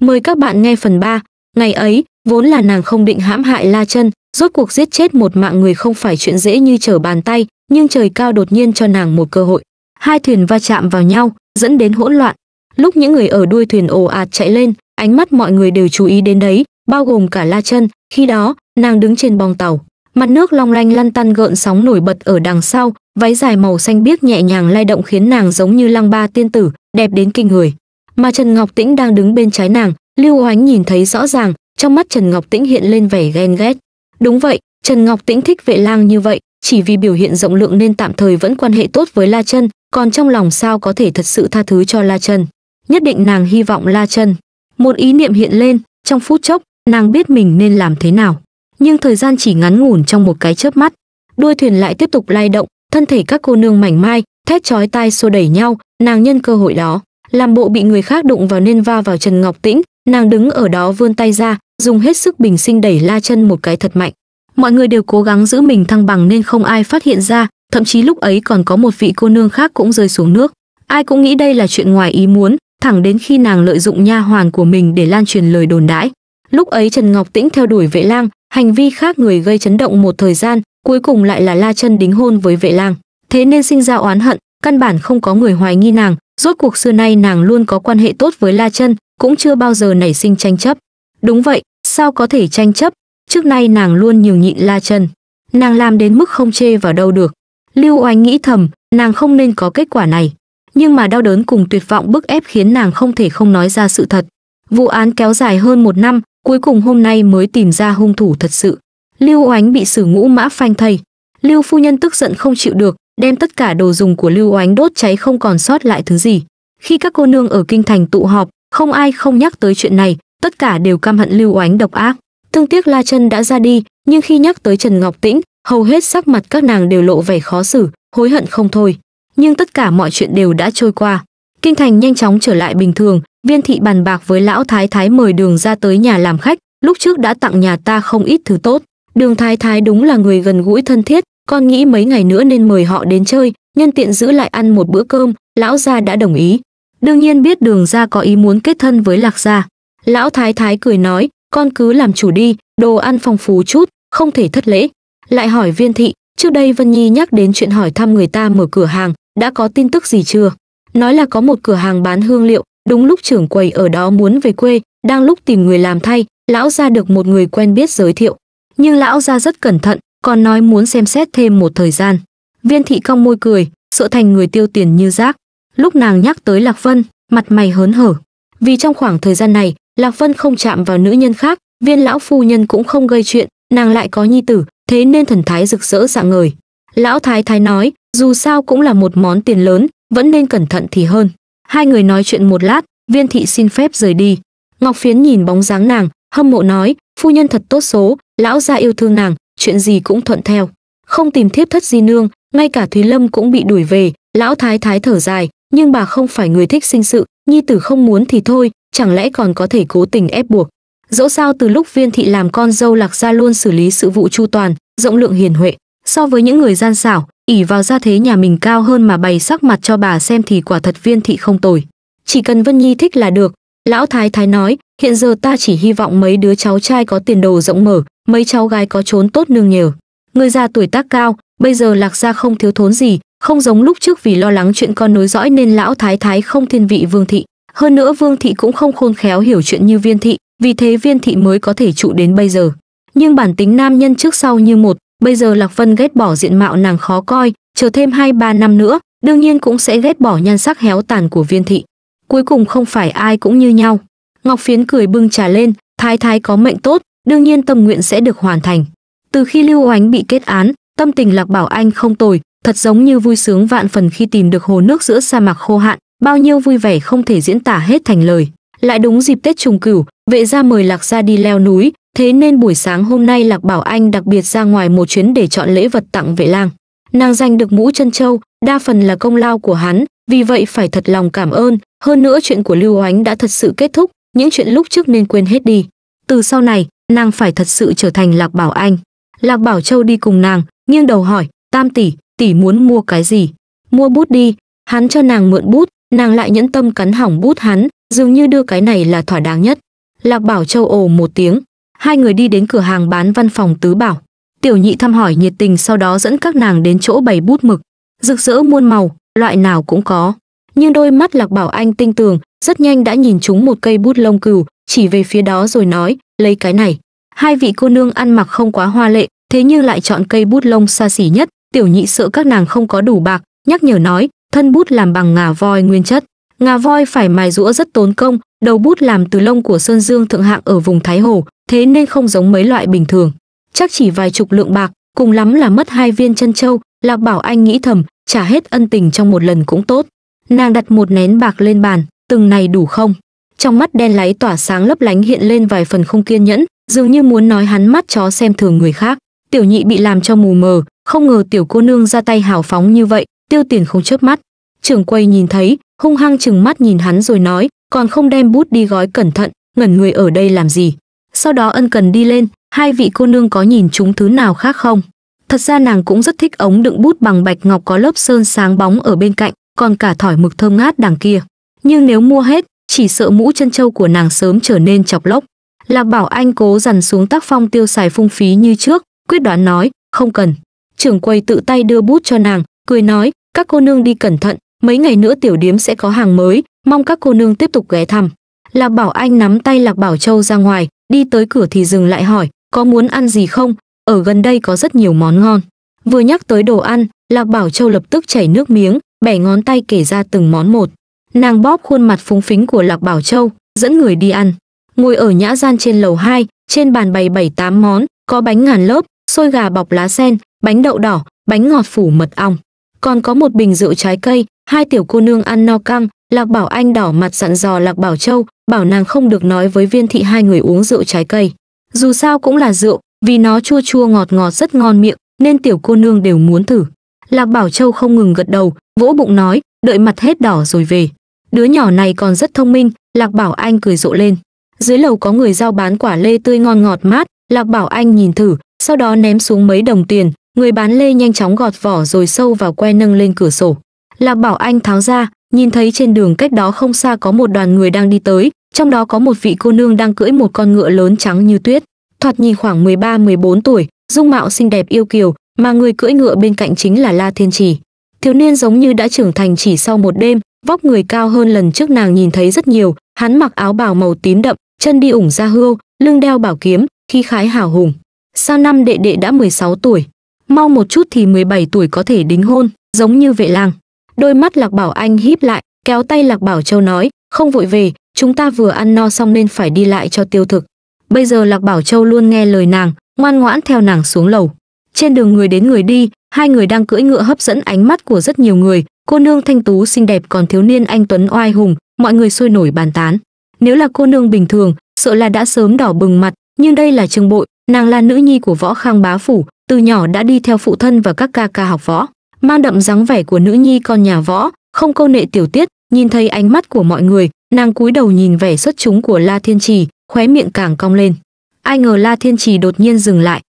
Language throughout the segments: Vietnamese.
Mời các bạn nghe phần 3. Ngày ấy, vốn là nàng không định hãm hại La Chân, rốt cuộc giết chết một mạng người không phải chuyện dễ như trở bàn tay, nhưng trời cao đột nhiên cho nàng một cơ hội. Hai thuyền va chạm vào nhau, dẫn đến hỗn loạn. Lúc những người ở đuôi thuyền ồ ạt chạy lên, ánh mắt mọi người đều chú ý đến đấy, bao gồm cả La Chân, khi đó, nàng đứng trên bong tàu, mặt nước long lanh lăn tăn gợn sóng nổi bật ở đằng sau, váy dài màu xanh biếc nhẹ nhàng lay động khiến nàng giống như lăng ba tiên tử, đẹp đến kinh người mà Trần Ngọc Tĩnh đang đứng bên trái nàng, Lưu Hoánh nhìn thấy rõ ràng, trong mắt Trần Ngọc Tĩnh hiện lên vẻ ghen ghét. Đúng vậy, Trần Ngọc Tĩnh thích vệ lang như vậy, chỉ vì biểu hiện rộng lượng nên tạm thời vẫn quan hệ tốt với La Chân, còn trong lòng sao có thể thật sự tha thứ cho La Chân. Nhất định nàng hy vọng La Chân. Một ý niệm hiện lên, trong phút chốc, nàng biết mình nên làm thế nào. Nhưng thời gian chỉ ngắn ngủn trong một cái chớp mắt, đuôi thuyền lại tiếp tục lay động, thân thể các cô nương mảnh mai, thét chói tai xô đẩy nhau, nàng nhân cơ hội đó làm bộ bị người khác đụng vào nên va vào Trần Ngọc Tĩnh, nàng đứng ở đó vươn tay ra, dùng hết sức bình sinh đẩy La Chân một cái thật mạnh. Mọi người đều cố gắng giữ mình thăng bằng nên không ai phát hiện ra, thậm chí lúc ấy còn có một vị cô nương khác cũng rơi xuống nước. Ai cũng nghĩ đây là chuyện ngoài ý muốn, thẳng đến khi nàng lợi dụng nha hoàn của mình để lan truyền lời đồn đãi. Lúc ấy Trần Ngọc Tĩnh theo đuổi Vệ Lang, hành vi khác người gây chấn động một thời gian, cuối cùng lại là La Chân đính hôn với Vệ Lang. Thế nên sinh ra oán hận, căn bản không có người hoài nghi nàng, Rốt cuộc xưa nay nàng luôn có quan hệ tốt với La Chân, cũng chưa bao giờ nảy sinh tranh chấp. Đúng vậy, sao có thể tranh chấp? Trước nay nàng luôn nhường nhịn La Chân. Nàng làm đến mức không chê vào đâu được. Lưu Oánh nghĩ thầm, nàng không nên có kết quả này. Nhưng mà đau đớn cùng tuyệt vọng bức ép khiến nàng không thể không nói ra sự thật. Vụ án kéo dài hơn một năm, cuối cùng hôm nay mới tìm ra hung thủ thật sự. Lưu Oánh bị xử ngũ mã phanh thây. Lưu phu nhân tức giận không chịu được, đem tất cả đồ dùng của lưu oánh đốt cháy không còn sót lại thứ gì khi các cô nương ở kinh thành tụ họp không ai không nhắc tới chuyện này tất cả đều căm hận lưu oánh độc ác thương tiếc la chân đã ra đi nhưng khi nhắc tới trần ngọc tĩnh hầu hết sắc mặt các nàng đều lộ vẻ khó xử hối hận không thôi nhưng tất cả mọi chuyện đều đã trôi qua kinh thành nhanh chóng trở lại bình thường viên thị bàn bạc với lão thái thái mời đường ra tới nhà làm khách lúc trước đã tặng nhà ta không ít thứ tốt đường thái thái đúng là người gần gũi thân thiết con nghĩ mấy ngày nữa nên mời họ đến chơi nhân tiện giữ lại ăn một bữa cơm lão gia đã đồng ý đương nhiên biết đường gia có ý muốn kết thân với lạc gia lão thái thái cười nói con cứ làm chủ đi đồ ăn phong phú chút không thể thất lễ lại hỏi viên thị trước đây vân nhi nhắc đến chuyện hỏi thăm người ta mở cửa hàng đã có tin tức gì chưa nói là có một cửa hàng bán hương liệu đúng lúc trưởng quầy ở đó muốn về quê đang lúc tìm người làm thay lão gia được một người quen biết giới thiệu nhưng lão gia rất cẩn thận còn nói muốn xem xét thêm một thời gian. Viên thị cong môi cười, sợ thành người tiêu tiền như rác. Lúc nàng nhắc tới Lạc Vân, mặt mày hớn hở. Vì trong khoảng thời gian này, Lạc Vân không chạm vào nữ nhân khác, viên lão phu nhân cũng không gây chuyện, nàng lại có nhi tử, thế nên thần thái rực rỡ dạng người. Lão thái thái nói, dù sao cũng là một món tiền lớn, vẫn nên cẩn thận thì hơn. Hai người nói chuyện một lát, viên thị xin phép rời đi. Ngọc Phiến nhìn bóng dáng nàng, hâm mộ nói, phu nhân thật tốt số, lão gia yêu thương nàng, chuyện gì cũng thuận theo không tìm thiếp thất di nương ngay cả thúy lâm cũng bị đuổi về lão thái thái thở dài nhưng bà không phải người thích sinh sự nhi tử không muốn thì thôi chẳng lẽ còn có thể cố tình ép buộc dẫu sao từ lúc viên thị làm con dâu lạc gia luôn xử lý sự vụ chu toàn rộng lượng hiền huệ so với những người gian xảo ỉ vào gia thế nhà mình cao hơn mà bày sắc mặt cho bà xem thì quả thật viên thị không tồi chỉ cần vân nhi thích là được lão thái thái nói hiện giờ ta chỉ hy vọng mấy đứa cháu trai có tiền đồ rộng mở mấy cháu gái có trốn tốt nương nhờ. Người già tuổi tác cao, bây giờ lạc gia không thiếu thốn gì, không giống lúc trước vì lo lắng chuyện con nối dõi nên lão thái thái không thiên vị Vương thị. Hơn nữa Vương thị cũng không khôn khéo hiểu chuyện như Viên thị, vì thế Viên thị mới có thể trụ đến bây giờ. Nhưng bản tính nam nhân trước sau như một, bây giờ Lạc Vân ghét bỏ diện mạo nàng khó coi, chờ thêm 2 3 năm nữa, đương nhiên cũng sẽ ghét bỏ nhan sắc héo tàn của Viên thị. Cuối cùng không phải ai cũng như nhau. Ngọc Phiến cười bưng trà lên, thái thái có mệnh tốt, đương nhiên tâm nguyện sẽ được hoàn thành từ khi lưu oánh bị kết án tâm tình lạc bảo anh không tồi thật giống như vui sướng vạn phần khi tìm được hồ nước giữa sa mạc khô hạn bao nhiêu vui vẻ không thể diễn tả hết thành lời lại đúng dịp tết trùng cửu vệ gia mời lạc gia đi leo núi thế nên buổi sáng hôm nay lạc bảo anh đặc biệt ra ngoài một chuyến để chọn lễ vật tặng vệ lang nàng giành được mũ chân châu đa phần là công lao của hắn vì vậy phải thật lòng cảm ơn hơn nữa chuyện của lưu oánh đã thật sự kết thúc những chuyện lúc trước nên quên hết đi từ sau này nàng phải thật sự trở thành Lạc Bảo Anh. Lạc Bảo Châu đi cùng nàng, nghiêng đầu hỏi, tam tỷ, tỷ muốn mua cái gì? Mua bút đi, hắn cho nàng mượn bút, nàng lại nhẫn tâm cắn hỏng bút hắn, dường như đưa cái này là thỏa đáng nhất. Lạc Bảo Châu ồ một tiếng, hai người đi đến cửa hàng bán văn phòng tứ bảo. Tiểu nhị thăm hỏi nhiệt tình sau đó dẫn các nàng đến chỗ bày bút mực, rực rỡ muôn màu, loại nào cũng có. Nhưng đôi mắt Lạc Bảo Anh tinh tường, rất nhanh đã nhìn chúng một cây bút lông cừu, chỉ về phía đó rồi nói, lấy cái này hai vị cô nương ăn mặc không quá hoa lệ thế nhưng lại chọn cây bút lông xa xỉ nhất tiểu nhị sợ các nàng không có đủ bạc nhắc nhở nói thân bút làm bằng ngà voi nguyên chất ngà voi phải mài rũa rất tốn công đầu bút làm từ lông của sơn dương thượng hạng ở vùng thái hồ thế nên không giống mấy loại bình thường chắc chỉ vài chục lượng bạc cùng lắm là mất hai viên chân châu là bảo anh nghĩ thầm trả hết ân tình trong một lần cũng tốt nàng đặt một nén bạc lên bàn từng này đủ không trong mắt đen láy tỏa sáng lấp lánh hiện lên vài phần không kiên nhẫn dường như muốn nói hắn mắt chó xem thường người khác tiểu nhị bị làm cho mù mờ không ngờ tiểu cô nương ra tay hào phóng như vậy tiêu tiền không chớp mắt trưởng quầy nhìn thấy hung hăng chừng mắt nhìn hắn rồi nói còn không đem bút đi gói cẩn thận ngẩn người ở đây làm gì sau đó ân cần đi lên hai vị cô nương có nhìn chúng thứ nào khác không thật ra nàng cũng rất thích ống đựng bút bằng bạch ngọc có lớp sơn sáng bóng ở bên cạnh còn cả thỏi mực thơm ngát đằng kia nhưng nếu mua hết chỉ sợ mũ chân châu của nàng sớm trở nên chọc lốc. Lạc Bảo Anh cố dằn xuống tác phong tiêu xài phung phí như trước, quyết đoán nói, không cần. Trưởng quầy tự tay đưa bút cho nàng, cười nói, các cô nương đi cẩn thận, mấy ngày nữa tiểu điếm sẽ có hàng mới, mong các cô nương tiếp tục ghé thăm. Lạc Bảo Anh nắm tay Lạc Bảo Châu ra ngoài, đi tới cửa thì dừng lại hỏi, có muốn ăn gì không? Ở gần đây có rất nhiều món ngon. Vừa nhắc tới đồ ăn, Lạc Bảo Châu lập tức chảy nước miếng, bẻ ngón tay kể ra từng món một nàng bóp khuôn mặt phúng phính của Lạc Bảo Châu, dẫn người đi ăn. Ngồi ở nhã gian trên lầu 2, trên bàn bày bảy tám món, có bánh ngàn lớp, xôi gà bọc lá sen, bánh đậu đỏ, bánh ngọt phủ mật ong. Còn có một bình rượu trái cây, hai tiểu cô nương ăn no căng, Lạc Bảo Anh đỏ mặt dặn dò Lạc Bảo Châu, bảo nàng không được nói với viên thị hai người uống rượu trái cây. Dù sao cũng là rượu, vì nó chua chua ngọt ngọt rất ngon miệng, nên tiểu cô nương đều muốn thử. Lạc Bảo Châu không ngừng gật đầu, vỗ bụng nói, đợi mặt hết đỏ rồi về đứa nhỏ này còn rất thông minh lạc bảo anh cười rộ lên dưới lầu có người giao bán quả lê tươi ngon ngọt mát lạc bảo anh nhìn thử sau đó ném xuống mấy đồng tiền người bán lê nhanh chóng gọt vỏ rồi sâu vào que nâng lên cửa sổ lạc bảo anh tháo ra nhìn thấy trên đường cách đó không xa có một đoàn người đang đi tới trong đó có một vị cô nương đang cưỡi một con ngựa lớn trắng như tuyết thoạt nhìn khoảng 13-14 tuổi dung mạo xinh đẹp yêu kiều mà người cưỡi ngựa bên cạnh chính là la thiên trì thiếu niên giống như đã trưởng thành chỉ sau một đêm vóc người cao hơn lần trước nàng nhìn thấy rất nhiều hắn mặc áo bào màu tím đậm chân đi ủng ra hươu lưng đeo bảo kiếm khi khái hào hùng sao năm đệ đệ đã 16 tuổi mau một chút thì 17 tuổi có thể đính hôn giống như vệ lang đôi mắt lạc bảo anh híp lại kéo tay lạc bảo châu nói không vội về chúng ta vừa ăn no xong nên phải đi lại cho tiêu thực bây giờ lạc bảo châu luôn nghe lời nàng ngoan ngoãn theo nàng xuống lầu trên đường người đến người đi, hai người đang cưỡi ngựa hấp dẫn ánh mắt của rất nhiều người, cô nương thanh tú xinh đẹp còn thiếu niên anh tuấn oai hùng, mọi người sôi nổi bàn tán. Nếu là cô nương bình thường, sợ là đã sớm đỏ bừng mặt, nhưng đây là Trương Bội, nàng là nữ nhi của Võ Khang bá phủ, từ nhỏ đã đi theo phụ thân và các ca ca học võ, mang đậm dáng vẻ của nữ nhi con nhà võ, không câu nệ tiểu tiết, nhìn thấy ánh mắt của mọi người, nàng cúi đầu nhìn vẻ xuất chúng của La Thiên Trì, khóe miệng càng cong lên. Ai ngờ La Thiên Trì đột nhiên dừng lại,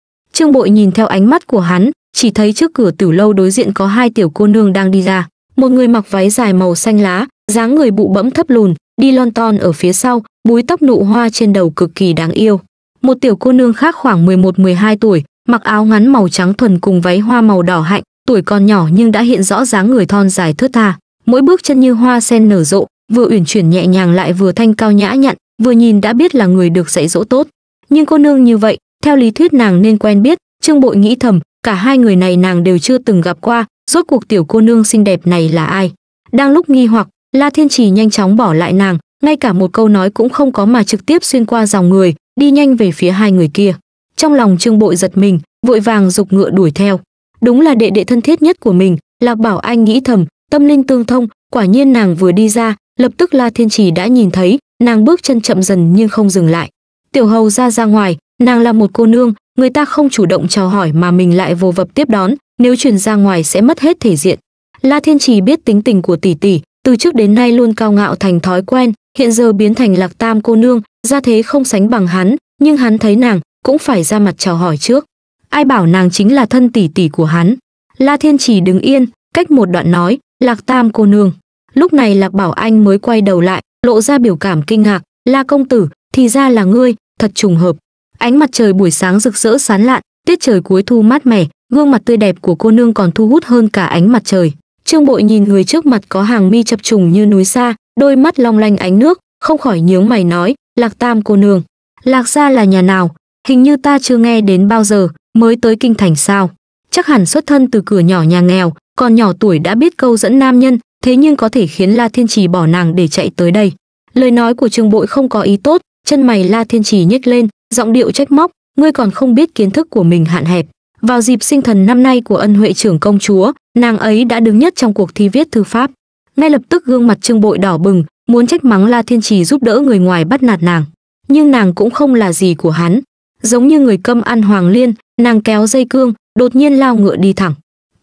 Trương Bội nhìn theo ánh mắt của hắn, chỉ thấy trước cửa tiểu lâu đối diện có hai tiểu cô nương đang đi ra, một người mặc váy dài màu xanh lá, dáng người bụ bẫm thấp lùn, đi lon ton ở phía sau, búi tóc nụ hoa trên đầu cực kỳ đáng yêu. Một tiểu cô nương khác khoảng 11-12 tuổi, mặc áo ngắn màu trắng thuần cùng váy hoa màu đỏ hạnh, tuổi còn nhỏ nhưng đã hiện rõ dáng người thon dài thướt tha, mỗi bước chân như hoa sen nở rộ, vừa uyển chuyển nhẹ nhàng lại vừa thanh cao nhã nhặn, vừa nhìn đã biết là người được dạy dỗ tốt. Nhưng cô nương như vậy, theo lý thuyết nàng nên quen biết, Trương Bội nghĩ thầm, cả hai người này nàng đều chưa từng gặp qua, rốt cuộc tiểu cô nương xinh đẹp này là ai. Đang lúc nghi hoặc, La Thiên Trì nhanh chóng bỏ lại nàng, ngay cả một câu nói cũng không có mà trực tiếp xuyên qua dòng người, đi nhanh về phía hai người kia. Trong lòng Trương Bội giật mình, vội vàng dục ngựa đuổi theo. Đúng là đệ đệ thân thiết nhất của mình, Lạc Bảo Anh nghĩ thầm, tâm linh tương thông, quả nhiên nàng vừa đi ra, lập tức La Thiên Trì đã nhìn thấy, nàng bước chân chậm dần nhưng không dừng lại. Tiểu Hầu ra ra ngoài, nàng là một cô nương người ta không chủ động chào hỏi mà mình lại vô vập tiếp đón nếu truyền ra ngoài sẽ mất hết thể diện la thiên trì biết tính tình của tỷ tỷ từ trước đến nay luôn cao ngạo thành thói quen hiện giờ biến thành lạc tam cô nương ra thế không sánh bằng hắn nhưng hắn thấy nàng cũng phải ra mặt chào hỏi trước ai bảo nàng chính là thân tỷ tỷ của hắn la thiên trì đứng yên cách một đoạn nói lạc tam cô nương lúc này lạc bảo anh mới quay đầu lại lộ ra biểu cảm kinh ngạc la công tử thì ra là ngươi thật trùng hợp Ánh mặt trời buổi sáng rực rỡ sán lạn, tiết trời cuối thu mát mẻ, gương mặt tươi đẹp của cô nương còn thu hút hơn cả ánh mặt trời. Trương Bội nhìn người trước mặt có hàng mi chập trùng như núi xa, đôi mắt long lanh ánh nước, không khỏi nhướng mày nói, "Lạc Tam cô nương, Lạc gia là nhà nào? Hình như ta chưa nghe đến bao giờ, mới tới kinh thành sao?" Chắc hẳn xuất thân từ cửa nhỏ nhà nghèo, còn nhỏ tuổi đã biết câu dẫn nam nhân, thế nhưng có thể khiến La Thiên Trì bỏ nàng để chạy tới đây. Lời nói của Trương Bội không có ý tốt, chân mày La Thiên Trì nhếch lên, giọng điệu trách móc, ngươi còn không biết kiến thức của mình hạn hẹp. Vào dịp sinh thần năm nay của ân huệ trưởng công chúa, nàng ấy đã đứng nhất trong cuộc thi viết thư pháp. Ngay lập tức gương mặt Trương Bội đỏ bừng, muốn trách mắng La Thiên Trì giúp đỡ người ngoài bắt nạt nàng, nhưng nàng cũng không là gì của hắn. Giống như người câm ăn hoàng liên, nàng kéo dây cương, đột nhiên lao ngựa đi thẳng.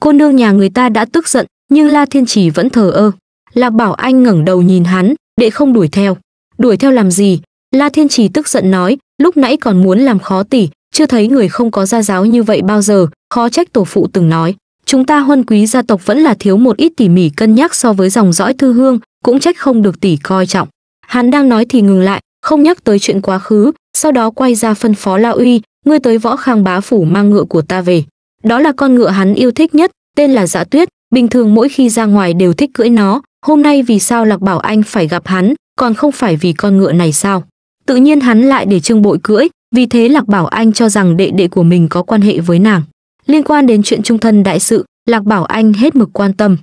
Cô nương nhà người ta đã tức giận, nhưng La Thiên Trì vẫn thờ ơ. Lạc Bảo Anh ngẩng đầu nhìn hắn, để không đuổi theo. Đuổi theo làm gì? La Thiên Trì tức giận nói, lúc nãy còn muốn làm khó tỷ chưa thấy người không có gia giáo như vậy bao giờ khó trách tổ phụ từng nói chúng ta huân quý gia tộc vẫn là thiếu một ít tỉ mỉ cân nhắc so với dòng dõi thư hương cũng trách không được tỷ coi trọng hắn đang nói thì ngừng lại không nhắc tới chuyện quá khứ sau đó quay ra phân phó la uy ngươi tới võ khang bá phủ mang ngựa của ta về đó là con ngựa hắn yêu thích nhất tên là dạ tuyết bình thường mỗi khi ra ngoài đều thích cưỡi nó hôm nay vì sao lạc bảo anh phải gặp hắn còn không phải vì con ngựa này sao tự nhiên hắn lại để trương bội cưỡi vì thế lạc bảo anh cho rằng đệ đệ của mình có quan hệ với nàng liên quan đến chuyện trung thân đại sự lạc bảo anh hết mực quan tâm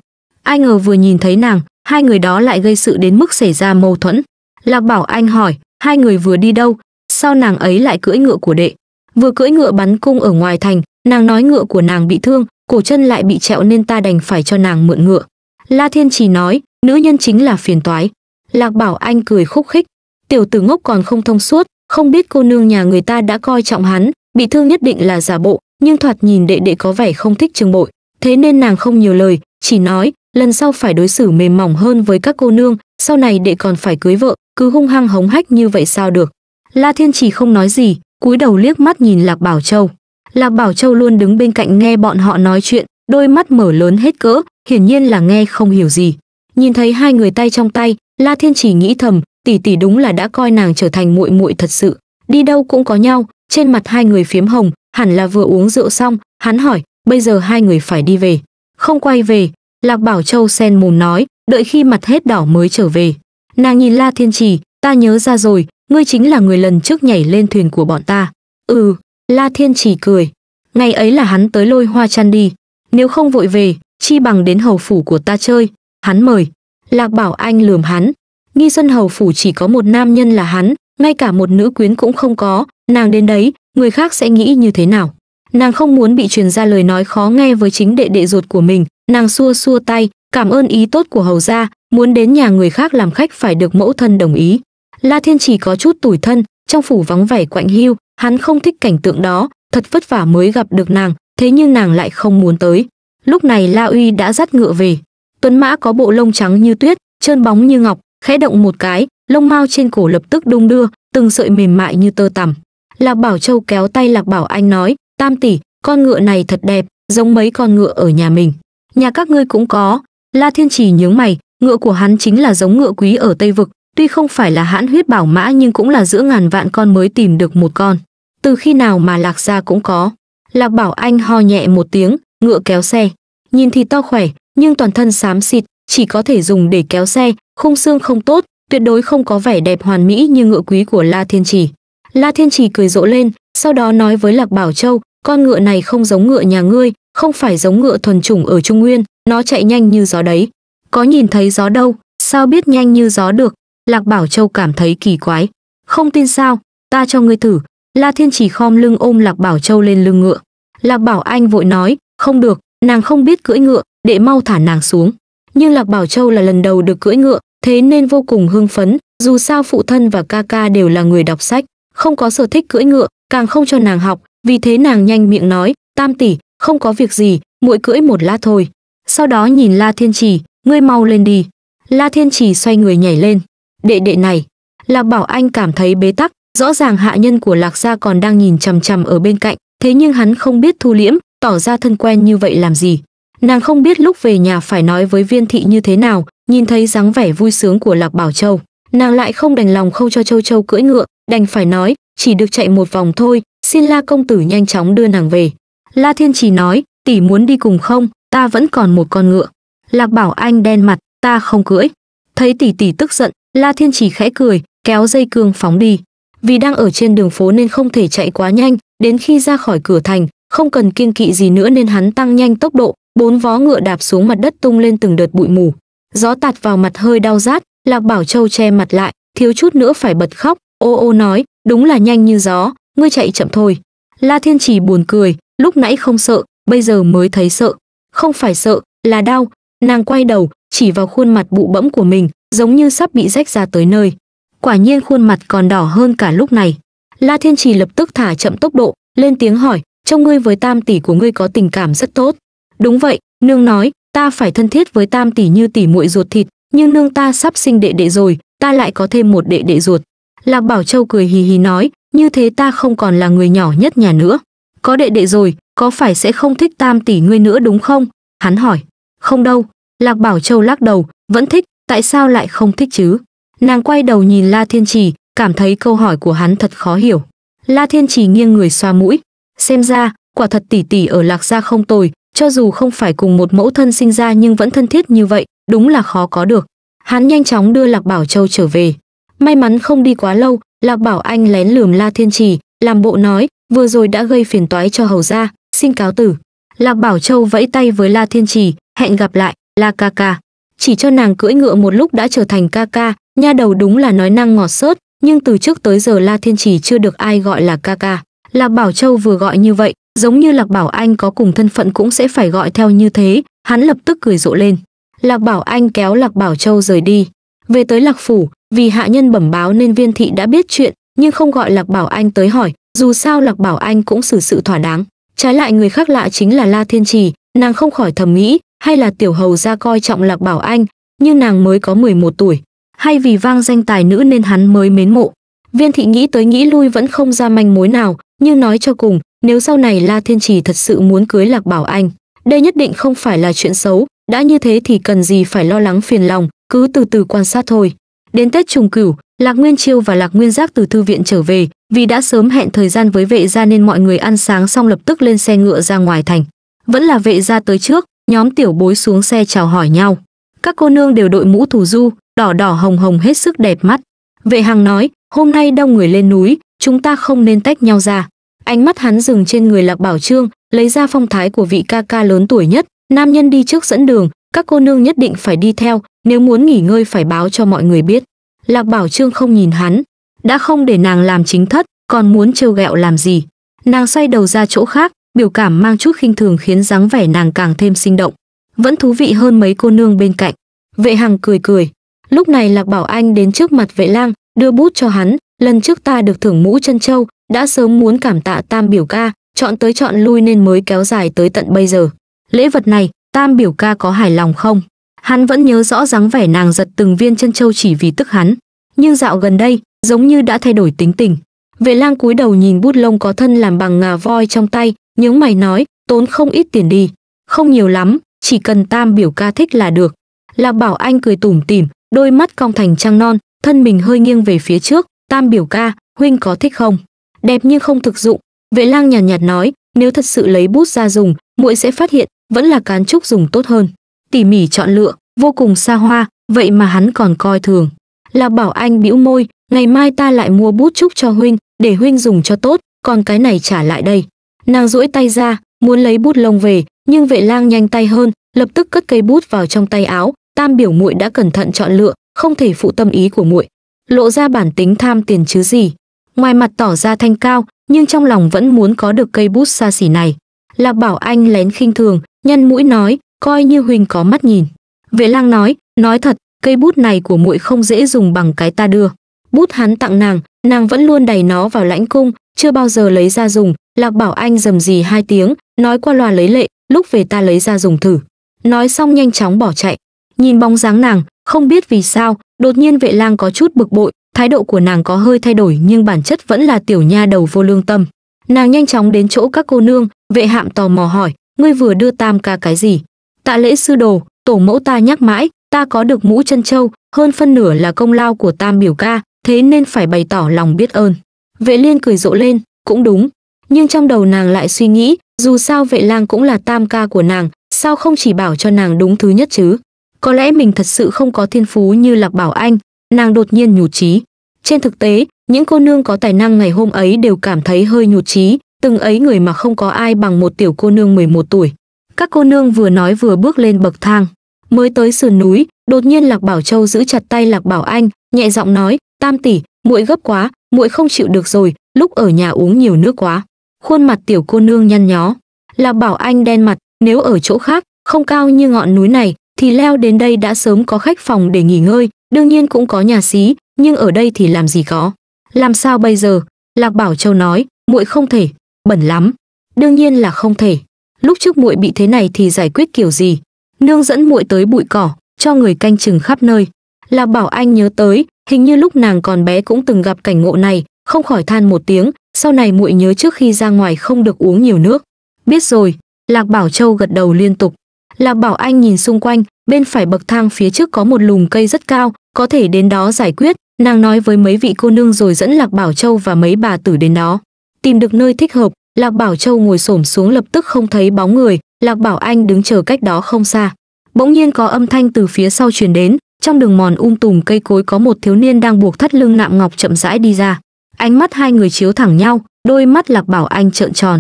ai ngờ vừa nhìn thấy nàng hai người đó lại gây sự đến mức xảy ra mâu thuẫn lạc bảo anh hỏi hai người vừa đi đâu sao nàng ấy lại cưỡi ngựa của đệ vừa cưỡi ngựa bắn cung ở ngoài thành nàng nói ngựa của nàng bị thương cổ chân lại bị trẹo nên ta đành phải cho nàng mượn ngựa la thiên trì nói nữ nhân chính là phiền toái lạc bảo anh cười khúc khích tiểu tử ngốc còn không thông suốt không biết cô nương nhà người ta đã coi trọng hắn bị thương nhất định là giả bộ nhưng thoạt nhìn đệ đệ có vẻ không thích trường bội thế nên nàng không nhiều lời chỉ nói lần sau phải đối xử mềm mỏng hơn với các cô nương sau này đệ còn phải cưới vợ cứ hung hăng hống hách như vậy sao được la thiên chỉ không nói gì cúi đầu liếc mắt nhìn lạc bảo châu lạc bảo châu luôn đứng bên cạnh nghe bọn họ nói chuyện đôi mắt mở lớn hết cỡ hiển nhiên là nghe không hiểu gì nhìn thấy hai người tay trong tay la thiên chỉ nghĩ thầm tỷ tỷ đúng là đã coi nàng trở thành muội muội thật sự đi đâu cũng có nhau trên mặt hai người phiếm hồng hẳn là vừa uống rượu xong hắn hỏi bây giờ hai người phải đi về không quay về lạc bảo châu sen mồm nói đợi khi mặt hết đỏ mới trở về nàng nhìn la thiên trì ta nhớ ra rồi ngươi chính là người lần trước nhảy lên thuyền của bọn ta ừ la thiên trì cười ngày ấy là hắn tới lôi hoa chăn đi nếu không vội về chi bằng đến hầu phủ của ta chơi hắn mời lạc bảo anh lườm hắn nghi xuân hầu phủ chỉ có một nam nhân là hắn ngay cả một nữ quyến cũng không có nàng đến đấy người khác sẽ nghĩ như thế nào nàng không muốn bị truyền ra lời nói khó nghe với chính đệ đệ ruột của mình nàng xua xua tay cảm ơn ý tốt của hầu gia muốn đến nhà người khác làm khách phải được mẫu thân đồng ý la thiên chỉ có chút tủi thân trong phủ vắng vẻ quạnh hiu hắn không thích cảnh tượng đó thật vất vả mới gặp được nàng thế nhưng nàng lại không muốn tới lúc này la uy đã dắt ngựa về tuấn mã có bộ lông trắng như tuyết trơn bóng như ngọc khẽ động một cái lông mao trên cổ lập tức đung đưa từng sợi mềm mại như tơ tằm lạc bảo châu kéo tay lạc bảo anh nói tam tỷ con ngựa này thật đẹp giống mấy con ngựa ở nhà mình nhà các ngươi cũng có la thiên trì nhướng mày ngựa của hắn chính là giống ngựa quý ở tây vực tuy không phải là hãn huyết bảo mã nhưng cũng là giữa ngàn vạn con mới tìm được một con từ khi nào mà lạc gia cũng có lạc bảo anh ho nhẹ một tiếng ngựa kéo xe nhìn thì to khỏe nhưng toàn thân xám xịt chỉ có thể dùng để kéo xe khung xương không tốt, tuyệt đối không có vẻ đẹp hoàn mỹ như ngựa quý của La Thiên Trì. La Thiên Trì cười rộ lên, sau đó nói với Lạc Bảo Châu, con ngựa này không giống ngựa nhà ngươi, không phải giống ngựa thuần chủng ở Trung Nguyên, nó chạy nhanh như gió đấy. Có nhìn thấy gió đâu, sao biết nhanh như gió được? Lạc Bảo Châu cảm thấy kỳ quái. Không tin sao, ta cho ngươi thử. La Thiên Trì khom lưng ôm Lạc Bảo Châu lên lưng ngựa. Lạc Bảo Anh vội nói, không được, nàng không biết cưỡi ngựa, để mau thả nàng xuống nhưng Lạc Bảo Châu là lần đầu được cưỡi ngựa, thế nên vô cùng hưng phấn, dù sao phụ thân và ca ca đều là người đọc sách, không có sở thích cưỡi ngựa, càng không cho nàng học, vì thế nàng nhanh miệng nói, "Tam tỷ, không có việc gì, muội cưỡi một lát thôi." Sau đó nhìn La Thiên Trì, "Ngươi mau lên đi." La Thiên Trì xoay người nhảy lên. "Đệ đệ này." Lạc Bảo Anh cảm thấy bế tắc, rõ ràng hạ nhân của Lạc gia còn đang nhìn chằm chằm ở bên cạnh, thế nhưng hắn không biết thu liễm, tỏ ra thân quen như vậy làm gì. Nàng không biết lúc về nhà phải nói với viên thị như thế nào, nhìn thấy dáng vẻ vui sướng của Lạc Bảo Châu. Nàng lại không đành lòng không cho Châu Châu cưỡi ngựa, đành phải nói, chỉ được chạy một vòng thôi, xin La Công Tử nhanh chóng đưa nàng về. La Thiên Trì nói, tỷ muốn đi cùng không, ta vẫn còn một con ngựa. Lạc Bảo Anh đen mặt, ta không cưỡi. Thấy tỷ tỷ tức giận, La Thiên Trì khẽ cười, kéo dây cương phóng đi. Vì đang ở trên đường phố nên không thể chạy quá nhanh, đến khi ra khỏi cửa thành, không cần kiêng kỵ gì nữa nên hắn tăng nhanh tốc độ, bốn vó ngựa đạp xuống mặt đất tung lên từng đợt bụi mù gió tạt vào mặt hơi đau rát lạc bảo châu che mặt lại thiếu chút nữa phải bật khóc ô ô nói đúng là nhanh như gió ngươi chạy chậm thôi la thiên chỉ buồn cười lúc nãy không sợ bây giờ mới thấy sợ không phải sợ là đau nàng quay đầu chỉ vào khuôn mặt bụ bẫm của mình giống như sắp bị rách ra tới nơi quả nhiên khuôn mặt còn đỏ hơn cả lúc này la thiên trì lập tức thả chậm tốc độ lên tiếng hỏi trong ngươi với tam tỷ của ngươi có tình cảm rất tốt đúng vậy nương nói ta phải thân thiết với tam tỷ như tỷ muội ruột thịt nhưng nương ta sắp sinh đệ đệ rồi ta lại có thêm một đệ đệ ruột lạc bảo châu cười hì hì nói như thế ta không còn là người nhỏ nhất nhà nữa có đệ đệ rồi có phải sẽ không thích tam tỷ ngươi nữa đúng không hắn hỏi không đâu lạc bảo châu lắc đầu vẫn thích tại sao lại không thích chứ nàng quay đầu nhìn la thiên trì cảm thấy câu hỏi của hắn thật khó hiểu la thiên trì nghiêng người xoa mũi xem ra quả thật tỷ tỷ ở lạc gia không tồi cho dù không phải cùng một mẫu thân sinh ra nhưng vẫn thân thiết như vậy, đúng là khó có được. Hắn nhanh chóng đưa Lạc Bảo Châu trở về. May mắn không đi quá lâu, Lạc Bảo Anh lén lườm La Thiên Trì, làm bộ nói, vừa rồi đã gây phiền toái cho hầu gia, xin cáo tử. Lạc Bảo Châu vẫy tay với La Thiên Trì, hẹn gặp lại, La ca ca. Chỉ cho nàng cưỡi ngựa một lúc đã trở thành ca ca, nha đầu đúng là nói năng ngọt xớt, nhưng từ trước tới giờ La Thiên Trì chưa được ai gọi là ca ca. Lạc Bảo Châu vừa gọi như vậy, giống như lạc bảo anh có cùng thân phận cũng sẽ phải gọi theo như thế hắn lập tức cười rộ lên lạc bảo anh kéo lạc bảo châu rời đi về tới lạc phủ vì hạ nhân bẩm báo nên viên thị đã biết chuyện nhưng không gọi lạc bảo anh tới hỏi dù sao lạc bảo anh cũng xử sự thỏa đáng trái lại người khác lạ chính là la thiên trì nàng không khỏi thầm nghĩ hay là tiểu hầu ra coi trọng lạc bảo anh như nàng mới có 11 tuổi hay vì vang danh tài nữ nên hắn mới mến mộ viên thị nghĩ tới nghĩ lui vẫn không ra manh mối nào nhưng nói cho cùng nếu sau này La Thiên Trì thật sự muốn cưới Lạc Bảo Anh, đây nhất định không phải là chuyện xấu, đã như thế thì cần gì phải lo lắng phiền lòng, cứ từ từ quan sát thôi. Đến Tết trùng cửu, Lạc Nguyên Chiêu và Lạc Nguyên Giác từ thư viện trở về, vì đã sớm hẹn thời gian với vệ gia nên mọi người ăn sáng xong lập tức lên xe ngựa ra ngoài thành. Vẫn là vệ gia tới trước, nhóm tiểu bối xuống xe chào hỏi nhau. Các cô nương đều đội mũ thủ du, đỏ đỏ hồng hồng hết sức đẹp mắt. Vệ Hằng nói, hôm nay đông người lên núi, chúng ta không nên tách nhau ra. Ánh mắt hắn dừng trên người Lạc Bảo Trương, lấy ra phong thái của vị ca ca lớn tuổi nhất, nam nhân đi trước dẫn đường, các cô nương nhất định phải đi theo, nếu muốn nghỉ ngơi phải báo cho mọi người biết. Lạc Bảo Trương không nhìn hắn, đã không để nàng làm chính thất, còn muốn trêu ghẹo làm gì. Nàng xoay đầu ra chỗ khác, biểu cảm mang chút khinh thường khiến dáng vẻ nàng càng thêm sinh động, vẫn thú vị hơn mấy cô nương bên cạnh. Vệ Hằng cười cười, lúc này Lạc Bảo Anh đến trước mặt Vệ Lang, đưa bút cho hắn, lần trước ta được thưởng mũ chân châu đã sớm muốn cảm tạ tam biểu ca chọn tới chọn lui nên mới kéo dài tới tận bây giờ lễ vật này tam biểu ca có hài lòng không hắn vẫn nhớ rõ dáng vẻ nàng giật từng viên chân châu chỉ vì tức hắn nhưng dạo gần đây giống như đã thay đổi tính tình vệ lang cúi đầu nhìn bút lông có thân làm bằng ngà voi trong tay nhướng mày nói tốn không ít tiền đi không nhiều lắm chỉ cần tam biểu ca thích là được lạc bảo anh cười tủm tỉm đôi mắt cong thành trăng non thân mình hơi nghiêng về phía trước tam biểu ca huynh có thích không đẹp nhưng không thực dụng vệ lang nhàn nhạt, nhạt nói nếu thật sự lấy bút ra dùng muội sẽ phát hiện vẫn là cán trúc dùng tốt hơn tỉ mỉ chọn lựa vô cùng xa hoa vậy mà hắn còn coi thường là bảo anh bĩu môi ngày mai ta lại mua bút trúc cho huynh để huynh dùng cho tốt còn cái này trả lại đây nàng duỗi tay ra muốn lấy bút lông về nhưng vệ lang nhanh tay hơn lập tức cất cây bút vào trong tay áo tam biểu muội đã cẩn thận chọn lựa không thể phụ tâm ý của muội lộ ra bản tính tham tiền chứ gì. Ngoài mặt tỏ ra thanh cao, nhưng trong lòng vẫn muốn có được cây bút xa xỉ này. Lạc Bảo Anh lén khinh thường, nhân mũi nói, coi như huỳnh có mắt nhìn. Vệ lang nói, nói thật, cây bút này của muội không dễ dùng bằng cái ta đưa. Bút hắn tặng nàng, nàng vẫn luôn đầy nó vào lãnh cung, chưa bao giờ lấy ra dùng. Lạc Bảo Anh dầm gì hai tiếng, nói qua loa lấy lệ, lúc về ta lấy ra dùng thử. Nói xong nhanh chóng bỏ chạy. Nhìn bóng dáng nàng, không biết vì sao, Đột nhiên vệ lang có chút bực bội, thái độ của nàng có hơi thay đổi nhưng bản chất vẫn là tiểu nha đầu vô lương tâm. Nàng nhanh chóng đến chỗ các cô nương, vệ hạm tò mò hỏi, ngươi vừa đưa tam ca cái gì? Tạ lễ sư đồ, tổ mẫu ta nhắc mãi, ta có được mũ chân châu, hơn phân nửa là công lao của tam biểu ca, thế nên phải bày tỏ lòng biết ơn. Vệ liên cười rộ lên, cũng đúng. Nhưng trong đầu nàng lại suy nghĩ, dù sao vệ lang cũng là tam ca của nàng, sao không chỉ bảo cho nàng đúng thứ nhất chứ? Có lẽ mình thật sự không có thiên phú như Lạc Bảo Anh, nàng đột nhiên nhủ trí. Trên thực tế, những cô nương có tài năng ngày hôm ấy đều cảm thấy hơi nhủ trí từng ấy người mà không có ai bằng một tiểu cô nương 11 tuổi. Các cô nương vừa nói vừa bước lên bậc thang, mới tới sườn núi, đột nhiên Lạc Bảo Châu giữ chặt tay Lạc Bảo Anh, nhẹ giọng nói, "Tam tỷ, muội gấp quá, muội không chịu được rồi, lúc ở nhà uống nhiều nước quá." Khuôn mặt tiểu cô nương nhăn nhó, Lạc Bảo Anh đen mặt, nếu ở chỗ khác, không cao như ngọn núi này, thì leo đến đây đã sớm có khách phòng để nghỉ ngơi, đương nhiên cũng có nhà xí, nhưng ở đây thì làm gì có. Làm sao bây giờ? Lạc Bảo Châu nói, muội không thể, bẩn lắm. Đương nhiên là không thể. Lúc trước muội bị thế này thì giải quyết kiểu gì? Nương dẫn muội tới bụi cỏ, cho người canh chừng khắp nơi. Lạc Bảo Anh nhớ tới, hình như lúc nàng còn bé cũng từng gặp cảnh ngộ này, không khỏi than một tiếng, sau này muội nhớ trước khi ra ngoài không được uống nhiều nước. Biết rồi, Lạc Bảo Châu gật đầu liên tục. Lạc Bảo Anh nhìn xung quanh, bên phải bậc thang phía trước có một lùm cây rất cao, có thể đến đó giải quyết, nàng nói với mấy vị cô nương rồi dẫn Lạc Bảo Châu và mấy bà tử đến đó. Tìm được nơi thích hợp, Lạc Bảo Châu ngồi xổm xuống lập tức không thấy bóng người, Lạc Bảo Anh đứng chờ cách đó không xa. Bỗng nhiên có âm thanh từ phía sau truyền đến, trong đường mòn um tùm cây cối có một thiếu niên đang buộc thắt lưng nạm ngọc chậm rãi đi ra. Ánh mắt hai người chiếu thẳng nhau, đôi mắt Lạc Bảo Anh trợn tròn.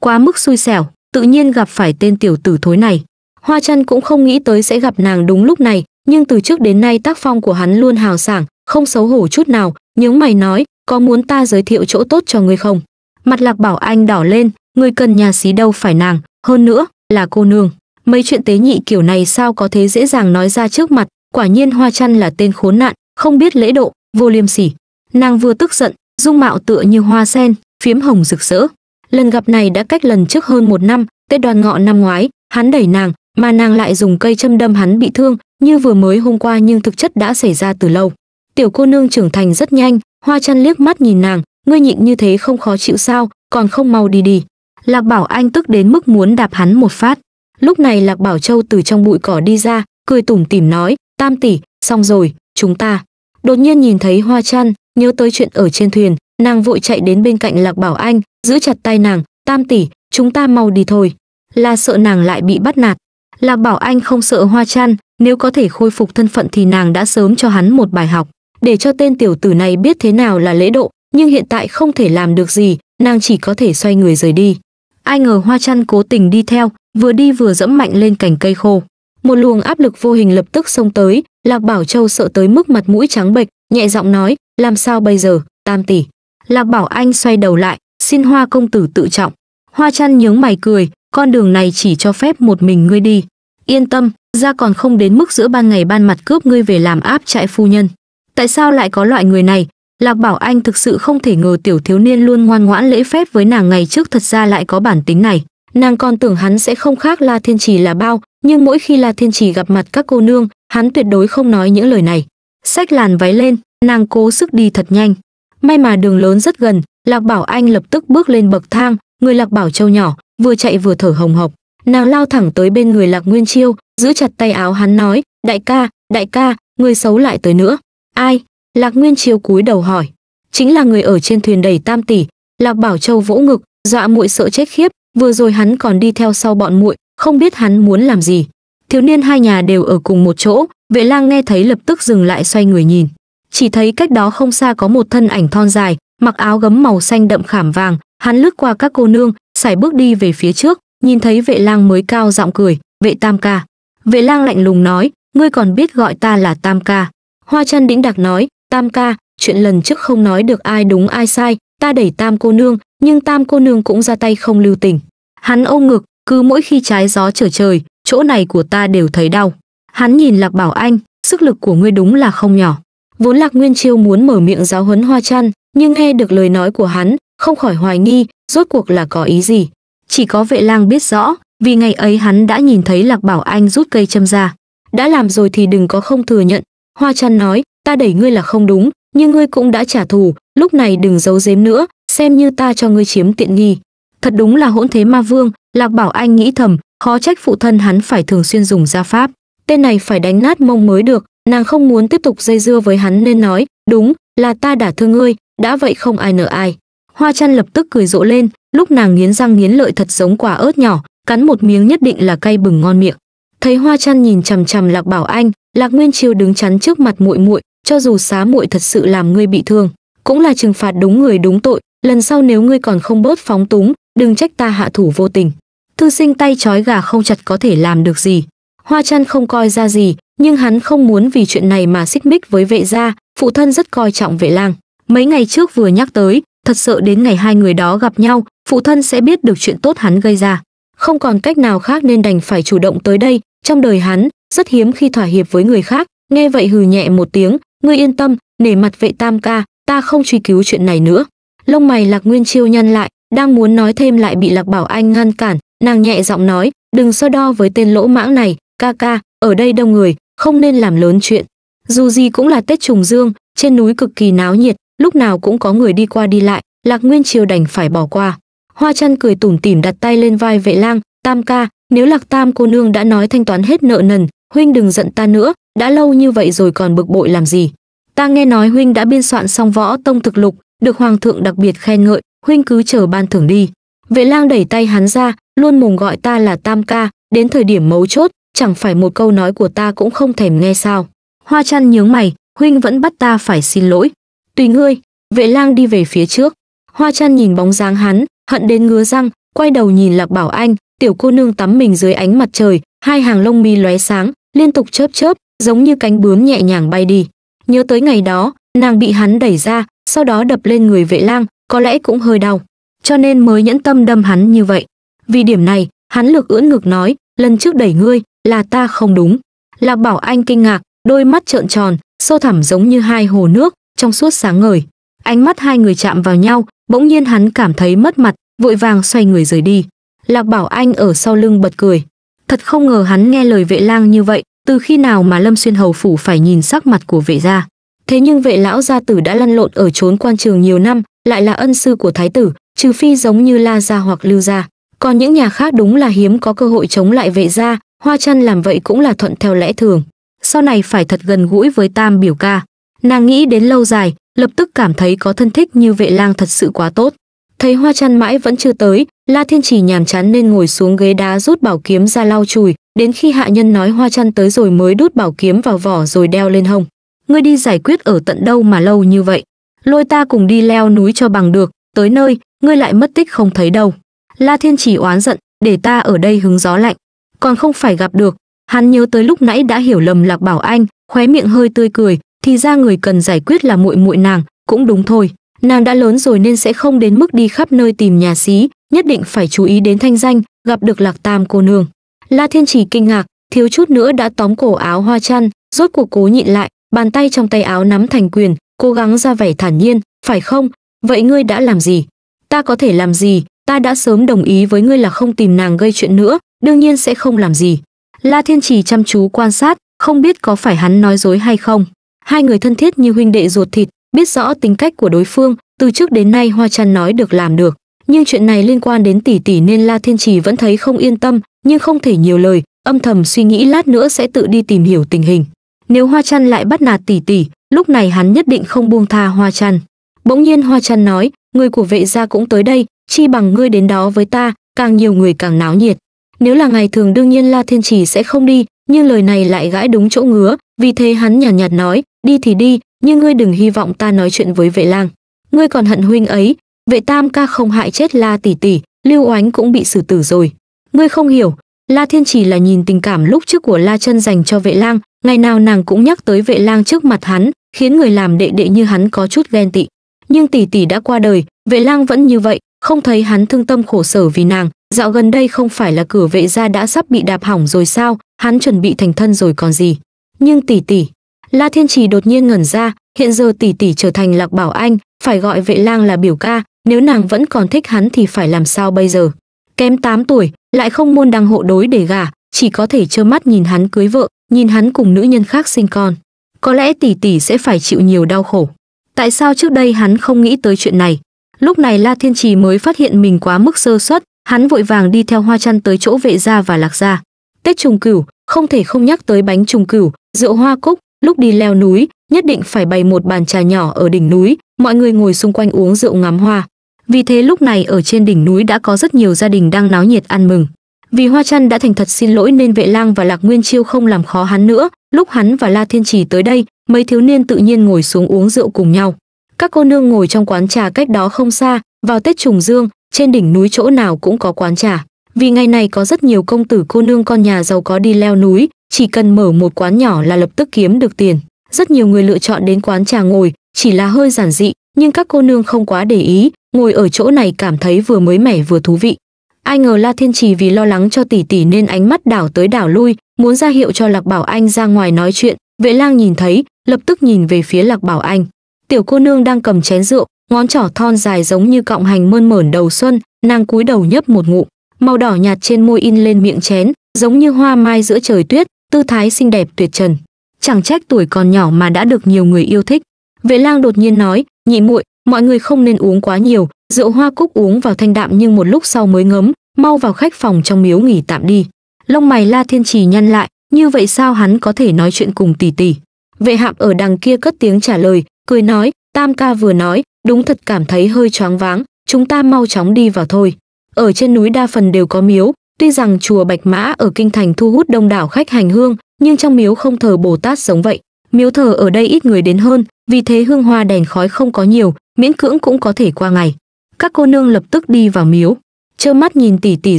Quá mức xui xẻo, tự nhiên gặp phải tên tiểu tử thối này. Hoa Chân cũng không nghĩ tới sẽ gặp nàng đúng lúc này, nhưng từ trước đến nay tác phong của hắn luôn hào sảng, không xấu hổ chút nào, nhướng mày nói, "Có muốn ta giới thiệu chỗ tốt cho ngươi không?" Mặt Lạc Bảo Anh đỏ lên, người cần nhà xí đâu phải nàng, hơn nữa là cô nương." Mấy chuyện tế nhị kiểu này sao có thế dễ dàng nói ra trước mặt, quả nhiên Hoa Chân là tên khốn nạn, không biết lễ độ, vô liêm sỉ. Nàng vừa tức giận, dung mạo tựa như hoa sen, phiếm hồng rực rỡ. Lần gặp này đã cách lần trước hơn một năm, Tết đoàn ngọ năm ngoái, hắn đẩy nàng, mà nàng lại dùng cây châm đâm hắn bị thương như vừa mới hôm qua nhưng thực chất đã xảy ra từ lâu tiểu cô nương trưởng thành rất nhanh hoa chăn liếc mắt nhìn nàng ngươi nhịn như thế không khó chịu sao còn không mau đi đi lạc bảo anh tức đến mức muốn đạp hắn một phát lúc này lạc bảo châu từ trong bụi cỏ đi ra cười tủm tỉm nói tam tỷ xong rồi chúng ta đột nhiên nhìn thấy hoa chăn nhớ tới chuyện ở trên thuyền nàng vội chạy đến bên cạnh lạc bảo anh giữ chặt tay nàng tam tỷ chúng ta mau đi thôi là sợ nàng lại bị bắt nạt là bảo anh không sợ hoa chăn nếu có thể khôi phục thân phận thì nàng đã sớm cho hắn một bài học để cho tên tiểu tử này biết thế nào là lễ độ nhưng hiện tại không thể làm được gì nàng chỉ có thể xoay người rời đi ai ngờ hoa chăn cố tình đi theo vừa đi vừa dẫm mạnh lên cành cây khô một luồng áp lực vô hình lập tức xông tới lạc bảo châu sợ tới mức mặt mũi trắng bệch nhẹ giọng nói làm sao bây giờ tam tỷ lạc bảo anh xoay đầu lại xin hoa công tử tự trọng hoa chăn nhướng mày cười con đường này chỉ cho phép một mình ngươi đi Yên tâm, ra còn không đến mức giữa ban ngày ban mặt cướp ngươi về làm áp trại phu nhân. Tại sao lại có loại người này? Lạc Bảo Anh thực sự không thể ngờ tiểu thiếu niên luôn ngoan ngoãn lễ phép với nàng ngày trước thật ra lại có bản tính này. Nàng còn tưởng hắn sẽ không khác La Thiên Trì là bao, nhưng mỗi khi La Thiên Trì gặp mặt các cô nương, hắn tuyệt đối không nói những lời này. Xách làn váy lên, nàng cố sức đi thật nhanh. May mà đường lớn rất gần, Lạc Bảo Anh lập tức bước lên bậc thang, người Lạc Bảo Châu nhỏ, vừa chạy vừa thở hồng hộc nàng lao thẳng tới bên người lạc nguyên chiêu giữ chặt tay áo hắn nói đại ca đại ca người xấu lại tới nữa ai lạc nguyên chiêu cúi đầu hỏi chính là người ở trên thuyền đầy tam tỷ lạc bảo châu vỗ ngực dọa muội sợ chết khiếp vừa rồi hắn còn đi theo sau bọn muội không biết hắn muốn làm gì thiếu niên hai nhà đều ở cùng một chỗ vệ lang nghe thấy lập tức dừng lại xoay người nhìn chỉ thấy cách đó không xa có một thân ảnh thon dài mặc áo gấm màu xanh đậm khảm vàng hắn lướt qua các cô nương sải bước đi về phía trước nhìn thấy vệ lang mới cao giọng cười vệ tam ca vệ lang lạnh lùng nói ngươi còn biết gọi ta là tam ca hoa chân đĩnh đặc nói tam ca chuyện lần trước không nói được ai đúng ai sai ta đẩy tam cô nương nhưng tam cô nương cũng ra tay không lưu tình hắn ôm ngực cứ mỗi khi trái gió trở trời chỗ này của ta đều thấy đau hắn nhìn lạc bảo anh sức lực của ngươi đúng là không nhỏ vốn lạc nguyên chiêu muốn mở miệng giáo huấn hoa chăn nhưng nghe được lời nói của hắn không khỏi hoài nghi rốt cuộc là có ý gì chỉ có vệ lang biết rõ, vì ngày ấy hắn đã nhìn thấy Lạc Bảo Anh rút cây châm ra. Đã làm rồi thì đừng có không thừa nhận. Hoa chăn nói, ta đẩy ngươi là không đúng, nhưng ngươi cũng đã trả thù, lúc này đừng giấu giếm nữa, xem như ta cho ngươi chiếm tiện nghi. Thật đúng là hỗn thế ma vương, Lạc Bảo Anh nghĩ thầm, khó trách phụ thân hắn phải thường xuyên dùng gia pháp. Tên này phải đánh nát mông mới được, nàng không muốn tiếp tục dây dưa với hắn nên nói, đúng, là ta đã thương ngươi, đã vậy không ai nợ ai hoa chăn lập tức cười rộ lên lúc nàng nghiến răng nghiến lợi thật giống quả ớt nhỏ cắn một miếng nhất định là cay bừng ngon miệng thấy hoa chăn nhìn chằm chằm lạc bảo anh lạc nguyên chiêu đứng chắn trước mặt muội muội cho dù xá muội thật sự làm ngươi bị thương cũng là trừng phạt đúng người đúng tội lần sau nếu ngươi còn không bớt phóng túng đừng trách ta hạ thủ vô tình thư sinh tay trói gà không chặt có thể làm được gì hoa chăn không coi ra gì nhưng hắn không muốn vì chuyện này mà xích mích với vệ gia phụ thân rất coi trọng vệ lang mấy ngày trước vừa nhắc tới thật sợ đến ngày hai người đó gặp nhau phụ thân sẽ biết được chuyện tốt hắn gây ra không còn cách nào khác nên đành phải chủ động tới đây trong đời hắn rất hiếm khi thỏa hiệp với người khác nghe vậy hừ nhẹ một tiếng ngươi yên tâm nể mặt vệ tam ca ta không truy cứu chuyện này nữa lông mày lạc nguyên chiêu nhăn lại đang muốn nói thêm lại bị lạc bảo anh ngăn cản nàng nhẹ giọng nói đừng so đo với tên lỗ mãng này ca ca ở đây đông người không nên làm lớn chuyện dù gì cũng là tết trùng dương trên núi cực kỳ náo nhiệt lúc nào cũng có người đi qua đi lại lạc nguyên triều đành phải bỏ qua hoa chăn cười tủm tỉm đặt tay lên vai vệ lang tam ca nếu lạc tam cô nương đã nói thanh toán hết nợ nần huynh đừng giận ta nữa đã lâu như vậy rồi còn bực bội làm gì ta nghe nói huynh đã biên soạn xong võ tông thực lục được hoàng thượng đặc biệt khen ngợi huynh cứ chờ ban thưởng đi vệ lang đẩy tay hắn ra luôn mồm gọi ta là tam ca đến thời điểm mấu chốt chẳng phải một câu nói của ta cũng không thèm nghe sao hoa chăn nhướng mày huynh vẫn bắt ta phải xin lỗi tùy ngươi vệ lang đi về phía trước hoa chăn nhìn bóng dáng hắn hận đến ngứa răng quay đầu nhìn lạc bảo anh tiểu cô nương tắm mình dưới ánh mặt trời hai hàng lông mi lóe sáng liên tục chớp chớp giống như cánh bướm nhẹ nhàng bay đi nhớ tới ngày đó nàng bị hắn đẩy ra sau đó đập lên người vệ lang có lẽ cũng hơi đau cho nên mới nhẫn tâm đâm hắn như vậy vì điểm này hắn lược ưỡn ngực nói lần trước đẩy ngươi là ta không đúng lạc bảo anh kinh ngạc đôi mắt trợn tròn sâu thẳm giống như hai hồ nước trong suốt sáng ngời. Ánh mắt hai người chạm vào nhau, bỗng nhiên hắn cảm thấy mất mặt, vội vàng xoay người rời đi. Lạc Bảo Anh ở sau lưng bật cười. Thật không ngờ hắn nghe lời vệ lang như vậy, từ khi nào mà Lâm Xuyên Hầu Phủ phải nhìn sắc mặt của vệ gia. Thế nhưng vệ lão gia tử đã lăn lộn ở trốn quan trường nhiều năm, lại là ân sư của thái tử, trừ phi giống như La Gia hoặc Lưu Gia. Còn những nhà khác đúng là hiếm có cơ hội chống lại vệ gia, hoa chăn làm vậy cũng là thuận theo lẽ thường. Sau này phải thật gần gũi với tam biểu ca nàng nghĩ đến lâu dài lập tức cảm thấy có thân thích như vệ lang thật sự quá tốt thấy hoa chăn mãi vẫn chưa tới la thiên chỉ nhàm chán nên ngồi xuống ghế đá rút bảo kiếm ra lau chùi đến khi hạ nhân nói hoa chăn tới rồi mới đút bảo kiếm vào vỏ rồi đeo lên hông ngươi đi giải quyết ở tận đâu mà lâu như vậy lôi ta cùng đi leo núi cho bằng được tới nơi ngươi lại mất tích không thấy đâu la thiên chỉ oán giận để ta ở đây hứng gió lạnh còn không phải gặp được hắn nhớ tới lúc nãy đã hiểu lầm lạc bảo anh khóe miệng hơi tươi cười thì ra người cần giải quyết là muội muội nàng cũng đúng thôi nàng đã lớn rồi nên sẽ không đến mức đi khắp nơi tìm nhà sĩ nhất định phải chú ý đến thanh danh gặp được lạc tam cô nương la thiên trì kinh ngạc thiếu chút nữa đã tóm cổ áo hoa chăn rốt cuộc cố nhịn lại bàn tay trong tay áo nắm thành quyền cố gắng ra vẻ thản nhiên phải không vậy ngươi đã làm gì ta có thể làm gì ta đã sớm đồng ý với ngươi là không tìm nàng gây chuyện nữa đương nhiên sẽ không làm gì la thiên trì chăm chú quan sát không biết có phải hắn nói dối hay không hai người thân thiết như huynh đệ ruột thịt biết rõ tính cách của đối phương từ trước đến nay hoa chăn nói được làm được nhưng chuyện này liên quan đến tỷ tỷ nên la thiên trì vẫn thấy không yên tâm nhưng không thể nhiều lời âm thầm suy nghĩ lát nữa sẽ tự đi tìm hiểu tình hình nếu hoa chăn lại bắt nạt tỷ tỷ lúc này hắn nhất định không buông tha hoa chăn bỗng nhiên hoa chăn nói người của vệ gia cũng tới đây chi bằng ngươi đến đó với ta càng nhiều người càng náo nhiệt nếu là ngày thường đương nhiên la thiên trì sẽ không đi nhưng lời này lại gãi đúng chỗ ngứa vì thế hắn nhàn nhạt, nhạt nói, đi thì đi, nhưng ngươi đừng hy vọng ta nói chuyện với vệ lang. Ngươi còn hận huynh ấy, vệ tam ca không hại chết la tỷ tỷ, lưu oánh cũng bị xử tử rồi. Ngươi không hiểu, la thiên chỉ là nhìn tình cảm lúc trước của la chân dành cho vệ lang, ngày nào nàng cũng nhắc tới vệ lang trước mặt hắn, khiến người làm đệ đệ như hắn có chút ghen tị. Nhưng tỷ tỷ đã qua đời, vệ lang vẫn như vậy, không thấy hắn thương tâm khổ sở vì nàng, dạo gần đây không phải là cửa vệ gia đã sắp bị đạp hỏng rồi sao, hắn chuẩn bị thành thân rồi còn gì nhưng tỷ tỷ la thiên trì đột nhiên ngẩn ra hiện giờ tỷ tỷ trở thành lạc bảo anh phải gọi vệ lang là biểu ca nếu nàng vẫn còn thích hắn thì phải làm sao bây giờ kém 8 tuổi lại không môn đăng hộ đối để gả chỉ có thể trơ mắt nhìn hắn cưới vợ nhìn hắn cùng nữ nhân khác sinh con có lẽ tỷ tỷ sẽ phải chịu nhiều đau khổ tại sao trước đây hắn không nghĩ tới chuyện này lúc này la thiên trì mới phát hiện mình quá mức sơ suất hắn vội vàng đi theo hoa chăn tới chỗ vệ gia và lạc gia tết trùng cửu không thể không nhắc tới bánh trùng cửu, rượu hoa cúc, lúc đi leo núi, nhất định phải bày một bàn trà nhỏ ở đỉnh núi, mọi người ngồi xung quanh uống rượu ngắm hoa. Vì thế lúc này ở trên đỉnh núi đã có rất nhiều gia đình đang náo nhiệt ăn mừng. Vì Hoa Chân đã thành thật xin lỗi nên Vệ Lang và Lạc Nguyên Chiêu không làm khó hắn nữa, lúc hắn và La Thiên Trì tới đây, mấy thiếu niên tự nhiên ngồi xuống uống rượu cùng nhau. Các cô nương ngồi trong quán trà cách đó không xa, vào Tết trùng dương, trên đỉnh núi chỗ nào cũng có quán trà vì ngày này có rất nhiều công tử cô nương con nhà giàu có đi leo núi, chỉ cần mở một quán nhỏ là lập tức kiếm được tiền. Rất nhiều người lựa chọn đến quán trà ngồi, chỉ là hơi giản dị, nhưng các cô nương không quá để ý, ngồi ở chỗ này cảm thấy vừa mới mẻ vừa thú vị. Ai ngờ La Thiên Trì vì lo lắng cho tỷ tỷ nên ánh mắt đảo tới đảo lui, muốn ra hiệu cho Lạc Bảo Anh ra ngoài nói chuyện, Vệ Lang nhìn thấy, lập tức nhìn về phía Lạc Bảo Anh. Tiểu cô nương đang cầm chén rượu, ngón trỏ thon dài giống như cọng hành mơn mởn đầu xuân, nàng cúi đầu nhấp một ngụm màu đỏ nhạt trên môi in lên miệng chén, giống như hoa mai giữa trời tuyết, tư thái xinh đẹp tuyệt trần. Chẳng trách tuổi còn nhỏ mà đã được nhiều người yêu thích. Vệ Lang đột nhiên nói, "Nhị muội, mọi người không nên uống quá nhiều, rượu hoa cúc uống vào thanh đạm nhưng một lúc sau mới ngấm, mau vào khách phòng trong miếu nghỉ tạm đi." Lông mày La Thiên Trì nhăn lại, như vậy sao hắn có thể nói chuyện cùng tỷ tỷ? Vệ Hạm ở đằng kia cất tiếng trả lời, cười nói, "Tam ca vừa nói, đúng thật cảm thấy hơi choáng váng, chúng ta mau chóng đi vào thôi." Ở trên núi đa phần đều có miếu, tuy rằng chùa Bạch Mã ở kinh thành thu hút đông đảo khách hành hương, nhưng trong miếu không thờ Bồ Tát giống vậy. Miếu thờ ở đây ít người đến hơn, vì thế hương hoa đèn khói không có nhiều, miễn cưỡng cũng có thể qua ngày. Các cô nương lập tức đi vào miếu, trơ mắt nhìn tỷ tỷ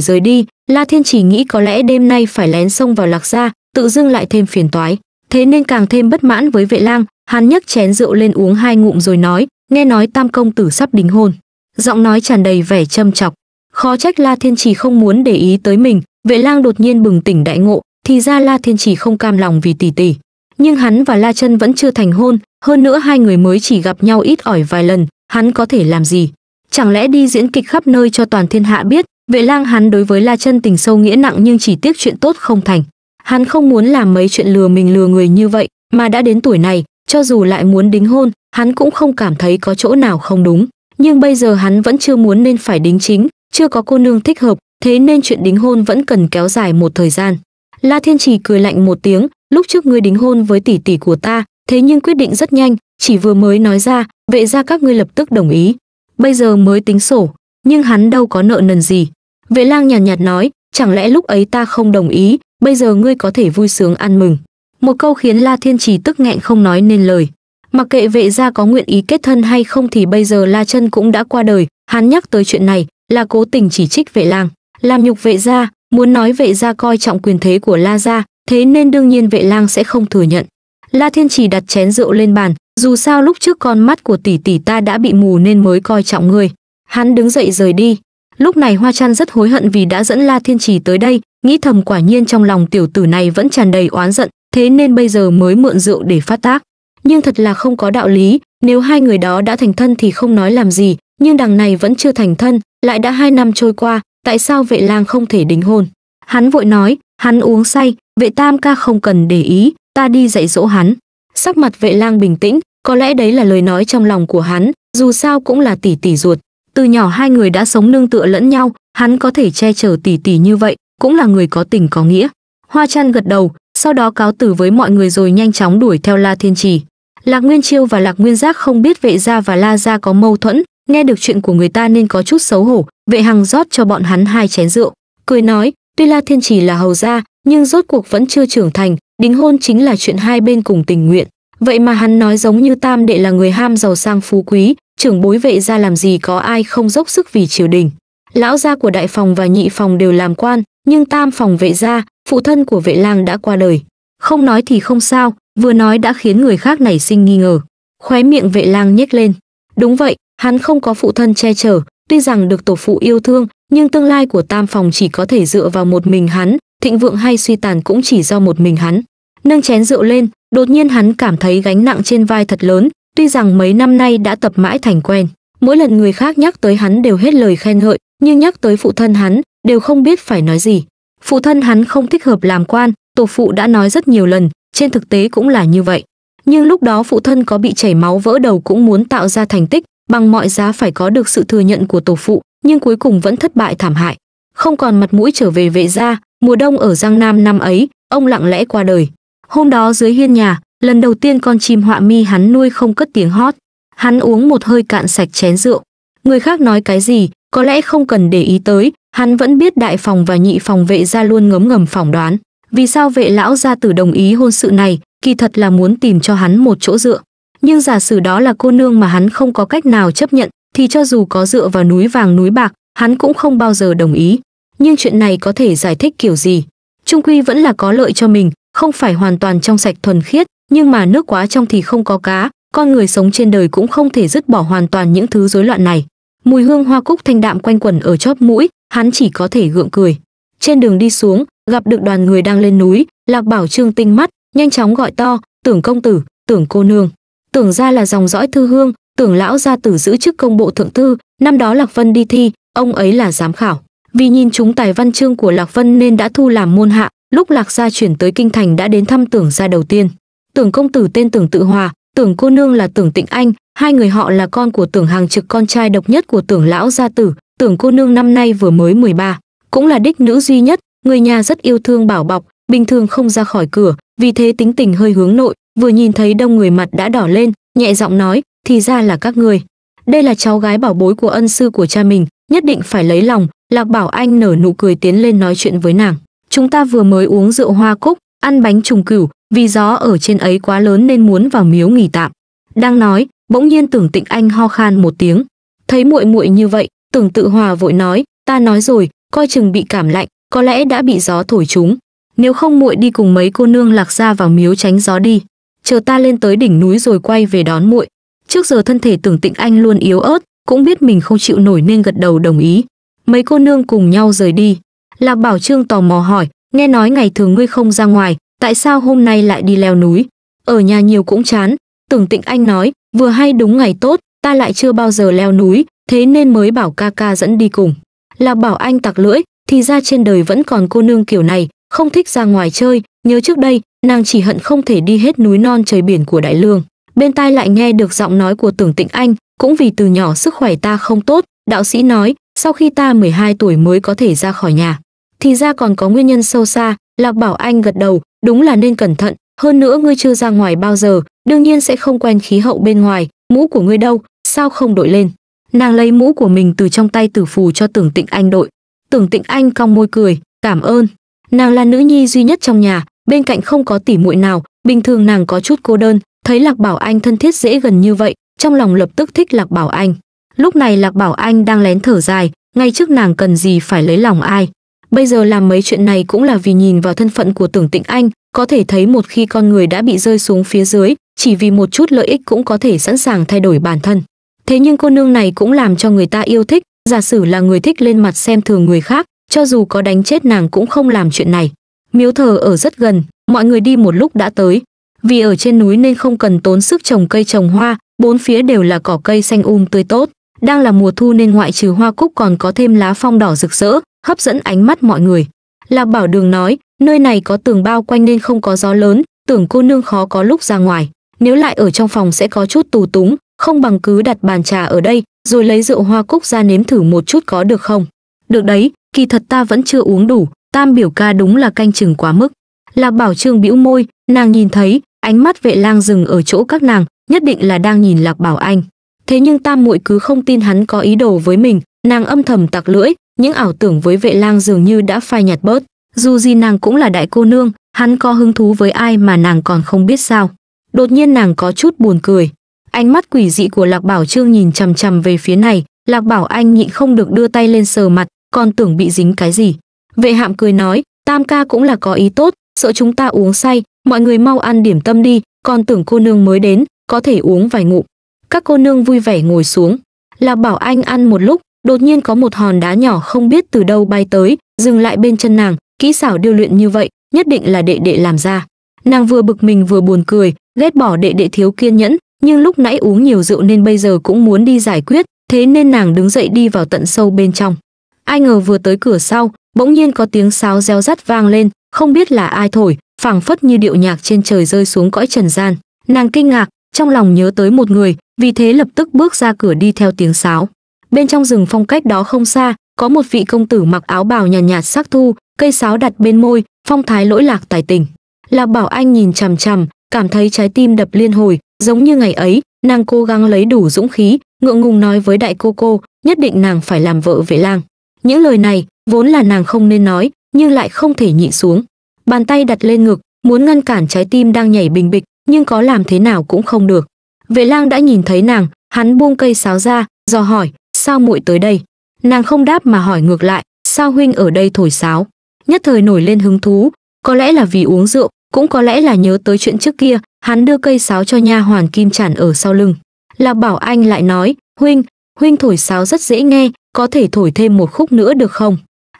rời đi, La Thiên chỉ nghĩ có lẽ đêm nay phải lén xông vào Lạc gia, tự dưng lại thêm phiền toái, thế nên càng thêm bất mãn với Vệ Lang, hắn nhấc chén rượu lên uống hai ngụm rồi nói, nghe nói Tam công tử sắp đính hôn. Giọng nói tràn đầy vẻ châm chọc, khó trách la thiên trì không muốn để ý tới mình vệ lang đột nhiên bừng tỉnh đại ngộ thì ra la thiên trì không cam lòng vì tỷ tỷ nhưng hắn và la Trân vẫn chưa thành hôn hơn nữa hai người mới chỉ gặp nhau ít ỏi vài lần hắn có thể làm gì chẳng lẽ đi diễn kịch khắp nơi cho toàn thiên hạ biết vệ lang hắn đối với la Trân tình sâu nghĩa nặng nhưng chỉ tiếc chuyện tốt không thành hắn không muốn làm mấy chuyện lừa mình lừa người như vậy mà đã đến tuổi này cho dù lại muốn đính hôn hắn cũng không cảm thấy có chỗ nào không đúng nhưng bây giờ hắn vẫn chưa muốn nên phải đính chính chưa có cô nương thích hợp, thế nên chuyện đính hôn vẫn cần kéo dài một thời gian. La Thiên Trì cười lạnh một tiếng, lúc trước ngươi đính hôn với tỷ tỷ của ta, thế nhưng quyết định rất nhanh, chỉ vừa mới nói ra, vệ gia các ngươi lập tức đồng ý. Bây giờ mới tính sổ, nhưng hắn đâu có nợ nần gì. Vệ lang nhàn nhạt, nhạt nói, chẳng lẽ lúc ấy ta không đồng ý, bây giờ ngươi có thể vui sướng ăn mừng. Một câu khiến La Thiên Trì tức nghẹn không nói nên lời. Mặc kệ vệ gia có nguyện ý kết thân hay không thì bây giờ La Chân cũng đã qua đời, hắn nhắc tới chuyện này, là cố tình chỉ trích vệ lang làm nhục vệ gia muốn nói vệ gia coi trọng quyền thế của la gia thế nên đương nhiên vệ lang sẽ không thừa nhận la thiên chỉ đặt chén rượu lên bàn dù sao lúc trước con mắt của tỷ tỷ ta đã bị mù nên mới coi trọng người hắn đứng dậy rời đi lúc này hoa trăn rất hối hận vì đã dẫn la thiên trì tới đây nghĩ thầm quả nhiên trong lòng tiểu tử này vẫn tràn đầy oán giận thế nên bây giờ mới mượn rượu để phát tác nhưng thật là không có đạo lý nếu hai người đó đã thành thân thì không nói làm gì nhưng đằng này vẫn chưa thành thân lại đã hai năm trôi qua tại sao vệ lang không thể đính hôn hắn vội nói hắn uống say vệ tam ca không cần để ý ta đi dạy dỗ hắn sắc mặt vệ lang bình tĩnh có lẽ đấy là lời nói trong lòng của hắn dù sao cũng là tỷ tỷ ruột từ nhỏ hai người đã sống nương tựa lẫn nhau hắn có thể che chở tỷ tỷ như vậy cũng là người có tình có nghĩa hoa chăn gật đầu sau đó cáo từ với mọi người rồi nhanh chóng đuổi theo la thiên trì lạc nguyên chiêu và lạc nguyên giác không biết vệ gia và la gia có mâu thuẫn nghe được chuyện của người ta nên có chút xấu hổ vệ hằng rót cho bọn hắn hai chén rượu cười nói tuy la thiên chỉ là hầu gia nhưng rốt cuộc vẫn chưa trưởng thành đính hôn chính là chuyện hai bên cùng tình nguyện vậy mà hắn nói giống như tam đệ là người ham giàu sang phú quý trưởng bối vệ ra làm gì có ai không dốc sức vì triều đình lão gia của đại phòng và nhị phòng đều làm quan nhưng tam phòng vệ gia phụ thân của vệ lang đã qua đời không nói thì không sao vừa nói đã khiến người khác nảy sinh nghi ngờ khóe miệng vệ lang nhếch lên đúng vậy Hắn không có phụ thân che chở, tuy rằng được tổ phụ yêu thương, nhưng tương lai của tam phòng chỉ có thể dựa vào một mình hắn, thịnh vượng hay suy tàn cũng chỉ do một mình hắn. Nâng chén rượu lên, đột nhiên hắn cảm thấy gánh nặng trên vai thật lớn, tuy rằng mấy năm nay đã tập mãi thành quen. Mỗi lần người khác nhắc tới hắn đều hết lời khen ngợi, nhưng nhắc tới phụ thân hắn, đều không biết phải nói gì. Phụ thân hắn không thích hợp làm quan, tổ phụ đã nói rất nhiều lần, trên thực tế cũng là như vậy. Nhưng lúc đó phụ thân có bị chảy máu vỡ đầu cũng muốn tạo ra thành tích, bằng mọi giá phải có được sự thừa nhận của tổ phụ, nhưng cuối cùng vẫn thất bại thảm hại. Không còn mặt mũi trở về vệ gia, mùa đông ở Giang Nam năm ấy, ông lặng lẽ qua đời. Hôm đó dưới hiên nhà, lần đầu tiên con chim họa mi hắn nuôi không cất tiếng hót. Hắn uống một hơi cạn sạch chén rượu. Người khác nói cái gì, có lẽ không cần để ý tới, hắn vẫn biết đại phòng và nhị phòng vệ gia luôn ngấm ngầm phỏng đoán. Vì sao vệ lão gia tử đồng ý hôn sự này, kỳ thật là muốn tìm cho hắn một chỗ dựa nhưng giả sử đó là cô nương mà hắn không có cách nào chấp nhận, thì cho dù có dựa vào núi vàng núi bạc, hắn cũng không bao giờ đồng ý. Nhưng chuyện này có thể giải thích kiểu gì? Trung quy vẫn là có lợi cho mình, không phải hoàn toàn trong sạch thuần khiết, nhưng mà nước quá trong thì không có cá, con người sống trên đời cũng không thể dứt bỏ hoàn toàn những thứ rối loạn này. Mùi hương hoa cúc thanh đạm quanh quẩn ở chóp mũi, hắn chỉ có thể gượng cười. Trên đường đi xuống, gặp được đoàn người đang lên núi, Lạc Bảo Trương tinh mắt, nhanh chóng gọi to, "Tưởng công tử, Tưởng cô nương." tưởng ra là dòng dõi thư hương tưởng lão gia tử giữ chức công bộ thượng thư năm đó lạc vân đi thi ông ấy là giám khảo vì nhìn chúng tài văn chương của lạc vân nên đã thu làm môn hạ lúc lạc gia chuyển tới kinh thành đã đến thăm tưởng gia đầu tiên tưởng công tử tên tưởng tự hòa tưởng cô nương là tưởng tịnh anh hai người họ là con của tưởng hàng trực con trai độc nhất của tưởng lão gia tử tưởng cô nương năm nay vừa mới 13, cũng là đích nữ duy nhất người nhà rất yêu thương bảo bọc bình thường không ra khỏi cửa vì thế tính tình hơi hướng nội vừa nhìn thấy đông người mặt đã đỏ lên, nhẹ giọng nói, thì ra là các người. Đây là cháu gái bảo bối của ân sư của cha mình, nhất định phải lấy lòng, Lạc Bảo Anh nở nụ cười tiến lên nói chuyện với nàng. Chúng ta vừa mới uống rượu hoa cúc, ăn bánh trùng cửu, vì gió ở trên ấy quá lớn nên muốn vào miếu nghỉ tạm. Đang nói, bỗng nhiên Tưởng Tịnh Anh ho khan một tiếng. Thấy muội muội như vậy, Tưởng Tự Hòa vội nói, ta nói rồi, coi chừng bị cảm lạnh, có lẽ đã bị gió thổi chúng Nếu không muội đi cùng mấy cô nương lạc ra vào miếu tránh gió đi chờ ta lên tới đỉnh núi rồi quay về đón muội trước giờ thân thể tưởng tịnh anh luôn yếu ớt cũng biết mình không chịu nổi nên gật đầu đồng ý mấy cô nương cùng nhau rời đi lạc bảo trương tò mò hỏi nghe nói ngày thường ngươi không ra ngoài tại sao hôm nay lại đi leo núi ở nhà nhiều cũng chán tưởng tịnh anh nói vừa hay đúng ngày tốt ta lại chưa bao giờ leo núi thế nên mới bảo ca ca dẫn đi cùng lạc bảo anh tặc lưỡi thì ra trên đời vẫn còn cô nương kiểu này không thích ra ngoài chơi Nhớ trước đây, nàng chỉ hận không thể đi hết núi non trời biển của Đại Lương. Bên tai lại nghe được giọng nói của Tưởng Tịnh Anh, cũng vì từ nhỏ sức khỏe ta không tốt, đạo sĩ nói, sau khi ta 12 tuổi mới có thể ra khỏi nhà. Thì ra còn có nguyên nhân sâu xa, Lạc Bảo Anh gật đầu, đúng là nên cẩn thận, hơn nữa ngươi chưa ra ngoài bao giờ, đương nhiên sẽ không quen khí hậu bên ngoài, mũ của ngươi đâu, sao không đội lên. Nàng lấy mũ của mình từ trong tay tử phù cho Tưởng Tịnh Anh đội. Tưởng Tịnh Anh cong môi cười, cảm ơn. Nàng là nữ nhi duy nhất trong nhà, bên cạnh không có tỉ muội nào bình thường nàng có chút cô đơn thấy lạc bảo anh thân thiết dễ gần như vậy trong lòng lập tức thích lạc bảo anh lúc này lạc bảo anh đang lén thở dài ngay trước nàng cần gì phải lấy lòng ai bây giờ làm mấy chuyện này cũng là vì nhìn vào thân phận của tưởng tịnh anh có thể thấy một khi con người đã bị rơi xuống phía dưới chỉ vì một chút lợi ích cũng có thể sẵn sàng thay đổi bản thân thế nhưng cô nương này cũng làm cho người ta yêu thích giả sử là người thích lên mặt xem thường người khác cho dù có đánh chết nàng cũng không làm chuyện này miếu thờ ở rất gần, mọi người đi một lúc đã tới. Vì ở trên núi nên không cần tốn sức trồng cây trồng hoa, bốn phía đều là cỏ cây xanh um tươi tốt. Đang là mùa thu nên ngoại trừ hoa cúc còn có thêm lá phong đỏ rực rỡ, hấp dẫn ánh mắt mọi người. Lạc Bảo Đường nói, nơi này có tường bao quanh nên không có gió lớn, tưởng cô nương khó có lúc ra ngoài. Nếu lại ở trong phòng sẽ có chút tù túng, không bằng cứ đặt bàn trà ở đây, rồi lấy rượu hoa cúc ra nếm thử một chút có được không? Được đấy, kỳ thật ta vẫn chưa uống đủ, tam biểu ca đúng là canh chừng quá mức lạc bảo trương bĩu môi nàng nhìn thấy ánh mắt vệ lang dừng ở chỗ các nàng nhất định là đang nhìn lạc bảo anh thế nhưng tam muội cứ không tin hắn có ý đồ với mình nàng âm thầm tặc lưỡi những ảo tưởng với vệ lang dường như đã phai nhạt bớt dù gì nàng cũng là đại cô nương hắn có hứng thú với ai mà nàng còn không biết sao đột nhiên nàng có chút buồn cười ánh mắt quỷ dị của lạc bảo trương nhìn chằm chằm về phía này lạc bảo anh nhịn không được đưa tay lên sờ mặt còn tưởng bị dính cái gì Vệ hạm cười nói, tam ca cũng là có ý tốt, sợ chúng ta uống say, mọi người mau ăn điểm tâm đi, còn tưởng cô nương mới đến, có thể uống vài ngụm. Các cô nương vui vẻ ngồi xuống. Lạc Bảo Anh ăn một lúc, đột nhiên có một hòn đá nhỏ không biết từ đâu bay tới, dừng lại bên chân nàng, kỹ xảo điêu luyện như vậy, nhất định là đệ đệ làm ra. Nàng vừa bực mình vừa buồn cười, ghét bỏ đệ đệ thiếu kiên nhẫn, nhưng lúc nãy uống nhiều rượu nên bây giờ cũng muốn đi giải quyết, thế nên nàng đứng dậy đi vào tận sâu bên trong. Ai ngờ vừa tới cửa sau, bỗng nhiên có tiếng sáo reo rắt vang lên không biết là ai thổi phảng phất như điệu nhạc trên trời rơi xuống cõi trần gian nàng kinh ngạc trong lòng nhớ tới một người vì thế lập tức bước ra cửa đi theo tiếng sáo bên trong rừng phong cách đó không xa có một vị công tử mặc áo bào nhàn nhạt, nhạt sắc thu cây sáo đặt bên môi phong thái lỗi lạc tài tình là bảo anh nhìn chằm chằm cảm thấy trái tim đập liên hồi giống như ngày ấy nàng cố gắng lấy đủ dũng khí ngượng ngùng nói với đại cô cô nhất định nàng phải làm vợ vệ lang những lời này vốn là nàng không nên nói nhưng lại không thể nhịn xuống bàn tay đặt lên ngực muốn ngăn cản trái tim đang nhảy bình bịch nhưng có làm thế nào cũng không được vệ lang đã nhìn thấy nàng hắn buông cây sáo ra do hỏi sao muội tới đây nàng không đáp mà hỏi ngược lại sao huynh ở đây thổi sáo nhất thời nổi lên hứng thú có lẽ là vì uống rượu cũng có lẽ là nhớ tới chuyện trước kia hắn đưa cây sáo cho nha hoàn kim tràn ở sau lưng là bảo anh lại nói huynh huynh thổi sáo rất dễ nghe có thể thổi thêm một khúc nữa được không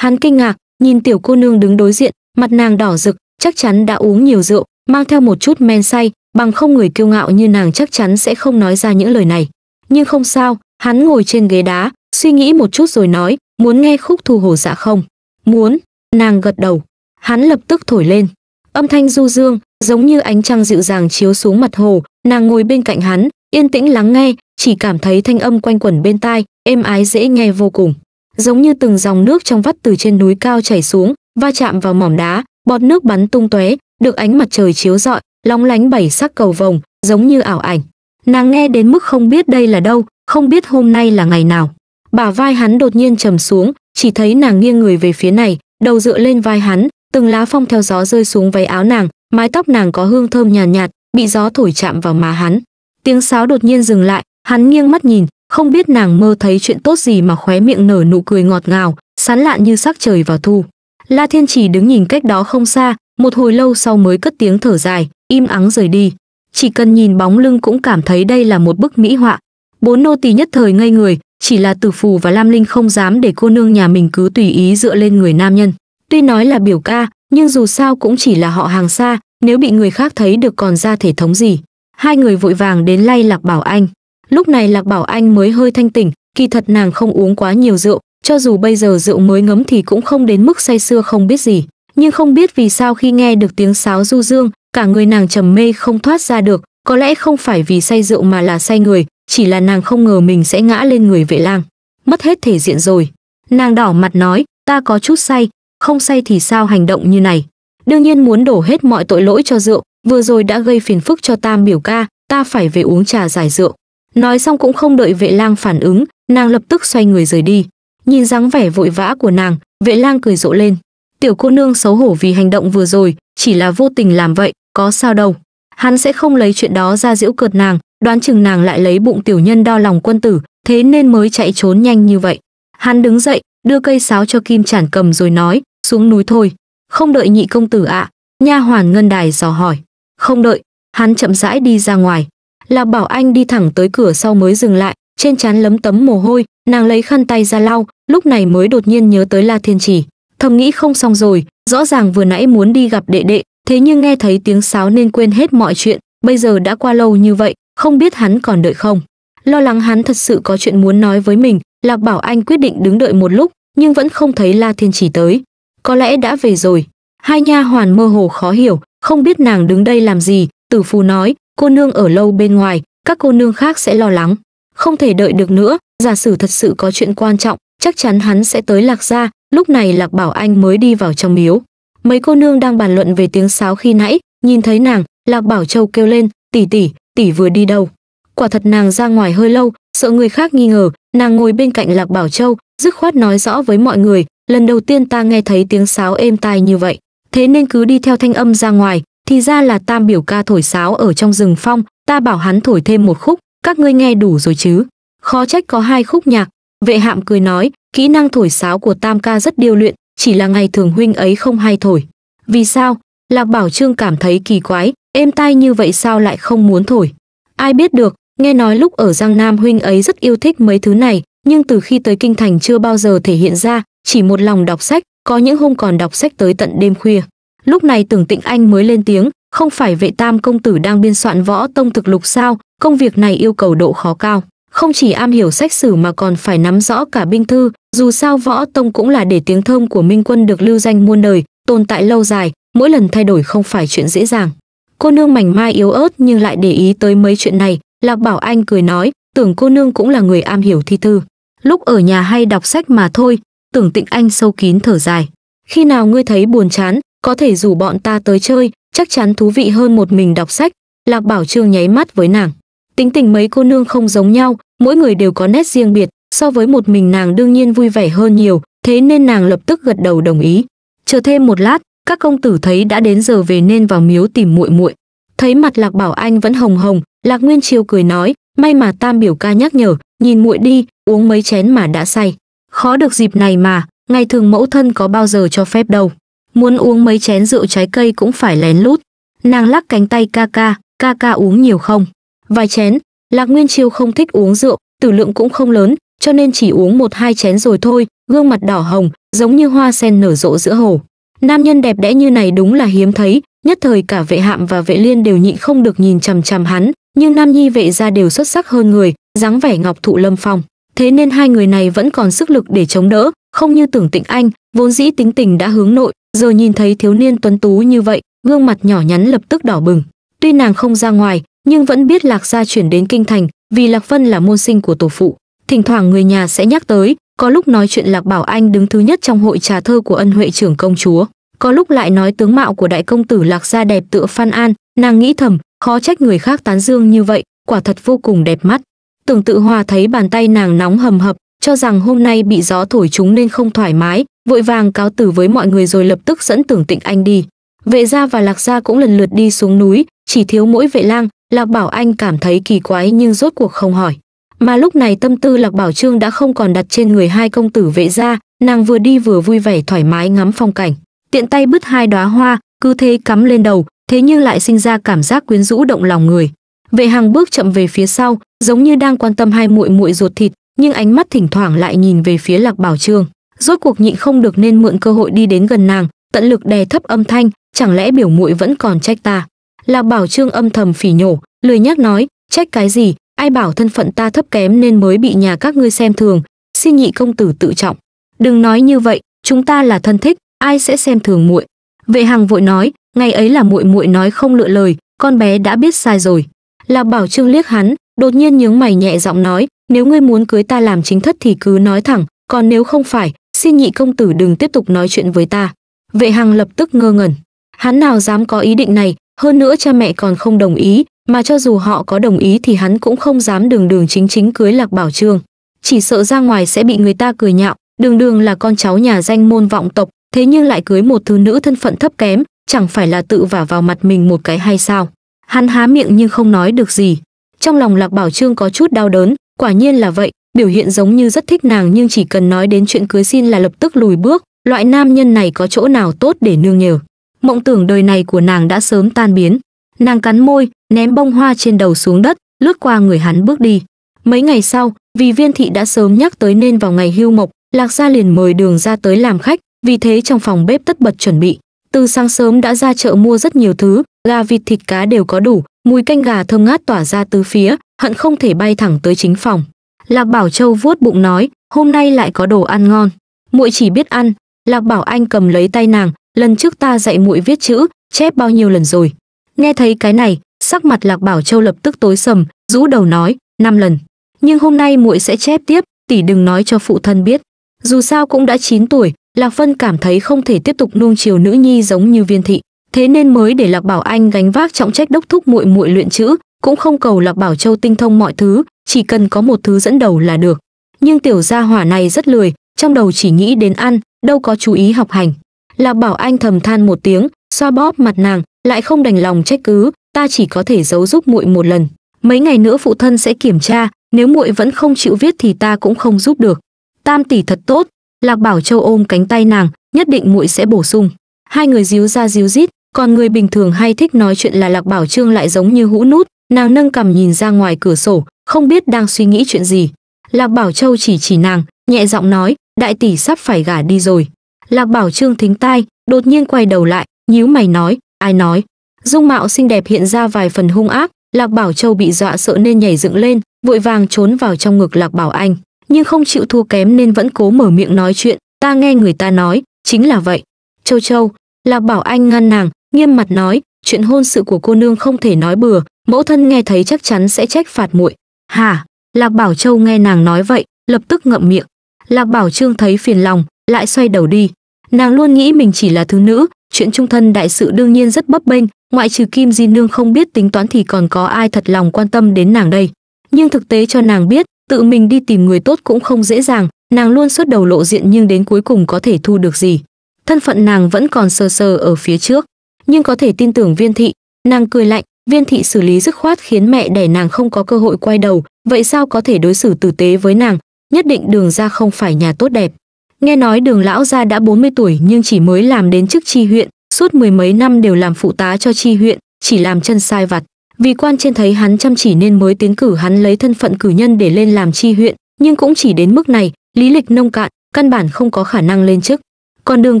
Hắn kinh ngạc, nhìn tiểu cô nương đứng đối diện, mặt nàng đỏ rực, chắc chắn đã uống nhiều rượu, mang theo một chút men say, bằng không người kiêu ngạo như nàng chắc chắn sẽ không nói ra những lời này. Nhưng không sao, hắn ngồi trên ghế đá, suy nghĩ một chút rồi nói, muốn nghe khúc thu hồ dạ không? Muốn, nàng gật đầu. Hắn lập tức thổi lên. Âm thanh du dương, giống như ánh trăng dịu dàng chiếu xuống mặt hồ, nàng ngồi bên cạnh hắn, yên tĩnh lắng nghe, chỉ cảm thấy thanh âm quanh quẩn bên tai, êm ái dễ nghe vô cùng giống như từng dòng nước trong vắt từ trên núi cao chảy xuống, va chạm vào mỏm đá, bọt nước bắn tung tóe, được ánh mặt trời chiếu rọi, lóng lánh bảy sắc cầu vồng, giống như ảo ảnh. Nàng nghe đến mức không biết đây là đâu, không biết hôm nay là ngày nào. bà vai hắn đột nhiên trầm xuống, chỉ thấy nàng nghiêng người về phía này, đầu dựa lên vai hắn, từng lá phong theo gió rơi xuống váy áo nàng, mái tóc nàng có hương thơm nhàn nhạt, nhạt, bị gió thổi chạm vào má hắn. Tiếng sáo đột nhiên dừng lại, hắn nghiêng mắt nhìn, không biết nàng mơ thấy chuyện tốt gì mà khóe miệng nở nụ cười ngọt ngào, sán lạn như sắc trời vào thu. La Thiên Chỉ đứng nhìn cách đó không xa, một hồi lâu sau mới cất tiếng thở dài, im ắng rời đi. Chỉ cần nhìn bóng lưng cũng cảm thấy đây là một bức mỹ họa. Bốn nô tỳ nhất thời ngây người, chỉ là Tử Phù và Lam Linh không dám để cô nương nhà mình cứ tùy ý dựa lên người nam nhân. Tuy nói là biểu ca, nhưng dù sao cũng chỉ là họ hàng xa, nếu bị người khác thấy được còn ra thể thống gì. Hai người vội vàng đến lay lạc bảo anh, lúc này lạc bảo anh mới hơi thanh tỉnh kỳ thật nàng không uống quá nhiều rượu cho dù bây giờ rượu mới ngấm thì cũng không đến mức say xưa không biết gì nhưng không biết vì sao khi nghe được tiếng sáo du dương cả người nàng trầm mê không thoát ra được có lẽ không phải vì say rượu mà là say người chỉ là nàng không ngờ mình sẽ ngã lên người vệ lang mất hết thể diện rồi nàng đỏ mặt nói ta có chút say không say thì sao hành động như này đương nhiên muốn đổ hết mọi tội lỗi cho rượu vừa rồi đã gây phiền phức cho tam biểu ca ta phải về uống trà giải rượu Nói xong cũng không đợi vệ lang phản ứng, nàng lập tức xoay người rời đi. Nhìn dáng vẻ vội vã của nàng, vệ lang cười rộ lên. Tiểu cô nương xấu hổ vì hành động vừa rồi, chỉ là vô tình làm vậy, có sao đâu. Hắn sẽ không lấy chuyện đó ra giễu cợt nàng, đoán chừng nàng lại lấy bụng tiểu nhân đo lòng quân tử, thế nên mới chạy trốn nhanh như vậy. Hắn đứng dậy, đưa cây sáo cho Kim Trản cầm rồi nói, xuống núi thôi. Không đợi nhị công tử ạ, à. nha hoàn ngân đài dò hỏi. Không đợi, hắn chậm rãi đi ra ngoài là Bảo Anh đi thẳng tới cửa sau mới dừng lại, trên trán lấm tấm mồ hôi, nàng lấy khăn tay ra lau, lúc này mới đột nhiên nhớ tới La Thiên Chỉ, thầm nghĩ không xong rồi, rõ ràng vừa nãy muốn đi gặp đệ đệ, thế nhưng nghe thấy tiếng sáo nên quên hết mọi chuyện, bây giờ đã qua lâu như vậy, không biết hắn còn đợi không. Lo lắng hắn thật sự có chuyện muốn nói với mình, Lạc Bảo Anh quyết định đứng đợi một lúc, nhưng vẫn không thấy La Thiên Chỉ tới. Có lẽ đã về rồi. Hai nha hoàn mơ hồ khó hiểu, không biết nàng đứng đây làm gì, Tử Phù nói, cô nương ở lâu bên ngoài các cô nương khác sẽ lo lắng không thể đợi được nữa giả sử thật sự có chuyện quan trọng chắc chắn hắn sẽ tới lạc gia lúc này lạc bảo anh mới đi vào trong miếu mấy cô nương đang bàn luận về tiếng sáo khi nãy nhìn thấy nàng lạc bảo châu kêu lên tỷ tỷ tỷ vừa đi đâu quả thật nàng ra ngoài hơi lâu sợ người khác nghi ngờ nàng ngồi bên cạnh lạc bảo châu dứt khoát nói rõ với mọi người lần đầu tiên ta nghe thấy tiếng sáo êm tai như vậy thế nên cứ đi theo thanh âm ra ngoài thì ra là tam biểu ca thổi sáo ở trong rừng phong ta bảo hắn thổi thêm một khúc các ngươi nghe đủ rồi chứ khó trách có hai khúc nhạc vệ hạm cười nói kỹ năng thổi sáo của tam ca rất điêu luyện chỉ là ngày thường huynh ấy không hay thổi vì sao lạc bảo trương cảm thấy kỳ quái êm tai như vậy sao lại không muốn thổi ai biết được nghe nói lúc ở giang nam huynh ấy rất yêu thích mấy thứ này nhưng từ khi tới kinh thành chưa bao giờ thể hiện ra chỉ một lòng đọc sách có những hôm còn đọc sách tới tận đêm khuya lúc này tưởng tịnh anh mới lên tiếng không phải vệ tam công tử đang biên soạn võ tông thực lục sao công việc này yêu cầu độ khó cao không chỉ am hiểu sách sử mà còn phải nắm rõ cả binh thư dù sao võ tông cũng là để tiếng thơm của minh quân được lưu danh muôn đời tồn tại lâu dài mỗi lần thay đổi không phải chuyện dễ dàng cô nương mảnh mai yếu ớt nhưng lại để ý tới mấy chuyện này lạc bảo anh cười nói tưởng cô nương cũng là người am hiểu thi thư lúc ở nhà hay đọc sách mà thôi tưởng tịnh anh sâu kín thở dài khi nào ngươi thấy buồn chán có thể rủ bọn ta tới chơi, chắc chắn thú vị hơn một mình đọc sách. Lạc Bảo Trương nháy mắt với nàng. Tính tình mấy cô nương không giống nhau, mỗi người đều có nét riêng biệt, so với một mình nàng đương nhiên vui vẻ hơn nhiều, thế nên nàng lập tức gật đầu đồng ý. Chờ thêm một lát, các công tử thấy đã đến giờ về nên vào miếu tìm muội muội. Thấy mặt Lạc Bảo Anh vẫn hồng hồng, Lạc Nguyên Chiêu cười nói, may mà Tam biểu ca nhắc nhở, nhìn muội đi, uống mấy chén mà đã say. Khó được dịp này mà, ngày thường mẫu thân có bao giờ cho phép đâu muốn uống mấy chén rượu trái cây cũng phải lén lút. Nàng lắc cánh tay ca ca, ca ca uống nhiều không? Vài chén, Lạc Nguyên Chiêu không thích uống rượu, tử lượng cũng không lớn, cho nên chỉ uống một hai chén rồi thôi, gương mặt đỏ hồng, giống như hoa sen nở rộ giữa hồ. Nam nhân đẹp đẽ như này đúng là hiếm thấy, nhất thời cả vệ hạm và vệ liên đều nhịn không được nhìn chằm chằm hắn, nhưng nam nhi vệ gia đều xuất sắc hơn người, dáng vẻ ngọc thụ lâm phong. Thế nên hai người này vẫn còn sức lực để chống đỡ, không như tưởng tịnh anh, vốn dĩ tính tình đã hướng nội, rồi nhìn thấy thiếu niên tuấn tú như vậy gương mặt nhỏ nhắn lập tức đỏ bừng tuy nàng không ra ngoài nhưng vẫn biết lạc gia chuyển đến kinh thành vì lạc vân là môn sinh của tổ phụ thỉnh thoảng người nhà sẽ nhắc tới có lúc nói chuyện lạc bảo anh đứng thứ nhất trong hội trà thơ của ân huệ trưởng công chúa có lúc lại nói tướng mạo của đại công tử lạc gia đẹp tựa phan an nàng nghĩ thầm khó trách người khác tán dương như vậy quả thật vô cùng đẹp mắt tưởng tự hòa thấy bàn tay nàng nóng hầm hập cho rằng hôm nay bị gió thổi chúng nên không thoải mái vội vàng cáo tử với mọi người rồi lập tức dẫn tưởng tịnh anh đi vệ gia và lạc gia cũng lần lượt đi xuống núi chỉ thiếu mỗi vệ lang lạc bảo anh cảm thấy kỳ quái nhưng rốt cuộc không hỏi mà lúc này tâm tư lạc bảo trương đã không còn đặt trên người hai công tử vệ gia nàng vừa đi vừa vui vẻ thoải mái ngắm phong cảnh tiện tay bứt hai đóa hoa cứ thế cắm lên đầu thế nhưng lại sinh ra cảm giác quyến rũ động lòng người vệ hằng bước chậm về phía sau giống như đang quan tâm hai muội muội ruột thịt nhưng ánh mắt thỉnh thoảng lại nhìn về phía lạc bảo trương rốt cuộc nhịn không được nên mượn cơ hội đi đến gần nàng tận lực đè thấp âm thanh chẳng lẽ biểu muội vẫn còn trách ta lạc bảo trương âm thầm phỉ nhổ lười nhắc nói trách cái gì ai bảo thân phận ta thấp kém nên mới bị nhà các ngươi xem thường xin nhị công tử tự trọng đừng nói như vậy chúng ta là thân thích ai sẽ xem thường muội vệ hằng vội nói ngày ấy là muội muội nói không lựa lời con bé đã biết sai rồi lạc bảo trương liếc hắn đột nhiên nhướng mày nhẹ giọng nói nếu ngươi muốn cưới ta làm chính thất thì cứ nói thẳng còn nếu không phải xin nhị công tử đừng tiếp tục nói chuyện với ta vệ hằng lập tức ngơ ngẩn hắn nào dám có ý định này hơn nữa cha mẹ còn không đồng ý mà cho dù họ có đồng ý thì hắn cũng không dám đường đường chính chính cưới lạc bảo trương chỉ sợ ra ngoài sẽ bị người ta cười nhạo đường đường là con cháu nhà danh môn vọng tộc thế nhưng lại cưới một thứ nữ thân phận thấp kém chẳng phải là tự vả vào mặt mình một cái hay sao hắn há miệng nhưng không nói được gì trong lòng lạc bảo trương có chút đau đớn quả nhiên là vậy biểu hiện giống như rất thích nàng nhưng chỉ cần nói đến chuyện cưới xin là lập tức lùi bước, loại nam nhân này có chỗ nào tốt để nương nhờ. Mộng tưởng đời này của nàng đã sớm tan biến. Nàng cắn môi, ném bông hoa trên đầu xuống đất, lướt qua người hắn bước đi. Mấy ngày sau, vì viên thị đã sớm nhắc tới nên vào ngày hưu mộc, Lạc Gia liền mời đường ra tới làm khách, vì thế trong phòng bếp tất bật chuẩn bị. Từ sáng sớm đã ra chợ mua rất nhiều thứ, gà vịt thịt cá đều có đủ, mùi canh gà thơm ngát tỏa ra tứ phía, hận không thể bay thẳng tới chính phòng. Lạc Bảo Châu vuốt bụng nói, hôm nay lại có đồ ăn ngon. Muội chỉ biết ăn, Lạc Bảo Anh cầm lấy tay nàng, lần trước ta dạy muội viết chữ, chép bao nhiêu lần rồi. Nghe thấy cái này, sắc mặt Lạc Bảo Châu lập tức tối sầm, rũ đầu nói, năm lần. Nhưng hôm nay muội sẽ chép tiếp, tỷ đừng nói cho phụ thân biết. Dù sao cũng đã 9 tuổi, Lạc Vân cảm thấy không thể tiếp tục nuông chiều nữ nhi giống như Viên thị, thế nên mới để Lạc Bảo Anh gánh vác trọng trách đốc thúc muội muội luyện chữ, cũng không cầu là Bảo Châu tinh thông mọi thứ, chỉ cần có một thứ dẫn đầu là được. Nhưng tiểu gia hỏa này rất lười, trong đầu chỉ nghĩ đến ăn, đâu có chú ý học hành. Lạc Bảo Anh thầm than một tiếng, xoa bóp mặt nàng, lại không đành lòng trách cứ, ta chỉ có thể giấu giúp muội một lần. Mấy ngày nữa phụ thân sẽ kiểm tra, nếu muội vẫn không chịu viết thì ta cũng không giúp được. Tam tỷ thật tốt, Lạc Bảo Châu ôm cánh tay nàng, nhất định muội sẽ bổ sung. Hai người díu ra díu dít, còn người bình thường hay thích nói chuyện là Lạc Bảo Trương lại giống như hũ nút, Nàng nâng cằm nhìn ra ngoài cửa sổ, không biết đang suy nghĩ chuyện gì. Lạc Bảo Châu chỉ chỉ nàng, nhẹ giọng nói, đại tỷ sắp phải gả đi rồi. Lạc Bảo Trương thính tai, đột nhiên quay đầu lại, nhíu mày nói, ai nói. Dung mạo xinh đẹp hiện ra vài phần hung ác, Lạc Bảo Châu bị dọa sợ nên nhảy dựng lên, vội vàng trốn vào trong ngực Lạc Bảo Anh, nhưng không chịu thua kém nên vẫn cố mở miệng nói chuyện, ta nghe người ta nói, chính là vậy. Châu Châu, Lạc Bảo Anh ngăn nàng, nghiêm mặt nói, chuyện hôn sự của cô nương không thể nói bừa, mẫu thân nghe thấy chắc chắn sẽ trách phạt muội hả lạc bảo châu nghe nàng nói vậy lập tức ngậm miệng lạc bảo trương thấy phiền lòng lại xoay đầu đi nàng luôn nghĩ mình chỉ là thứ nữ chuyện trung thân đại sự đương nhiên rất bấp bênh ngoại trừ kim di nương không biết tính toán thì còn có ai thật lòng quan tâm đến nàng đây nhưng thực tế cho nàng biết tự mình đi tìm người tốt cũng không dễ dàng nàng luôn xuất đầu lộ diện nhưng đến cuối cùng có thể thu được gì thân phận nàng vẫn còn sơ sơ ở phía trước nhưng có thể tin tưởng viên thị nàng cười lạnh viên thị xử lý dứt khoát khiến mẹ đẻ nàng không có cơ hội quay đầu vậy sao có thể đối xử tử tế với nàng nhất định đường ra không phải nhà tốt đẹp nghe nói đường lão gia đã 40 tuổi nhưng chỉ mới làm đến chức tri huyện suốt mười mấy năm đều làm phụ tá cho tri huyện chỉ làm chân sai vặt vì quan trên thấy hắn chăm chỉ nên mới tiến cử hắn lấy thân phận cử nhân để lên làm tri huyện nhưng cũng chỉ đến mức này lý lịch nông cạn căn bản không có khả năng lên chức còn đường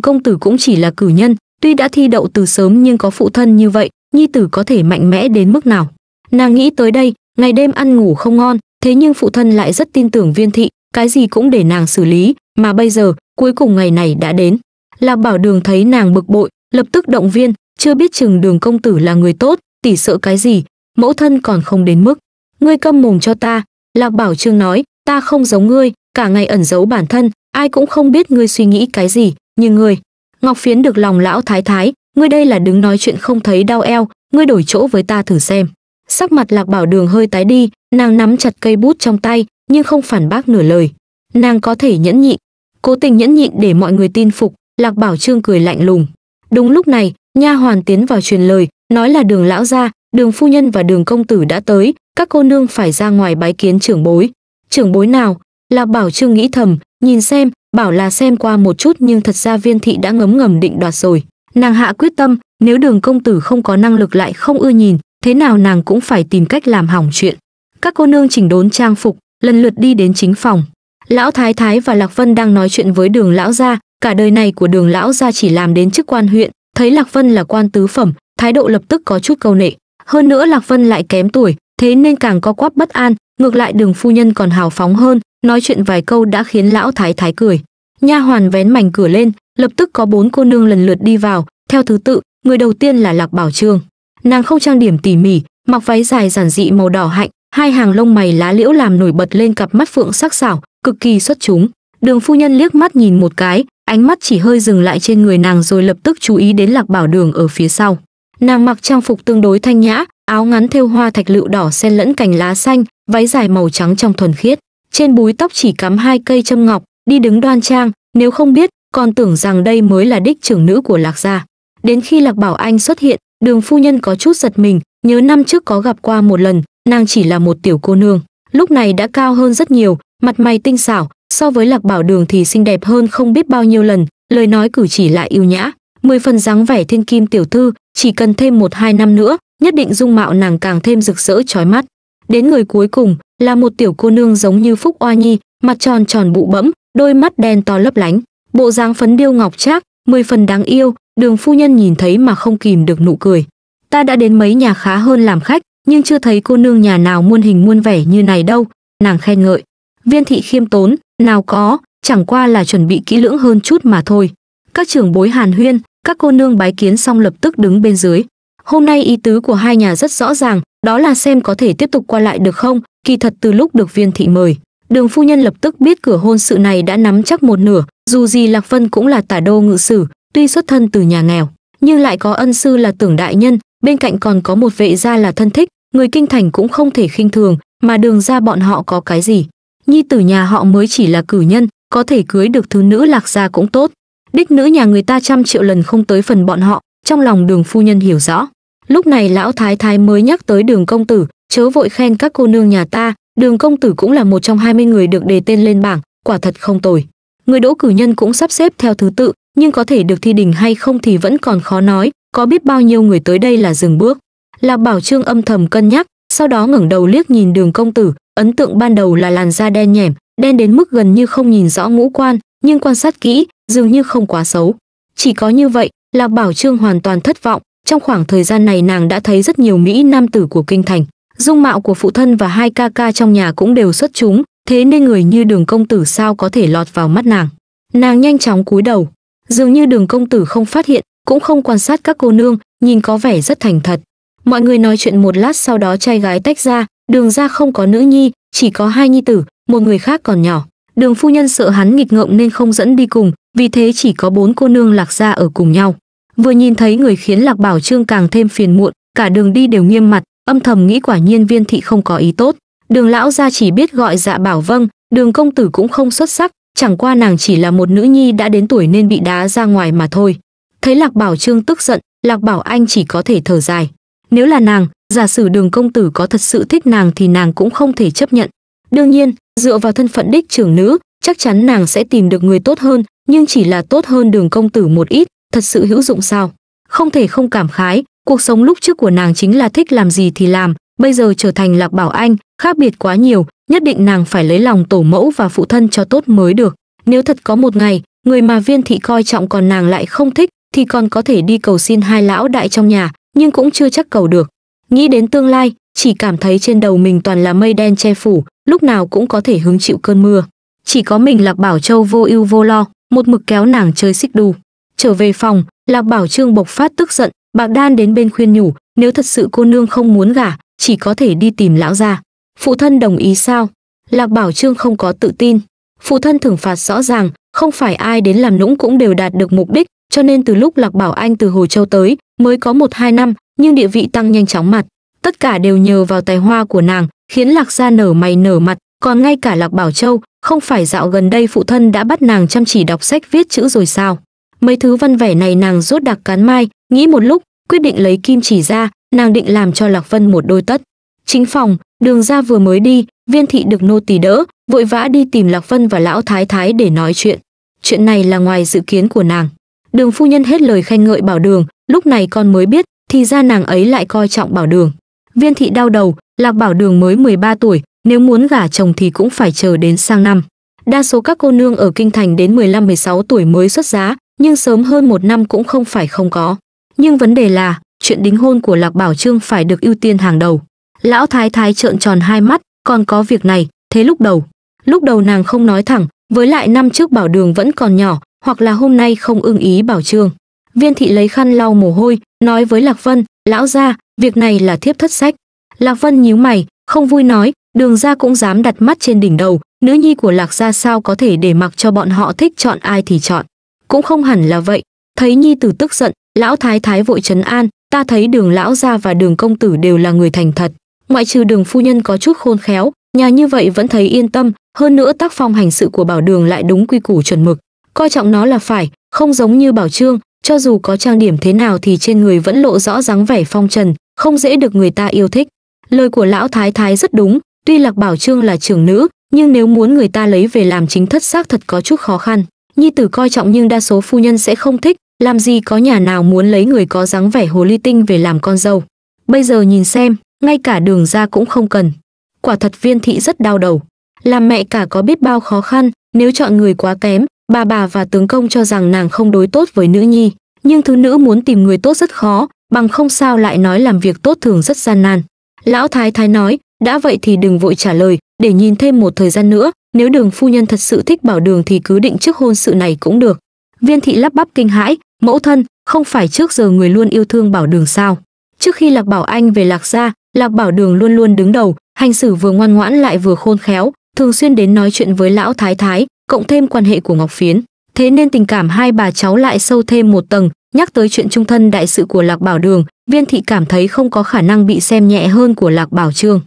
công tử cũng chỉ là cử nhân tuy đã thi đậu từ sớm nhưng có phụ thân như vậy nhi tử có thể mạnh mẽ đến mức nào nàng nghĩ tới đây ngày đêm ăn ngủ không ngon thế nhưng phụ thân lại rất tin tưởng viên thị cái gì cũng để nàng xử lý mà bây giờ cuối cùng ngày này đã đến lạc bảo đường thấy nàng bực bội lập tức động viên chưa biết chừng đường công tử là người tốt tỷ sợ cái gì mẫu thân còn không đến mức ngươi câm mồm cho ta lạc bảo trương nói ta không giống ngươi cả ngày ẩn giấu bản thân ai cũng không biết ngươi suy nghĩ cái gì như ngươi ngọc phiến được lòng lão thái thái ngươi đây là đứng nói chuyện không thấy đau eo ngươi đổi chỗ với ta thử xem sắc mặt lạc bảo đường hơi tái đi nàng nắm chặt cây bút trong tay nhưng không phản bác nửa lời nàng có thể nhẫn nhịn cố tình nhẫn nhịn để mọi người tin phục lạc bảo trương cười lạnh lùng đúng lúc này nha hoàn tiến vào truyền lời nói là đường lão gia đường phu nhân và đường công tử đã tới các cô nương phải ra ngoài bái kiến trưởng bối trưởng bối nào lạc bảo trương nghĩ thầm nhìn xem bảo là xem qua một chút nhưng thật ra viên thị đã ngấm ngầm định đoạt rồi nàng hạ quyết tâm nếu đường công tử không có năng lực lại không ưa nhìn thế nào nàng cũng phải tìm cách làm hỏng chuyện các cô nương chỉnh đốn trang phục lần lượt đi đến chính phòng lão thái thái và lạc vân đang nói chuyện với đường lão gia cả đời này của đường lão gia chỉ làm đến chức quan huyện thấy lạc vân là quan tứ phẩm thái độ lập tức có chút câu nệ hơn nữa lạc vân lại kém tuổi thế nên càng có quắp bất an ngược lại đường phu nhân còn hào phóng hơn nói chuyện vài câu đã khiến lão thái thái cười nha hoàn vén mảnh cửa lên lập tức có bốn cô nương lần lượt đi vào theo thứ tự người đầu tiên là lạc bảo trương nàng không trang điểm tỉ mỉ mặc váy dài giản dị màu đỏ hạnh hai hàng lông mày lá liễu làm nổi bật lên cặp mắt phượng sắc sảo cực kỳ xuất chúng đường phu nhân liếc mắt nhìn một cái ánh mắt chỉ hơi dừng lại trên người nàng rồi lập tức chú ý đến lạc bảo đường ở phía sau nàng mặc trang phục tương đối thanh nhã áo ngắn thêu hoa thạch lựu đỏ xen lẫn cành lá xanh váy dài màu trắng trong thuần khiết trên búi tóc chỉ cắm hai cây châm ngọc đi đứng đoan trang, nếu không biết, còn tưởng rằng đây mới là đích trưởng nữ của Lạc gia. Đến khi Lạc Bảo Anh xuất hiện, Đường phu nhân có chút giật mình, nhớ năm trước có gặp qua một lần, nàng chỉ là một tiểu cô nương, lúc này đã cao hơn rất nhiều, mặt mày tinh xảo, so với Lạc Bảo Đường thì xinh đẹp hơn không biết bao nhiêu lần, lời nói cử chỉ lại yêu nhã, mười phần dáng vẻ thiên kim tiểu thư, chỉ cần thêm một hai năm nữa, nhất định dung mạo nàng càng thêm rực rỡ chói mắt. Đến người cuối cùng là một tiểu cô nương giống như Phúc Oa Nhi, mặt tròn tròn bụ bẫm, đôi mắt đen to lấp lánh bộ dáng phấn điêu ngọc trác mười phần đáng yêu đường phu nhân nhìn thấy mà không kìm được nụ cười ta đã đến mấy nhà khá hơn làm khách nhưng chưa thấy cô nương nhà nào muôn hình muôn vẻ như này đâu nàng khen ngợi viên thị khiêm tốn nào có chẳng qua là chuẩn bị kỹ lưỡng hơn chút mà thôi các trưởng bối hàn huyên các cô nương bái kiến xong lập tức đứng bên dưới hôm nay ý tứ của hai nhà rất rõ ràng đó là xem có thể tiếp tục qua lại được không kỳ thật từ lúc được viên thị mời Đường phu nhân lập tức biết cửa hôn sự này đã nắm chắc một nửa, dù gì Lạc Vân cũng là tả đô ngự sử, tuy xuất thân từ nhà nghèo, nhưng lại có ân sư là tưởng đại nhân, bên cạnh còn có một vệ gia là thân thích, người kinh thành cũng không thể khinh thường, mà đường ra bọn họ có cái gì. Nhi tử nhà họ mới chỉ là cử nhân, có thể cưới được thứ nữ lạc gia cũng tốt. Đích nữ nhà người ta trăm triệu lần không tới phần bọn họ, trong lòng đường phu nhân hiểu rõ. Lúc này lão thái thái mới nhắc tới đường công tử, chớ vội khen các cô nương nhà ta, Đường công tử cũng là một trong 20 người được đề tên lên bảng, quả thật không tồi. Người đỗ cử nhân cũng sắp xếp theo thứ tự, nhưng có thể được thi đình hay không thì vẫn còn khó nói, có biết bao nhiêu người tới đây là dừng bước. Lạc Bảo Trương âm thầm cân nhắc, sau đó ngẩng đầu liếc nhìn Đường công tử, ấn tượng ban đầu là làn da đen nhẻm, đen đến mức gần như không nhìn rõ ngũ quan, nhưng quan sát kỹ, dường như không quá xấu. Chỉ có như vậy, Lạc Bảo Trương hoàn toàn thất vọng, trong khoảng thời gian này nàng đã thấy rất nhiều mỹ nam tử của kinh thành. Dung mạo của phụ thân và hai ca ca trong nhà cũng đều xuất chúng, thế nên người như đường công tử sao có thể lọt vào mắt nàng. Nàng nhanh chóng cúi đầu, dường như đường công tử không phát hiện, cũng không quan sát các cô nương, nhìn có vẻ rất thành thật. Mọi người nói chuyện một lát sau đó trai gái tách ra, đường ra không có nữ nhi, chỉ có hai nhi tử, một người khác còn nhỏ. Đường phu nhân sợ hắn nghịch ngợm nên không dẫn đi cùng, vì thế chỉ có bốn cô nương lạc ra ở cùng nhau. Vừa nhìn thấy người khiến lạc bảo trương càng thêm phiền muộn, cả đường đi đều nghiêm mặt, âm thầm nghĩ quả nhiên viên thị không có ý tốt đường lão gia chỉ biết gọi dạ bảo vâng đường công tử cũng không xuất sắc chẳng qua nàng chỉ là một nữ nhi đã đến tuổi nên bị đá ra ngoài mà thôi thấy lạc bảo trương tức giận lạc bảo anh chỉ có thể thở dài nếu là nàng giả sử đường công tử có thật sự thích nàng thì nàng cũng không thể chấp nhận đương nhiên dựa vào thân phận đích trưởng nữ chắc chắn nàng sẽ tìm được người tốt hơn nhưng chỉ là tốt hơn đường công tử một ít thật sự hữu dụng sao không thể không cảm khái cuộc sống lúc trước của nàng chính là thích làm gì thì làm bây giờ trở thành lạc bảo anh khác biệt quá nhiều nhất định nàng phải lấy lòng tổ mẫu và phụ thân cho tốt mới được nếu thật có một ngày người mà viên thị coi trọng còn nàng lại không thích thì còn có thể đi cầu xin hai lão đại trong nhà nhưng cũng chưa chắc cầu được nghĩ đến tương lai chỉ cảm thấy trên đầu mình toàn là mây đen che phủ lúc nào cũng có thể hứng chịu cơn mưa chỉ có mình lạc bảo châu vô ưu vô lo một mực kéo nàng chơi xích đu Trở về phòng, Lạc Bảo Trương bộc phát tức giận, Bạc Đan đến bên khuyên nhủ, nếu thật sự cô nương không muốn gả, chỉ có thể đi tìm lão gia. Phụ thân đồng ý sao? Lạc Bảo Trương không có tự tin. Phụ thân thưởng phạt rõ ràng, không phải ai đến làm nũng cũng đều đạt được mục đích, cho nên từ lúc Lạc Bảo Anh từ Hồ Châu tới, mới có một hai năm, nhưng địa vị tăng nhanh chóng mặt. Tất cả đều nhờ vào tài hoa của nàng, khiến Lạc gia nở mày nở mặt, còn ngay cả Lạc Bảo Châu, không phải dạo gần đây phụ thân đã bắt nàng chăm chỉ đọc sách viết chữ rồi sao? mấy thứ văn vẻ này nàng rốt đặc cán mai nghĩ một lúc quyết định lấy kim chỉ ra nàng định làm cho lạc vân một đôi tất chính phòng đường ra vừa mới đi viên thị được nô tỳ đỡ vội vã đi tìm lạc vân và lão thái thái để nói chuyện chuyện này là ngoài dự kiến của nàng đường phu nhân hết lời khen ngợi bảo đường lúc này con mới biết thì ra nàng ấy lại coi trọng bảo đường viên thị đau đầu lạc bảo đường mới 13 tuổi nếu muốn gả chồng thì cũng phải chờ đến sang năm đa số các cô nương ở kinh thành đến 15-16 tuổi mới xuất giá nhưng sớm hơn một năm cũng không phải không có. Nhưng vấn đề là, chuyện đính hôn của Lạc Bảo Trương phải được ưu tiên hàng đầu. Lão thái thái trợn tròn hai mắt, còn có việc này, thế lúc đầu. Lúc đầu nàng không nói thẳng, với lại năm trước Bảo Đường vẫn còn nhỏ, hoặc là hôm nay không ưng ý Bảo Trương. Viên thị lấy khăn lau mồ hôi, nói với Lạc Vân, lão gia, việc này là thiếp thất sách. Lạc Vân nhíu mày, không vui nói, đường ra cũng dám đặt mắt trên đỉnh đầu, nữ nhi của Lạc gia sao có thể để mặc cho bọn họ thích chọn ai thì chọn cũng không hẳn là vậy thấy nhi tử tức giận lão thái thái vội trấn an ta thấy đường lão gia và đường công tử đều là người thành thật ngoại trừ đường phu nhân có chút khôn khéo nhà như vậy vẫn thấy yên tâm hơn nữa tác phong hành sự của bảo đường lại đúng quy củ chuẩn mực coi trọng nó là phải không giống như bảo trương cho dù có trang điểm thế nào thì trên người vẫn lộ rõ dáng vẻ phong trần không dễ được người ta yêu thích lời của lão thái thái rất đúng tuy lạc bảo trương là trưởng nữ nhưng nếu muốn người ta lấy về làm chính thất xác thật có chút khó khăn nhi tử coi trọng nhưng đa số phu nhân sẽ không thích làm gì có nhà nào muốn lấy người có dáng vẻ hồ ly tinh về làm con dâu bây giờ nhìn xem ngay cả đường ra cũng không cần quả thật viên thị rất đau đầu làm mẹ cả có biết bao khó khăn nếu chọn người quá kém bà bà và tướng công cho rằng nàng không đối tốt với nữ nhi nhưng thứ nữ muốn tìm người tốt rất khó bằng không sao lại nói làm việc tốt thường rất gian nan lão thái thái nói đã vậy thì đừng vội trả lời để nhìn thêm một thời gian nữa nếu đường phu nhân thật sự thích bảo đường thì cứ định trước hôn sự này cũng được viên thị lắp bắp kinh hãi mẫu thân không phải trước giờ người luôn yêu thương bảo đường sao trước khi lạc bảo anh về lạc gia lạc bảo đường luôn luôn đứng đầu hành xử vừa ngoan ngoãn lại vừa khôn khéo thường xuyên đến nói chuyện với lão thái thái cộng thêm quan hệ của ngọc phiến thế nên tình cảm hai bà cháu lại sâu thêm một tầng nhắc tới chuyện trung thân đại sự của lạc bảo đường viên thị cảm thấy không có khả năng bị xem nhẹ hơn của lạc bảo trương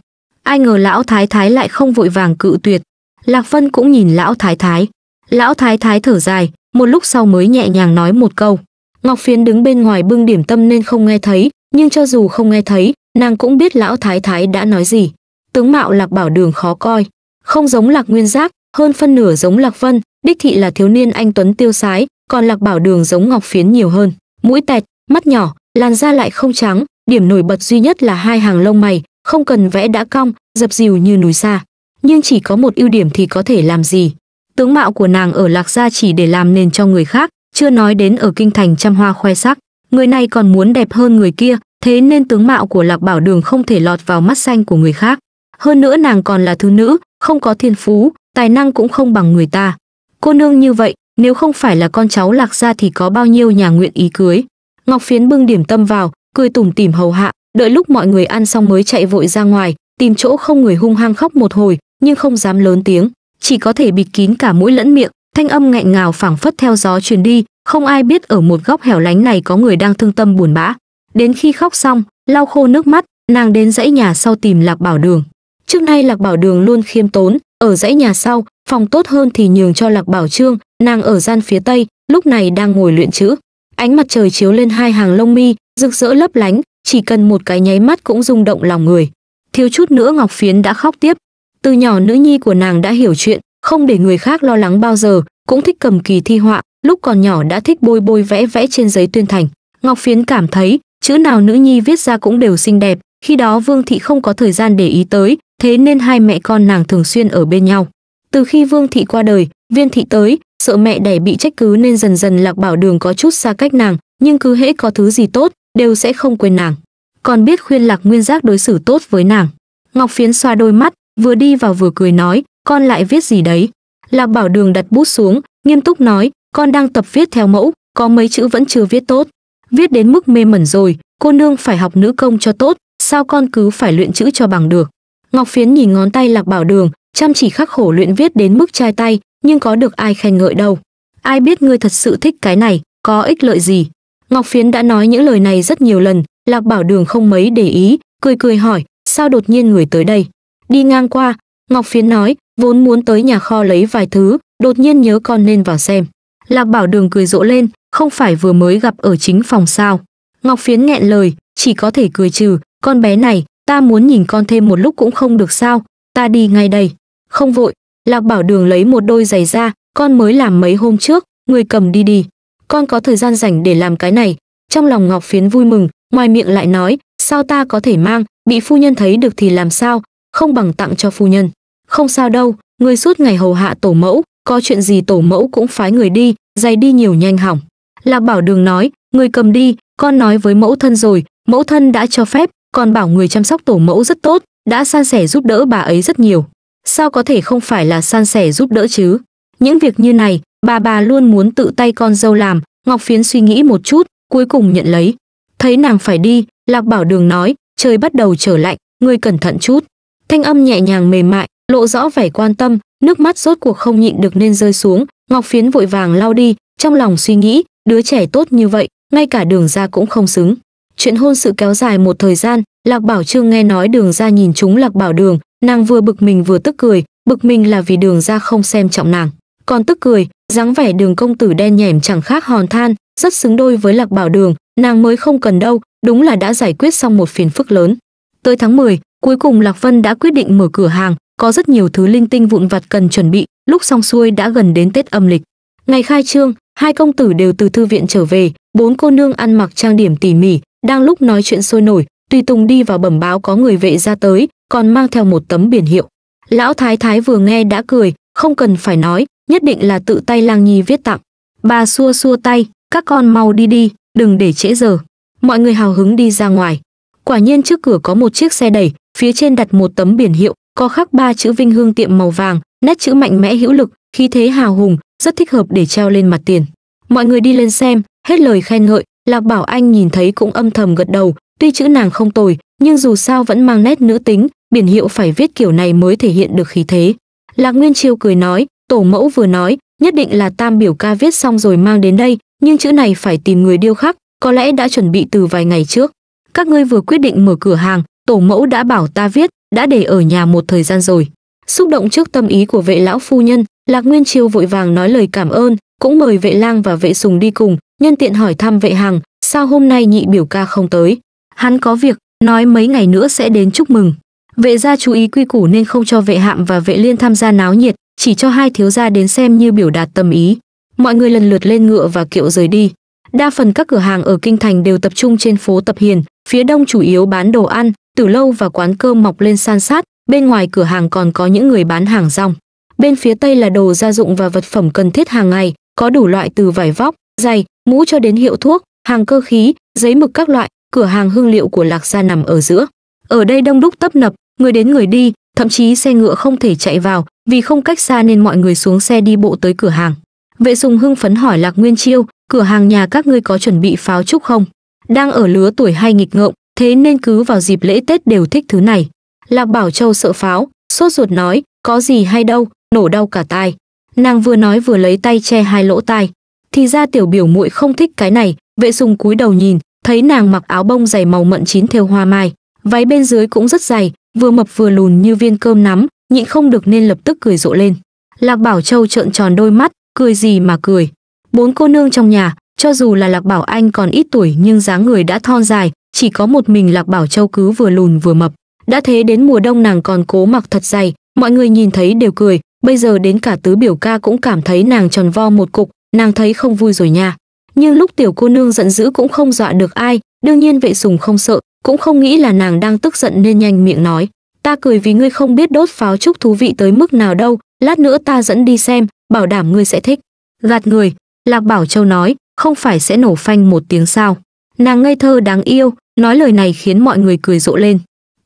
ai ngờ lão thái thái lại không vội vàng cự tuyệt lạc vân cũng nhìn lão thái thái lão thái thái thở dài một lúc sau mới nhẹ nhàng nói một câu ngọc phiến đứng bên ngoài bưng điểm tâm nên không nghe thấy nhưng cho dù không nghe thấy nàng cũng biết lão thái thái đã nói gì tướng mạo lạc bảo đường khó coi không giống lạc nguyên giác hơn phân nửa giống lạc vân đích thị là thiếu niên anh tuấn tiêu sái còn lạc bảo đường giống ngọc phiến nhiều hơn mũi tẹt mắt nhỏ làn da lại không trắng điểm nổi bật duy nhất là hai hàng lông mày không cần vẽ đã cong dập dìu như núi xa nhưng chỉ có một ưu điểm thì có thể làm gì tướng mạo của nàng ở lạc gia chỉ để làm nền cho người khác chưa nói đến ở kinh thành trăm hoa khoe sắc người này còn muốn đẹp hơn người kia thế nên tướng mạo của lạc bảo đường không thể lọt vào mắt xanh của người khác hơn nữa nàng còn là thứ nữ không có thiên phú tài năng cũng không bằng người ta cô nương như vậy nếu không phải là con cháu lạc gia thì có bao nhiêu nhà nguyện ý cưới ngọc phiến bưng điểm tâm vào cười tủm tỉm hầu hạ đợi lúc mọi người ăn xong mới chạy vội ra ngoài tìm chỗ không người hung hăng khóc một hồi nhưng không dám lớn tiếng chỉ có thể bịt kín cả mũi lẫn miệng thanh âm nghẹn ngào phảng phất theo gió truyền đi không ai biết ở một góc hẻo lánh này có người đang thương tâm buồn bã đến khi khóc xong lau khô nước mắt nàng đến dãy nhà sau tìm lạc bảo đường trước nay lạc bảo đường luôn khiêm tốn ở dãy nhà sau phòng tốt hơn thì nhường cho lạc bảo trương nàng ở gian phía tây lúc này đang ngồi luyện chữ ánh mặt trời chiếu lên hai hàng lông mi rực rỡ lấp lánh chỉ cần một cái nháy mắt cũng rung động lòng người. Thiếu chút nữa Ngọc Phiến đã khóc tiếp. Từ nhỏ nữ nhi của nàng đã hiểu chuyện, không để người khác lo lắng bao giờ, cũng thích cầm kỳ thi họa, lúc còn nhỏ đã thích bôi bôi vẽ vẽ trên giấy tuyên thành. Ngọc Phiến cảm thấy, chữ nào nữ nhi viết ra cũng đều xinh đẹp, khi đó Vương Thị không có thời gian để ý tới, thế nên hai mẹ con nàng thường xuyên ở bên nhau. Từ khi Vương Thị qua đời, Viên Thị tới, sợ mẹ đẻ bị trách cứ nên dần dần Lạc Bảo Đường có chút xa cách nàng, nhưng cứ hễ có thứ gì tốt, đều sẽ không quên nàng còn biết khuyên lạc nguyên giác đối xử tốt với nàng ngọc phiến xoa đôi mắt vừa đi vào vừa cười nói con lại viết gì đấy lạc bảo đường đặt bút xuống nghiêm túc nói con đang tập viết theo mẫu có mấy chữ vẫn chưa viết tốt viết đến mức mê mẩn rồi cô nương phải học nữ công cho tốt sao con cứ phải luyện chữ cho bằng được ngọc phiến nhìn ngón tay lạc bảo đường chăm chỉ khắc khổ luyện viết đến mức chai tay nhưng có được ai khen ngợi đâu ai biết ngươi thật sự thích cái này có ích lợi gì Ngọc Phiến đã nói những lời này rất nhiều lần, Lạc Bảo Đường không mấy để ý, cười cười hỏi, sao đột nhiên người tới đây? Đi ngang qua, Ngọc Phiến nói, vốn muốn tới nhà kho lấy vài thứ, đột nhiên nhớ con nên vào xem. Lạc Bảo Đường cười rỗ lên, không phải vừa mới gặp ở chính phòng sao? Ngọc Phiến nghẹn lời, chỉ có thể cười trừ, con bé này, ta muốn nhìn con thêm một lúc cũng không được sao, ta đi ngay đây. Không vội, Lạc Bảo Đường lấy một đôi giày ra, con mới làm mấy hôm trước, người cầm đi đi con có thời gian rảnh để làm cái này trong lòng ngọc phiến vui mừng ngoài miệng lại nói sao ta có thể mang bị phu nhân thấy được thì làm sao không bằng tặng cho phu nhân không sao đâu người suốt ngày hầu hạ tổ mẫu có chuyện gì tổ mẫu cũng phái người đi giày đi nhiều nhanh hỏng lạc bảo đường nói người cầm đi con nói với mẫu thân rồi mẫu thân đã cho phép còn bảo người chăm sóc tổ mẫu rất tốt đã san sẻ giúp đỡ bà ấy rất nhiều sao có thể không phải là san sẻ giúp đỡ chứ những việc như này Bà bà luôn muốn tự tay con dâu làm, Ngọc Phiến suy nghĩ một chút, cuối cùng nhận lấy. Thấy nàng phải đi, Lạc Bảo Đường nói, trời bắt đầu trở lạnh, ngươi cẩn thận chút. Thanh âm nhẹ nhàng mềm mại, lộ rõ vẻ quan tâm, nước mắt rốt cuộc không nhịn được nên rơi xuống, Ngọc Phiến vội vàng lau đi, trong lòng suy nghĩ, đứa trẻ tốt như vậy, ngay cả đường ra cũng không xứng. Chuyện hôn sự kéo dài một thời gian, Lạc Bảo chưa nghe nói đường ra nhìn chúng Lạc Bảo Đường, nàng vừa bực mình vừa tức cười, bực mình là vì đường ra không xem trọng nàng còn tức cười dáng vẻ đường công tử đen nhẻm chẳng khác hòn than rất xứng đôi với lạc bảo đường nàng mới không cần đâu đúng là đã giải quyết xong một phiền phức lớn tới tháng 10, cuối cùng lạc vân đã quyết định mở cửa hàng có rất nhiều thứ linh tinh vụn vặt cần chuẩn bị lúc xong xuôi đã gần đến tết âm lịch ngày khai trương hai công tử đều từ thư viện trở về bốn cô nương ăn mặc trang điểm tỉ mỉ đang lúc nói chuyện sôi nổi tùy tùng đi vào bẩm báo có người vệ ra tới còn mang theo một tấm biển hiệu lão thái thái vừa nghe đã cười không cần phải nói nhất định là tự tay lang nhi viết tặng bà xua xua tay các con mau đi đi đừng để trễ giờ mọi người hào hứng đi ra ngoài quả nhiên trước cửa có một chiếc xe đẩy phía trên đặt một tấm biển hiệu có khắc ba chữ vinh hương tiệm màu vàng nét chữ mạnh mẽ hữu lực khí thế hào hùng rất thích hợp để treo lên mặt tiền mọi người đi lên xem hết lời khen ngợi lạc bảo anh nhìn thấy cũng âm thầm gật đầu tuy chữ nàng không tồi nhưng dù sao vẫn mang nét nữ tính biển hiệu phải viết kiểu này mới thể hiện được khí thế lạc nguyên chiêu cười nói Tổ mẫu vừa nói, nhất định là tam biểu ca viết xong rồi mang đến đây, nhưng chữ này phải tìm người điêu khắc, có lẽ đã chuẩn bị từ vài ngày trước. Các ngươi vừa quyết định mở cửa hàng, tổ mẫu đã bảo ta viết, đã để ở nhà một thời gian rồi. Xúc động trước tâm ý của vệ lão phu nhân, Lạc Nguyên Chiêu vội vàng nói lời cảm ơn, cũng mời vệ lang và vệ sùng đi cùng, nhân tiện hỏi thăm vệ hàng, sao hôm nay nhị biểu ca không tới. Hắn có việc, nói mấy ngày nữa sẽ đến chúc mừng. Vệ gia chú ý quy củ nên không cho vệ hạm và vệ liên tham gia náo nhiệt, chỉ cho hai thiếu gia đến xem như biểu đạt tâm ý. Mọi người lần lượt lên ngựa và kiệu rời đi. Đa phần các cửa hàng ở kinh thành đều tập trung trên phố Tập Hiền, phía đông chủ yếu bán đồ ăn, từ lâu và quán cơm mọc lên san sát, bên ngoài cửa hàng còn có những người bán hàng rong. Bên phía tây là đồ gia dụng và vật phẩm cần thiết hàng ngày, có đủ loại từ vải vóc, giày, mũ cho đến hiệu thuốc, hàng cơ khí, giấy mực các loại, cửa hàng hương liệu của Lạc gia nằm ở giữa. Ở đây đông đúc tấp nập, người đến người đi, thậm chí xe ngựa không thể chạy vào, vì không cách xa nên mọi người xuống xe đi bộ tới cửa hàng vệ sùng hưng phấn hỏi lạc nguyên chiêu cửa hàng nhà các ngươi có chuẩn bị pháo trúc không đang ở lứa tuổi hay nghịch ngợm thế nên cứ vào dịp lễ tết đều thích thứ này lạc bảo châu sợ pháo sốt ruột nói có gì hay đâu nổ đau cả tai nàng vừa nói vừa lấy tay che hai lỗ tai thì ra tiểu biểu muội không thích cái này vệ sùng cúi đầu nhìn thấy nàng mặc áo bông dày màu mận chín theo hoa mai váy bên dưới cũng rất dày vừa mập vừa lùn như viên cơm nắm nhịn không được nên lập tức cười rộ lên lạc bảo châu trợn tròn đôi mắt cười gì mà cười bốn cô nương trong nhà cho dù là lạc bảo anh còn ít tuổi nhưng dáng người đã thon dài chỉ có một mình lạc bảo châu cứ vừa lùn vừa mập đã thế đến mùa đông nàng còn cố mặc thật dày mọi người nhìn thấy đều cười bây giờ đến cả tứ biểu ca cũng cảm thấy nàng tròn vo một cục nàng thấy không vui rồi nha nhưng lúc tiểu cô nương giận dữ cũng không dọa được ai đương nhiên vệ sùng không sợ cũng không nghĩ là nàng đang tức giận nên nhanh miệng nói ta cười vì ngươi không biết đốt pháo trúc thú vị tới mức nào đâu lát nữa ta dẫn đi xem bảo đảm ngươi sẽ thích gạt người lạc bảo châu nói không phải sẽ nổ phanh một tiếng sao nàng ngây thơ đáng yêu nói lời này khiến mọi người cười rộ lên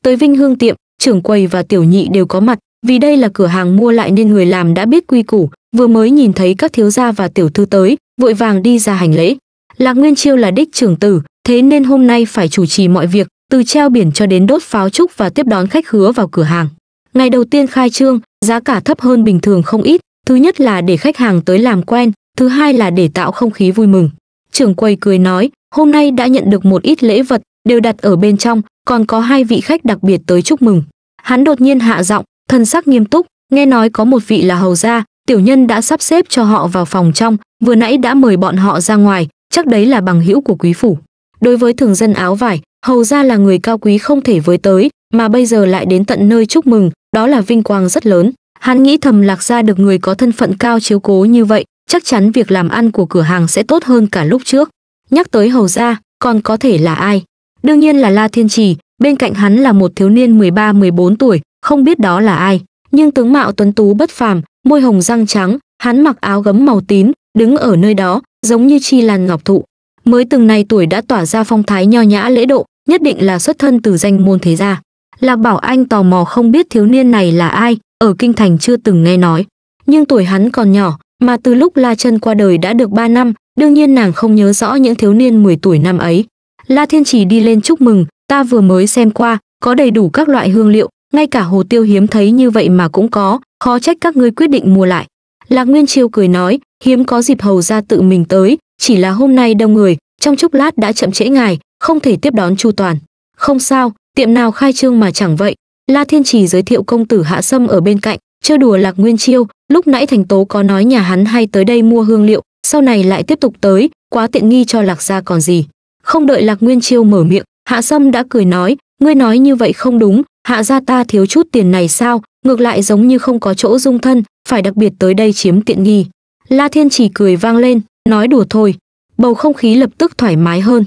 tới vinh hương tiệm trưởng quầy và tiểu nhị đều có mặt vì đây là cửa hàng mua lại nên người làm đã biết quy củ vừa mới nhìn thấy các thiếu gia và tiểu thư tới vội vàng đi ra hành lễ lạc nguyên chiêu là đích trưởng tử thế nên hôm nay phải chủ trì mọi việc từ treo biển cho đến đốt pháo trúc và tiếp đón khách hứa vào cửa hàng. Ngày đầu tiên khai trương, giá cả thấp hơn bình thường không ít, thứ nhất là để khách hàng tới làm quen, thứ hai là để tạo không khí vui mừng. Trưởng quầy cười nói, hôm nay đã nhận được một ít lễ vật, đều đặt ở bên trong, còn có hai vị khách đặc biệt tới chúc mừng. Hắn đột nhiên hạ giọng, thân sắc nghiêm túc, nghe nói có một vị là hầu gia, tiểu nhân đã sắp xếp cho họ vào phòng trong, vừa nãy đã mời bọn họ ra ngoài, chắc đấy là bằng hữu của quý phủ. Đối với thường dân áo vải, hầu ra là người cao quý không thể với tới, mà bây giờ lại đến tận nơi chúc mừng, đó là vinh quang rất lớn. Hắn nghĩ thầm lạc gia được người có thân phận cao chiếu cố như vậy, chắc chắn việc làm ăn của cửa hàng sẽ tốt hơn cả lúc trước. Nhắc tới hầu gia, còn có thể là ai? Đương nhiên là La Thiên Trì, bên cạnh hắn là một thiếu niên 13-14 tuổi, không biết đó là ai. Nhưng tướng mạo tuấn tú bất phàm, môi hồng răng trắng, hắn mặc áo gấm màu tím, đứng ở nơi đó, giống như chi lan ngọc thụ. Mới từng này tuổi đã tỏa ra phong thái nho nhã lễ độ, nhất định là xuất thân từ danh môn thế gia. Lạc Bảo Anh tò mò không biết thiếu niên này là ai, ở kinh thành chưa từng nghe nói. Nhưng tuổi hắn còn nhỏ, mà từ lúc La Chân qua đời đã được 3 năm, đương nhiên nàng không nhớ rõ những thiếu niên 10 tuổi năm ấy. La Thiên Chỉ đi lên chúc mừng, ta vừa mới xem qua, có đầy đủ các loại hương liệu, ngay cả hồ tiêu hiếm thấy như vậy mà cũng có, khó trách các ngươi quyết định mua lại. Lạc Nguyên Chiêu cười nói, hiếm có dịp hầu ra tự mình tới, chỉ là hôm nay đông người, trong chốc lát đã chậm trễ ngài, không thể tiếp đón Chu Toàn. Không sao, tiệm nào khai trương mà chẳng vậy. La Thiên Trì giới thiệu công tử Hạ Sâm ở bên cạnh, chưa đùa Lạc Nguyên Chiêu, lúc nãy Thành Tố có nói nhà hắn hay tới đây mua hương liệu, sau này lại tiếp tục tới, quá tiện nghi cho Lạc gia còn gì. Không đợi Lạc Nguyên Chiêu mở miệng, Hạ Sâm đã cười nói, ngươi nói như vậy không đúng, hạ gia ta thiếu chút tiền này sao, ngược lại giống như không có chỗ dung thân, phải đặc biệt tới đây chiếm tiện nghi. La Thiên Chỉ cười vang lên, nói đùa thôi. Bầu không khí lập tức thoải mái hơn,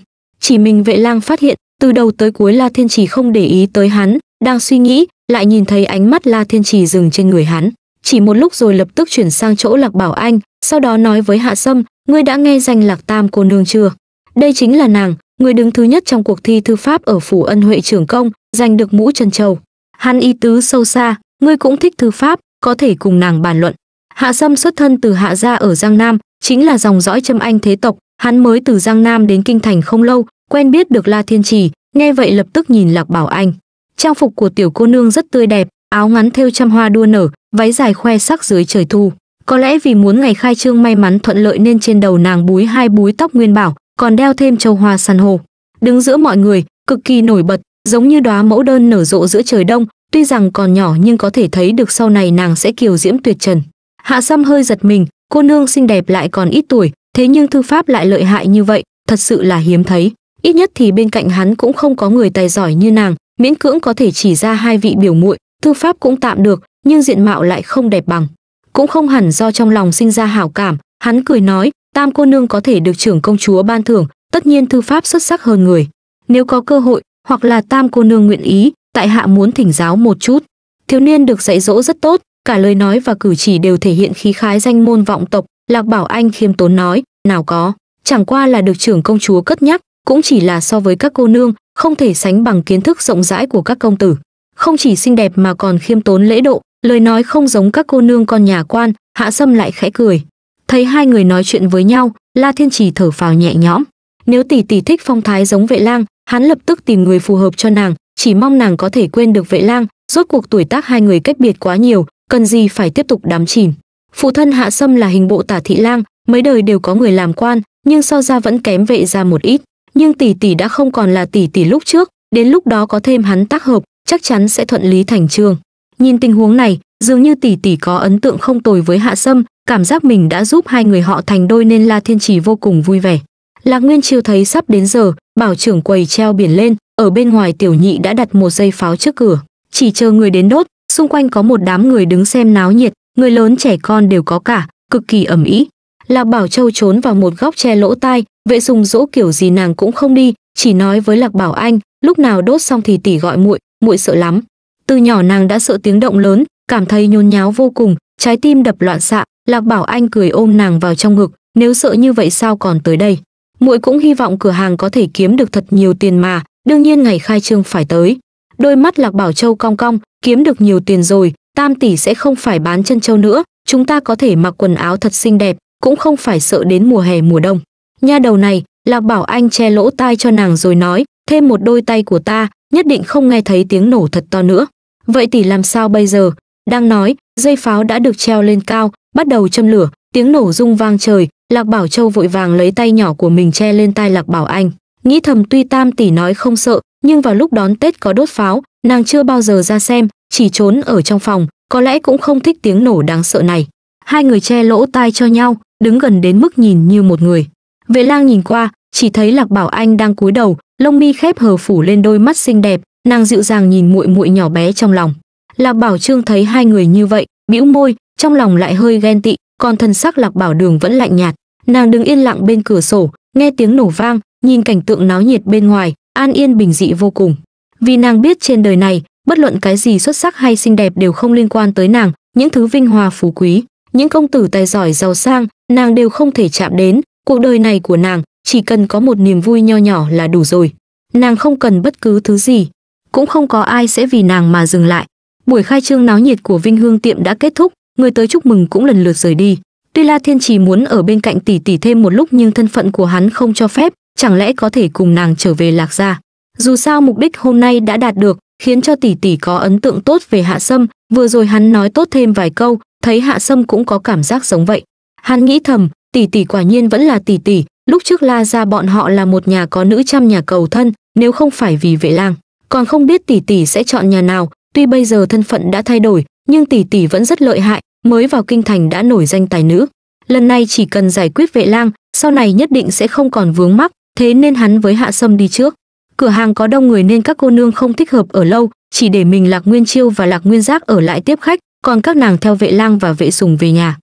chỉ mình vệ lang phát hiện từ đầu tới cuối la thiên trì không để ý tới hắn đang suy nghĩ lại nhìn thấy ánh mắt la thiên trì dừng trên người hắn chỉ một lúc rồi lập tức chuyển sang chỗ lạc bảo anh sau đó nói với hạ sâm ngươi đã nghe danh lạc tam cô nương chưa đây chính là nàng người đứng thứ nhất trong cuộc thi thư pháp ở phủ ân huệ trưởng công giành được mũ trần châu hắn y tứ sâu xa ngươi cũng thích thư pháp có thể cùng nàng bàn luận hạ sâm xuất thân từ hạ gia ở giang nam chính là dòng dõi châm anh thế tộc hắn mới từ giang nam đến kinh thành không lâu quen biết được La Thiên Trì, nghe vậy lập tức nhìn Lạc Bảo Anh. Trang phục của tiểu cô nương rất tươi đẹp, áo ngắn thêu trăm hoa đua nở, váy dài khoe sắc dưới trời thu. Có lẽ vì muốn ngày khai trương may mắn thuận lợi nên trên đầu nàng búi hai búi tóc nguyên bảo, còn đeo thêm châu hoa san hô. Đứng giữa mọi người, cực kỳ nổi bật, giống như đóa mẫu đơn nở rộ giữa trời đông, tuy rằng còn nhỏ nhưng có thể thấy được sau này nàng sẽ kiều diễm tuyệt trần. Hạ Sâm hơi giật mình, cô nương xinh đẹp lại còn ít tuổi, thế nhưng thư pháp lại lợi hại như vậy, thật sự là hiếm thấy ít nhất thì bên cạnh hắn cũng không có người tài giỏi như nàng miễn cưỡng có thể chỉ ra hai vị biểu muội thư pháp cũng tạm được nhưng diện mạo lại không đẹp bằng cũng không hẳn do trong lòng sinh ra hảo cảm hắn cười nói tam cô nương có thể được trưởng công chúa ban thưởng tất nhiên thư pháp xuất sắc hơn người nếu có cơ hội hoặc là tam cô nương nguyện ý tại hạ muốn thỉnh giáo một chút thiếu niên được dạy dỗ rất tốt cả lời nói và cử chỉ đều thể hiện khí khái danh môn vọng tộc lạc bảo anh khiêm tốn nói nào có chẳng qua là được trưởng công chúa cất nhắc cũng chỉ là so với các cô nương không thể sánh bằng kiến thức rộng rãi của các công tử không chỉ xinh đẹp mà còn khiêm tốn lễ độ lời nói không giống các cô nương con nhà quan hạ sâm lại khẽ cười thấy hai người nói chuyện với nhau la thiên trì thở phào nhẹ nhõm nếu tỷ tỷ thích phong thái giống vệ lang hắn lập tức tìm người phù hợp cho nàng chỉ mong nàng có thể quên được vệ lang rốt cuộc tuổi tác hai người cách biệt quá nhiều cần gì phải tiếp tục đắm chìm phụ thân hạ sâm là hình bộ tả thị lang mấy đời đều có người làm quan nhưng so ra vẫn kém vệ ra một ít nhưng tỷ tỷ đã không còn là tỷ tỷ lúc trước, đến lúc đó có thêm hắn tác hợp, chắc chắn sẽ thuận lý thành trường. Nhìn tình huống này, dường như tỷ tỷ có ấn tượng không tồi với Hạ Sâm, cảm giác mình đã giúp hai người họ thành đôi nên La Thiên Trì vô cùng vui vẻ. Lạc Nguyên Chiêu thấy sắp đến giờ, bảo trưởng quầy treo biển lên, ở bên ngoài tiểu nhị đã đặt một dây pháo trước cửa, chỉ chờ người đến đốt, xung quanh có một đám người đứng xem náo nhiệt, người lớn trẻ con đều có cả, cực kỳ ẩm ý. Lạc Bảo Châu trốn vào một góc che lỗ tai, vệ sùng dỗ kiểu gì nàng cũng không đi, chỉ nói với Lạc Bảo Anh, lúc nào đốt xong thì tỷ gọi muội, muội sợ lắm. Từ nhỏ nàng đã sợ tiếng động lớn, cảm thấy nhôn nháo vô cùng, trái tim đập loạn xạ, Lạc Bảo Anh cười ôm nàng vào trong ngực, nếu sợ như vậy sao còn tới đây. Muội cũng hy vọng cửa hàng có thể kiếm được thật nhiều tiền mà, đương nhiên ngày khai trương phải tới. Đôi mắt Lạc Bảo Châu cong cong, kiếm được nhiều tiền rồi, tam tỷ sẽ không phải bán chân châu nữa, chúng ta có thể mặc quần áo thật xinh đẹp, cũng không phải sợ đến mùa hè mùa đông. Nha đầu này, Lạc Bảo Anh che lỗ tai cho nàng rồi nói, thêm một đôi tay của ta, nhất định không nghe thấy tiếng nổ thật to nữa. Vậy tỷ làm sao bây giờ? Đang nói, dây pháo đã được treo lên cao, bắt đầu châm lửa, tiếng nổ rung vang trời, Lạc Bảo Châu vội vàng lấy tay nhỏ của mình che lên tai Lạc Bảo Anh. Nghĩ thầm tuy tam tỷ nói không sợ, nhưng vào lúc đón Tết có đốt pháo, nàng chưa bao giờ ra xem, chỉ trốn ở trong phòng, có lẽ cũng không thích tiếng nổ đáng sợ này. Hai người che lỗ tai cho nhau, đứng gần đến mức nhìn như một người Vệ lang nhìn qua chỉ thấy lạc bảo anh đang cúi đầu lông mi khép hờ phủ lên đôi mắt xinh đẹp nàng dịu dàng nhìn muội muội nhỏ bé trong lòng lạc bảo trương thấy hai người như vậy bĩu môi trong lòng lại hơi ghen tị còn thân sắc lạc bảo đường vẫn lạnh nhạt nàng đứng yên lặng bên cửa sổ nghe tiếng nổ vang nhìn cảnh tượng náo nhiệt bên ngoài an yên bình dị vô cùng vì nàng biết trên đời này bất luận cái gì xuất sắc hay xinh đẹp đều không liên quan tới nàng những thứ vinh hoa phú quý những công tử tài giỏi giàu sang nàng đều không thể chạm đến, cuộc đời này của nàng chỉ cần có một niềm vui nho nhỏ là đủ rồi. Nàng không cần bất cứ thứ gì, cũng không có ai sẽ vì nàng mà dừng lại. Buổi khai trương náo nhiệt của Vinh Hương tiệm đã kết thúc, người tới chúc mừng cũng lần lượt rời đi. Tuy La Thiên Trì muốn ở bên cạnh tỷ tỷ thêm một lúc nhưng thân phận của hắn không cho phép, chẳng lẽ có thể cùng nàng trở về Lạc gia. Dù sao mục đích hôm nay đã đạt được, khiến cho tỷ tỷ có ấn tượng tốt về Hạ Sâm, vừa rồi hắn nói tốt thêm vài câu, thấy Hạ Sâm cũng có cảm giác giống vậy hắn nghĩ thầm tỷ tỷ quả nhiên vẫn là tỷ tỷ lúc trước la ra bọn họ là một nhà có nữ trăm nhà cầu thân nếu không phải vì vệ lang còn không biết tỷ tỷ sẽ chọn nhà nào tuy bây giờ thân phận đã thay đổi nhưng tỷ tỷ vẫn rất lợi hại mới vào kinh thành đã nổi danh tài nữ lần này chỉ cần giải quyết vệ lang sau này nhất định sẽ không còn vướng mắc thế nên hắn với hạ sâm đi trước cửa hàng có đông người nên các cô nương không thích hợp ở lâu chỉ để mình lạc nguyên chiêu và lạc nguyên giác ở lại tiếp khách còn các nàng theo vệ lang và vệ sùng về nhà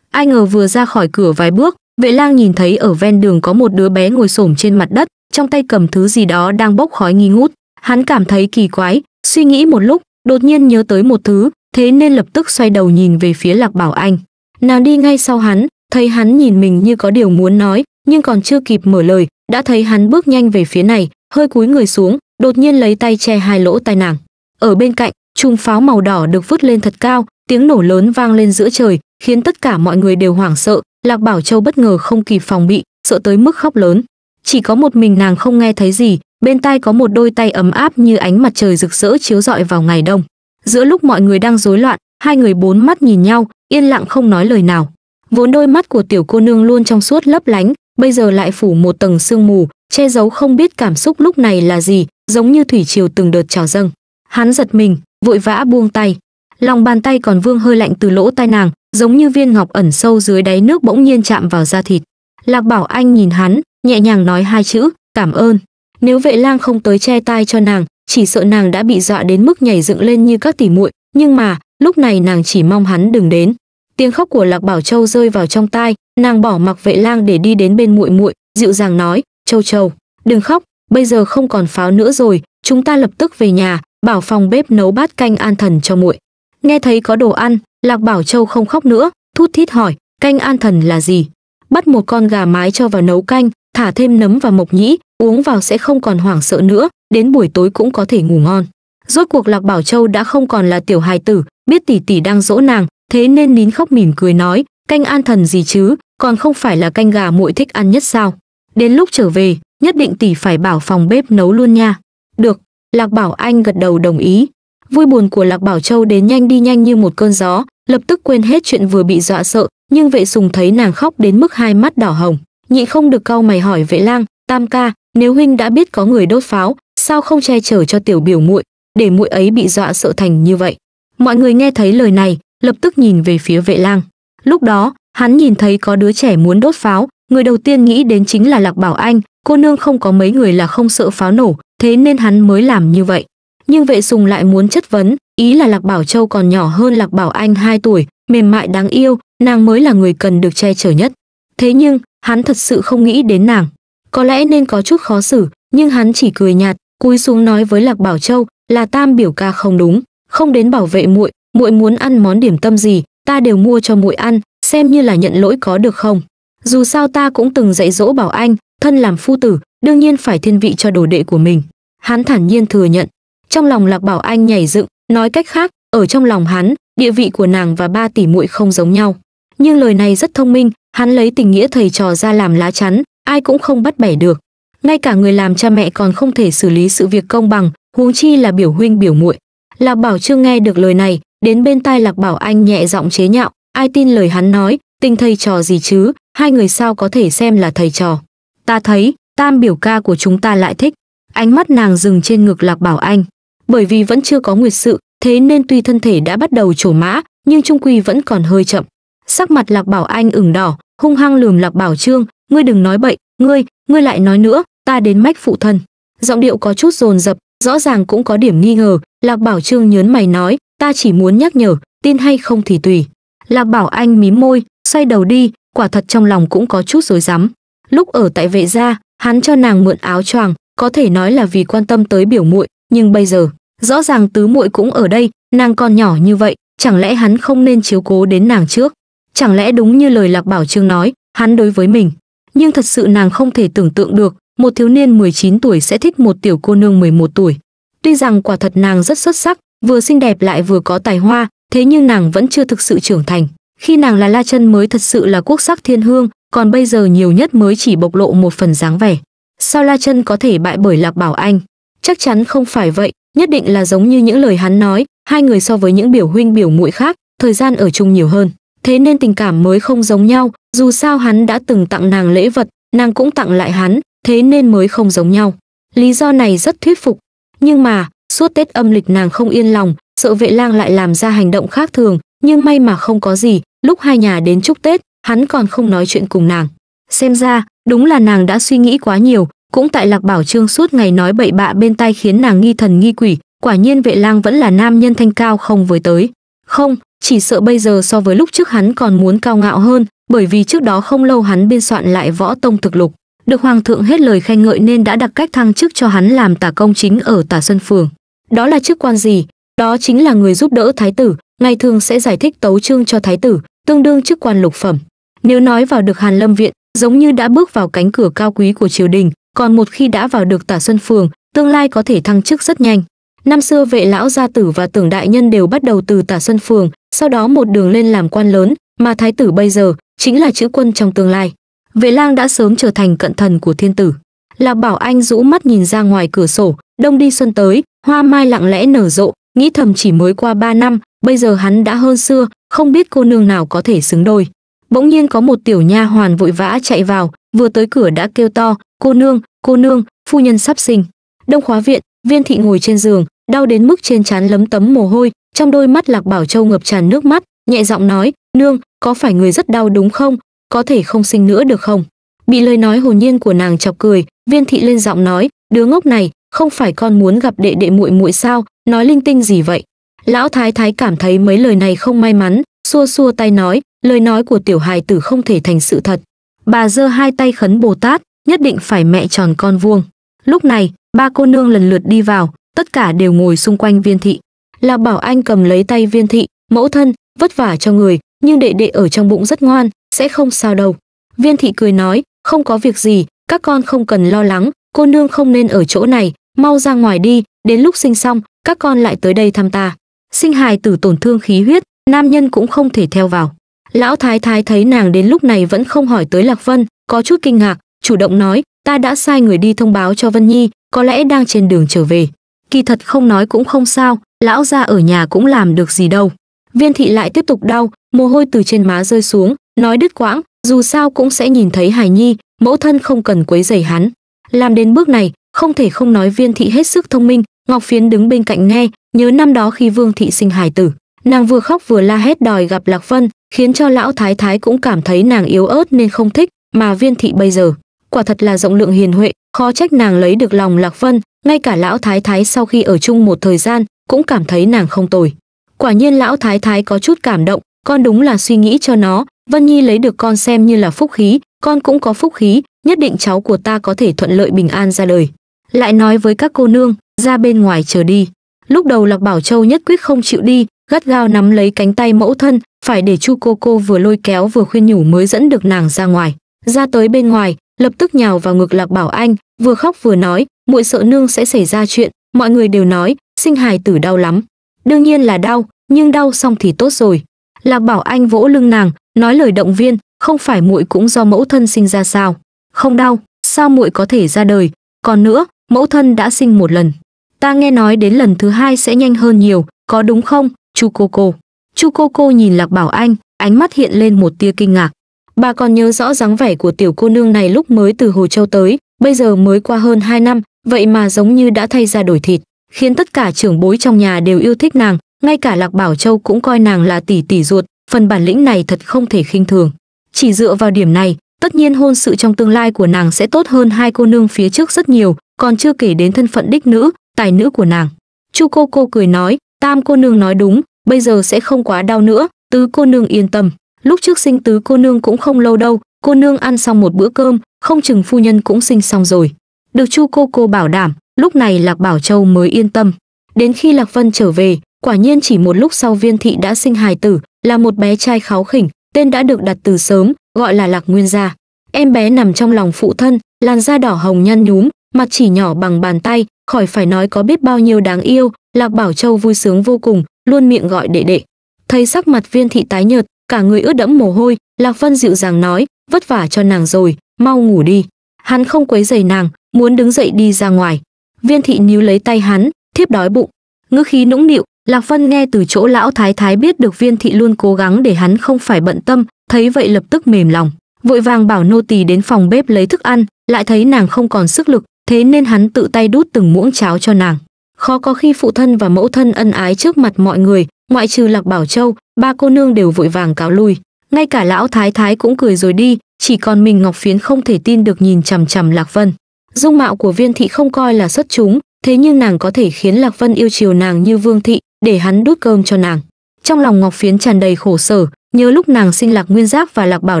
ai ngờ vừa ra khỏi cửa vài bước vệ lang nhìn thấy ở ven đường có một đứa bé ngồi xổm trên mặt đất trong tay cầm thứ gì đó đang bốc khói nghi ngút hắn cảm thấy kỳ quái suy nghĩ một lúc đột nhiên nhớ tới một thứ thế nên lập tức xoay đầu nhìn về phía lạc bảo anh nàng đi ngay sau hắn thấy hắn nhìn mình như có điều muốn nói nhưng còn chưa kịp mở lời đã thấy hắn bước nhanh về phía này hơi cúi người xuống đột nhiên lấy tay che hai lỗ tai nàng ở bên cạnh chùm pháo màu đỏ được vứt lên thật cao tiếng nổ lớn vang lên giữa trời khiến tất cả mọi người đều hoảng sợ, Lạc Bảo Châu bất ngờ không kịp phòng bị, sợ tới mức khóc lớn. Chỉ có một mình nàng không nghe thấy gì, bên tai có một đôi tay ấm áp như ánh mặt trời rực rỡ chiếu rọi vào ngày đông. Giữa lúc mọi người đang rối loạn, hai người bốn mắt nhìn nhau, yên lặng không nói lời nào. Vốn đôi mắt của tiểu cô nương luôn trong suốt lấp lánh, bây giờ lại phủ một tầng sương mù, che giấu không biết cảm xúc lúc này là gì, giống như thủy triều từng đợt trào dâng. Hắn giật mình, vội vã buông tay. Lòng bàn tay còn vương hơi lạnh từ lỗ tai nàng, giống như viên ngọc ẩn sâu dưới đáy nước bỗng nhiên chạm vào da thịt. Lạc Bảo Anh nhìn hắn, nhẹ nhàng nói hai chữ, cảm ơn. Nếu vệ lang không tới che tai cho nàng, chỉ sợ nàng đã bị dọa đến mức nhảy dựng lên như các tỉ muội, nhưng mà, lúc này nàng chỉ mong hắn đừng đến. Tiếng khóc của Lạc Bảo Châu rơi vào trong tai, nàng bỏ mặc vệ lang để đi đến bên muội muội, dịu dàng nói, "Châu Châu, đừng khóc, bây giờ không còn pháo nữa rồi, chúng ta lập tức về nhà, bảo phòng bếp nấu bát canh an thần cho muội." Nghe thấy có đồ ăn, Lạc Bảo Châu không khóc nữa, thút thít hỏi, canh an thần là gì? Bắt một con gà mái cho vào nấu canh, thả thêm nấm và mộc nhĩ, uống vào sẽ không còn hoảng sợ nữa, đến buổi tối cũng có thể ngủ ngon. Rốt cuộc Lạc Bảo Châu đã không còn là tiểu hài tử, biết tỷ tỷ đang dỗ nàng, thế nên nín khóc mỉm cười nói, canh an thần gì chứ, còn không phải là canh gà muội thích ăn nhất sao? Đến lúc trở về, nhất định tỷ phải bảo phòng bếp nấu luôn nha. Được, Lạc Bảo Anh gật đầu đồng ý. Vui buồn của Lạc Bảo Châu đến nhanh đi nhanh như một cơn gió, lập tức quên hết chuyện vừa bị dọa sợ, nhưng vệ sùng thấy nàng khóc đến mức hai mắt đỏ hồng, nhị không được cau mày hỏi vệ lang, tam ca, nếu huynh đã biết có người đốt pháo, sao không che chở cho tiểu biểu muội, để muội ấy bị dọa sợ thành như vậy. Mọi người nghe thấy lời này, lập tức nhìn về phía vệ lang. Lúc đó, hắn nhìn thấy có đứa trẻ muốn đốt pháo, người đầu tiên nghĩ đến chính là Lạc Bảo Anh, cô nương không có mấy người là không sợ pháo nổ, thế nên hắn mới làm như vậy nhưng vệ sùng lại muốn chất vấn ý là lạc bảo châu còn nhỏ hơn lạc bảo anh 2 tuổi mềm mại đáng yêu nàng mới là người cần được che chở nhất thế nhưng hắn thật sự không nghĩ đến nàng có lẽ nên có chút khó xử nhưng hắn chỉ cười nhạt cúi xuống nói với lạc bảo châu là tam biểu ca không đúng không đến bảo vệ muội muội muốn ăn món điểm tâm gì ta đều mua cho muội ăn xem như là nhận lỗi có được không dù sao ta cũng từng dạy dỗ bảo anh thân làm phu tử đương nhiên phải thiên vị cho đồ đệ của mình hắn thản nhiên thừa nhận trong lòng lạc bảo anh nhảy dựng nói cách khác ở trong lòng hắn địa vị của nàng và ba tỷ muội không giống nhau nhưng lời này rất thông minh hắn lấy tình nghĩa thầy trò ra làm lá chắn ai cũng không bắt bẻ được ngay cả người làm cha mẹ còn không thể xử lý sự việc công bằng huống chi là biểu huynh biểu muội lạc bảo chưa nghe được lời này đến bên tai lạc bảo anh nhẹ giọng chế nhạo ai tin lời hắn nói tình thầy trò gì chứ hai người sao có thể xem là thầy trò ta thấy tam biểu ca của chúng ta lại thích ánh mắt nàng dừng trên ngực lạc bảo anh bởi vì vẫn chưa có nguyệt sự thế nên tuy thân thể đã bắt đầu trổ mã nhưng trung quy vẫn còn hơi chậm sắc mặt lạc bảo anh ửng đỏ hung hăng lườm lạc bảo trương ngươi đừng nói bậy ngươi ngươi lại nói nữa ta đến mách phụ thân giọng điệu có chút dồn dập rõ ràng cũng có điểm nghi ngờ lạc bảo trương nhớn mày nói ta chỉ muốn nhắc nhở tin hay không thì tùy lạc bảo anh mím môi xoay đầu đi quả thật trong lòng cũng có chút rối rắm lúc ở tại vệ gia hắn cho nàng mượn áo choàng có thể nói là vì quan tâm tới biểu muội nhưng bây giờ rõ ràng tứ muội cũng ở đây nàng còn nhỏ như vậy chẳng lẽ hắn không nên chiếu cố đến nàng trước chẳng lẽ đúng như lời lạc bảo trương nói hắn đối với mình nhưng thật sự nàng không thể tưởng tượng được một thiếu niên 19 tuổi sẽ thích một tiểu cô nương 11 tuổi tuy rằng quả thật nàng rất xuất sắc vừa xinh đẹp lại vừa có tài hoa thế nhưng nàng vẫn chưa thực sự trưởng thành khi nàng là la chân mới thật sự là quốc sắc thiên hương còn bây giờ nhiều nhất mới chỉ bộc lộ một phần dáng vẻ sao la chân có thể bại bởi lạc bảo anh chắc chắn không phải vậy nhất định là giống như những lời hắn nói hai người so với những biểu huynh biểu muội khác thời gian ở chung nhiều hơn thế nên tình cảm mới không giống nhau dù sao hắn đã từng tặng nàng lễ vật nàng cũng tặng lại hắn thế nên mới không giống nhau lý do này rất thuyết phục nhưng mà suốt tết âm lịch nàng không yên lòng sợ vệ lang lại làm ra hành động khác thường nhưng may mà không có gì lúc hai nhà đến chúc tết hắn còn không nói chuyện cùng nàng xem ra đúng là nàng đã suy nghĩ quá nhiều cũng tại lạc bảo trương suốt ngày nói bậy bạ bên tai khiến nàng nghi thần nghi quỷ quả nhiên vệ lang vẫn là nam nhân thanh cao không với tới không chỉ sợ bây giờ so với lúc trước hắn còn muốn cao ngạo hơn bởi vì trước đó không lâu hắn biên soạn lại võ tông thực lục được hoàng thượng hết lời khen ngợi nên đã đặt cách thăng chức cho hắn làm tả công chính ở tả xuân phường đó là chức quan gì đó chính là người giúp đỡ thái tử ngày thường sẽ giải thích tấu chương cho thái tử tương đương chức quan lục phẩm nếu nói vào được hàn lâm viện giống như đã bước vào cánh cửa cao quý của triều đình còn một khi đã vào được tả xuân phường tương lai có thể thăng chức rất nhanh năm xưa vệ lão gia tử và tưởng đại nhân đều bắt đầu từ tả xuân phường sau đó một đường lên làm quan lớn mà thái tử bây giờ chính là chữ quân trong tương lai vệ lang đã sớm trở thành cận thần của thiên tử lạc bảo anh rũ mắt nhìn ra ngoài cửa sổ đông đi xuân tới hoa mai lặng lẽ nở rộ nghĩ thầm chỉ mới qua ba năm bây giờ hắn đã hơn xưa không biết cô nương nào có thể xứng đôi bỗng nhiên có một tiểu nha hoàn vội vã chạy vào vừa tới cửa đã kêu to cô nương cô nương phu nhân sắp sinh đông khóa viện viên thị ngồi trên giường đau đến mức trên trán lấm tấm mồ hôi trong đôi mắt lạc bảo châu ngập tràn nước mắt nhẹ giọng nói nương có phải người rất đau đúng không có thể không sinh nữa được không bị lời nói hồn nhiên của nàng chọc cười viên thị lên giọng nói đứa ngốc này không phải con muốn gặp đệ đệ muội muội sao nói linh tinh gì vậy lão thái thái cảm thấy mấy lời này không may mắn xua xua tay nói lời nói của tiểu hài tử không thể thành sự thật bà giơ hai tay khấn bồ tát nhất định phải mẹ tròn con vuông. Lúc này, ba cô nương lần lượt đi vào, tất cả đều ngồi xung quanh viên thị. Là bảo anh cầm lấy tay viên thị, mẫu thân, vất vả cho người, nhưng đệ đệ ở trong bụng rất ngoan, sẽ không sao đâu. Viên thị cười nói, không có việc gì, các con không cần lo lắng, cô nương không nên ở chỗ này, mau ra ngoài đi, đến lúc sinh xong, các con lại tới đây thăm ta. Sinh hài tử tổn thương khí huyết, nam nhân cũng không thể theo vào. Lão thái thái thấy nàng đến lúc này vẫn không hỏi tới Lạc Vân, có chút kinh ngạc, chủ động nói, ta đã sai người đi thông báo cho Vân Nhi, có lẽ đang trên đường trở về. Kỳ thật không nói cũng không sao, lão gia ở nhà cũng làm được gì đâu. Viên thị lại tiếp tục đau, mồ hôi từ trên má rơi xuống, nói đứt quãng, dù sao cũng sẽ nhìn thấy Hải Nhi, mẫu thân không cần quấy rầy hắn. Làm đến bước này, không thể không nói Viên thị hết sức thông minh, Ngọc Phiến đứng bên cạnh nghe, nhớ năm đó khi Vương thị sinh Hải tử, nàng vừa khóc vừa la hét đòi gặp Lạc Vân, khiến cho lão thái thái cũng cảm thấy nàng yếu ớt nên không thích, mà Viên thị bây giờ quả thật là rộng lượng hiền huệ khó trách nàng lấy được lòng lạc vân ngay cả lão thái thái sau khi ở chung một thời gian cũng cảm thấy nàng không tồi quả nhiên lão thái thái có chút cảm động con đúng là suy nghĩ cho nó vân nhi lấy được con xem như là phúc khí con cũng có phúc khí nhất định cháu của ta có thể thuận lợi bình an ra đời lại nói với các cô nương ra bên ngoài chờ đi lúc đầu lạc bảo châu nhất quyết không chịu đi gắt gao nắm lấy cánh tay mẫu thân phải để chu cô cô vừa lôi kéo vừa khuyên nhủ mới dẫn được nàng ra ngoài ra tới bên ngoài lập tức nhào vào ngực lạc bảo anh vừa khóc vừa nói muội sợ nương sẽ xảy ra chuyện mọi người đều nói sinh hài tử đau lắm đương nhiên là đau nhưng đau xong thì tốt rồi lạc bảo anh vỗ lưng nàng nói lời động viên không phải muội cũng do mẫu thân sinh ra sao không đau sao muội có thể ra đời còn nữa mẫu thân đã sinh một lần ta nghe nói đến lần thứ hai sẽ nhanh hơn nhiều có đúng không chu cô cô chu cô cô nhìn lạc bảo anh ánh mắt hiện lên một tia kinh ngạc Bà còn nhớ rõ dáng vẻ của tiểu cô nương này lúc mới từ Hồ Châu tới, bây giờ mới qua hơn 2 năm, vậy mà giống như đã thay ra đổi thịt, khiến tất cả trưởng bối trong nhà đều yêu thích nàng, ngay cả Lạc Bảo Châu cũng coi nàng là tỷ tỷ ruột, phần bản lĩnh này thật không thể khinh thường. Chỉ dựa vào điểm này, tất nhiên hôn sự trong tương lai của nàng sẽ tốt hơn hai cô nương phía trước rất nhiều, còn chưa kể đến thân phận đích nữ, tài nữ của nàng. Chu cô cô cười nói, tam cô nương nói đúng, bây giờ sẽ không quá đau nữa, tứ cô nương yên tâm lúc trước sinh tứ cô nương cũng không lâu đâu cô nương ăn xong một bữa cơm không chừng phu nhân cũng sinh xong rồi được chu cô cô bảo đảm lúc này lạc bảo châu mới yên tâm đến khi lạc vân trở về quả nhiên chỉ một lúc sau viên thị đã sinh hài tử là một bé trai kháo khỉnh tên đã được đặt từ sớm gọi là lạc nguyên gia em bé nằm trong lòng phụ thân làn da đỏ hồng nhăn nhúm mặt chỉ nhỏ bằng bàn tay khỏi phải nói có biết bao nhiêu đáng yêu lạc bảo châu vui sướng vô cùng luôn miệng gọi đệ đệ thấy sắc mặt viên thị tái nhợt cả người ướt đẫm mồ hôi, Lạc Vân dịu dàng nói, vất vả cho nàng rồi, mau ngủ đi. Hắn không quấy giày nàng, muốn đứng dậy đi ra ngoài. Viên thị níu lấy tay hắn, thiếp đói bụng. Ngữ khí nũng nịu, Lạc Vân nghe từ chỗ lão thái thái biết được Viên thị luôn cố gắng để hắn không phải bận tâm, thấy vậy lập tức mềm lòng, vội vàng bảo nô tỳ đến phòng bếp lấy thức ăn, lại thấy nàng không còn sức lực, thế nên hắn tự tay đút từng muỗng cháo cho nàng. Khó có khi phụ thân và mẫu thân ân ái trước mặt mọi người, ngoại trừ Lạc Bảo Châu, ba cô nương đều vội vàng cáo lui ngay cả lão thái thái cũng cười rồi đi chỉ còn mình ngọc phiến không thể tin được nhìn chằm chằm lạc vân dung mạo của viên thị không coi là xuất chúng thế nhưng nàng có thể khiến lạc vân yêu chiều nàng như vương thị để hắn đút cơm cho nàng trong lòng ngọc phiến tràn đầy khổ sở nhớ lúc nàng sinh lạc nguyên giác và lạc bảo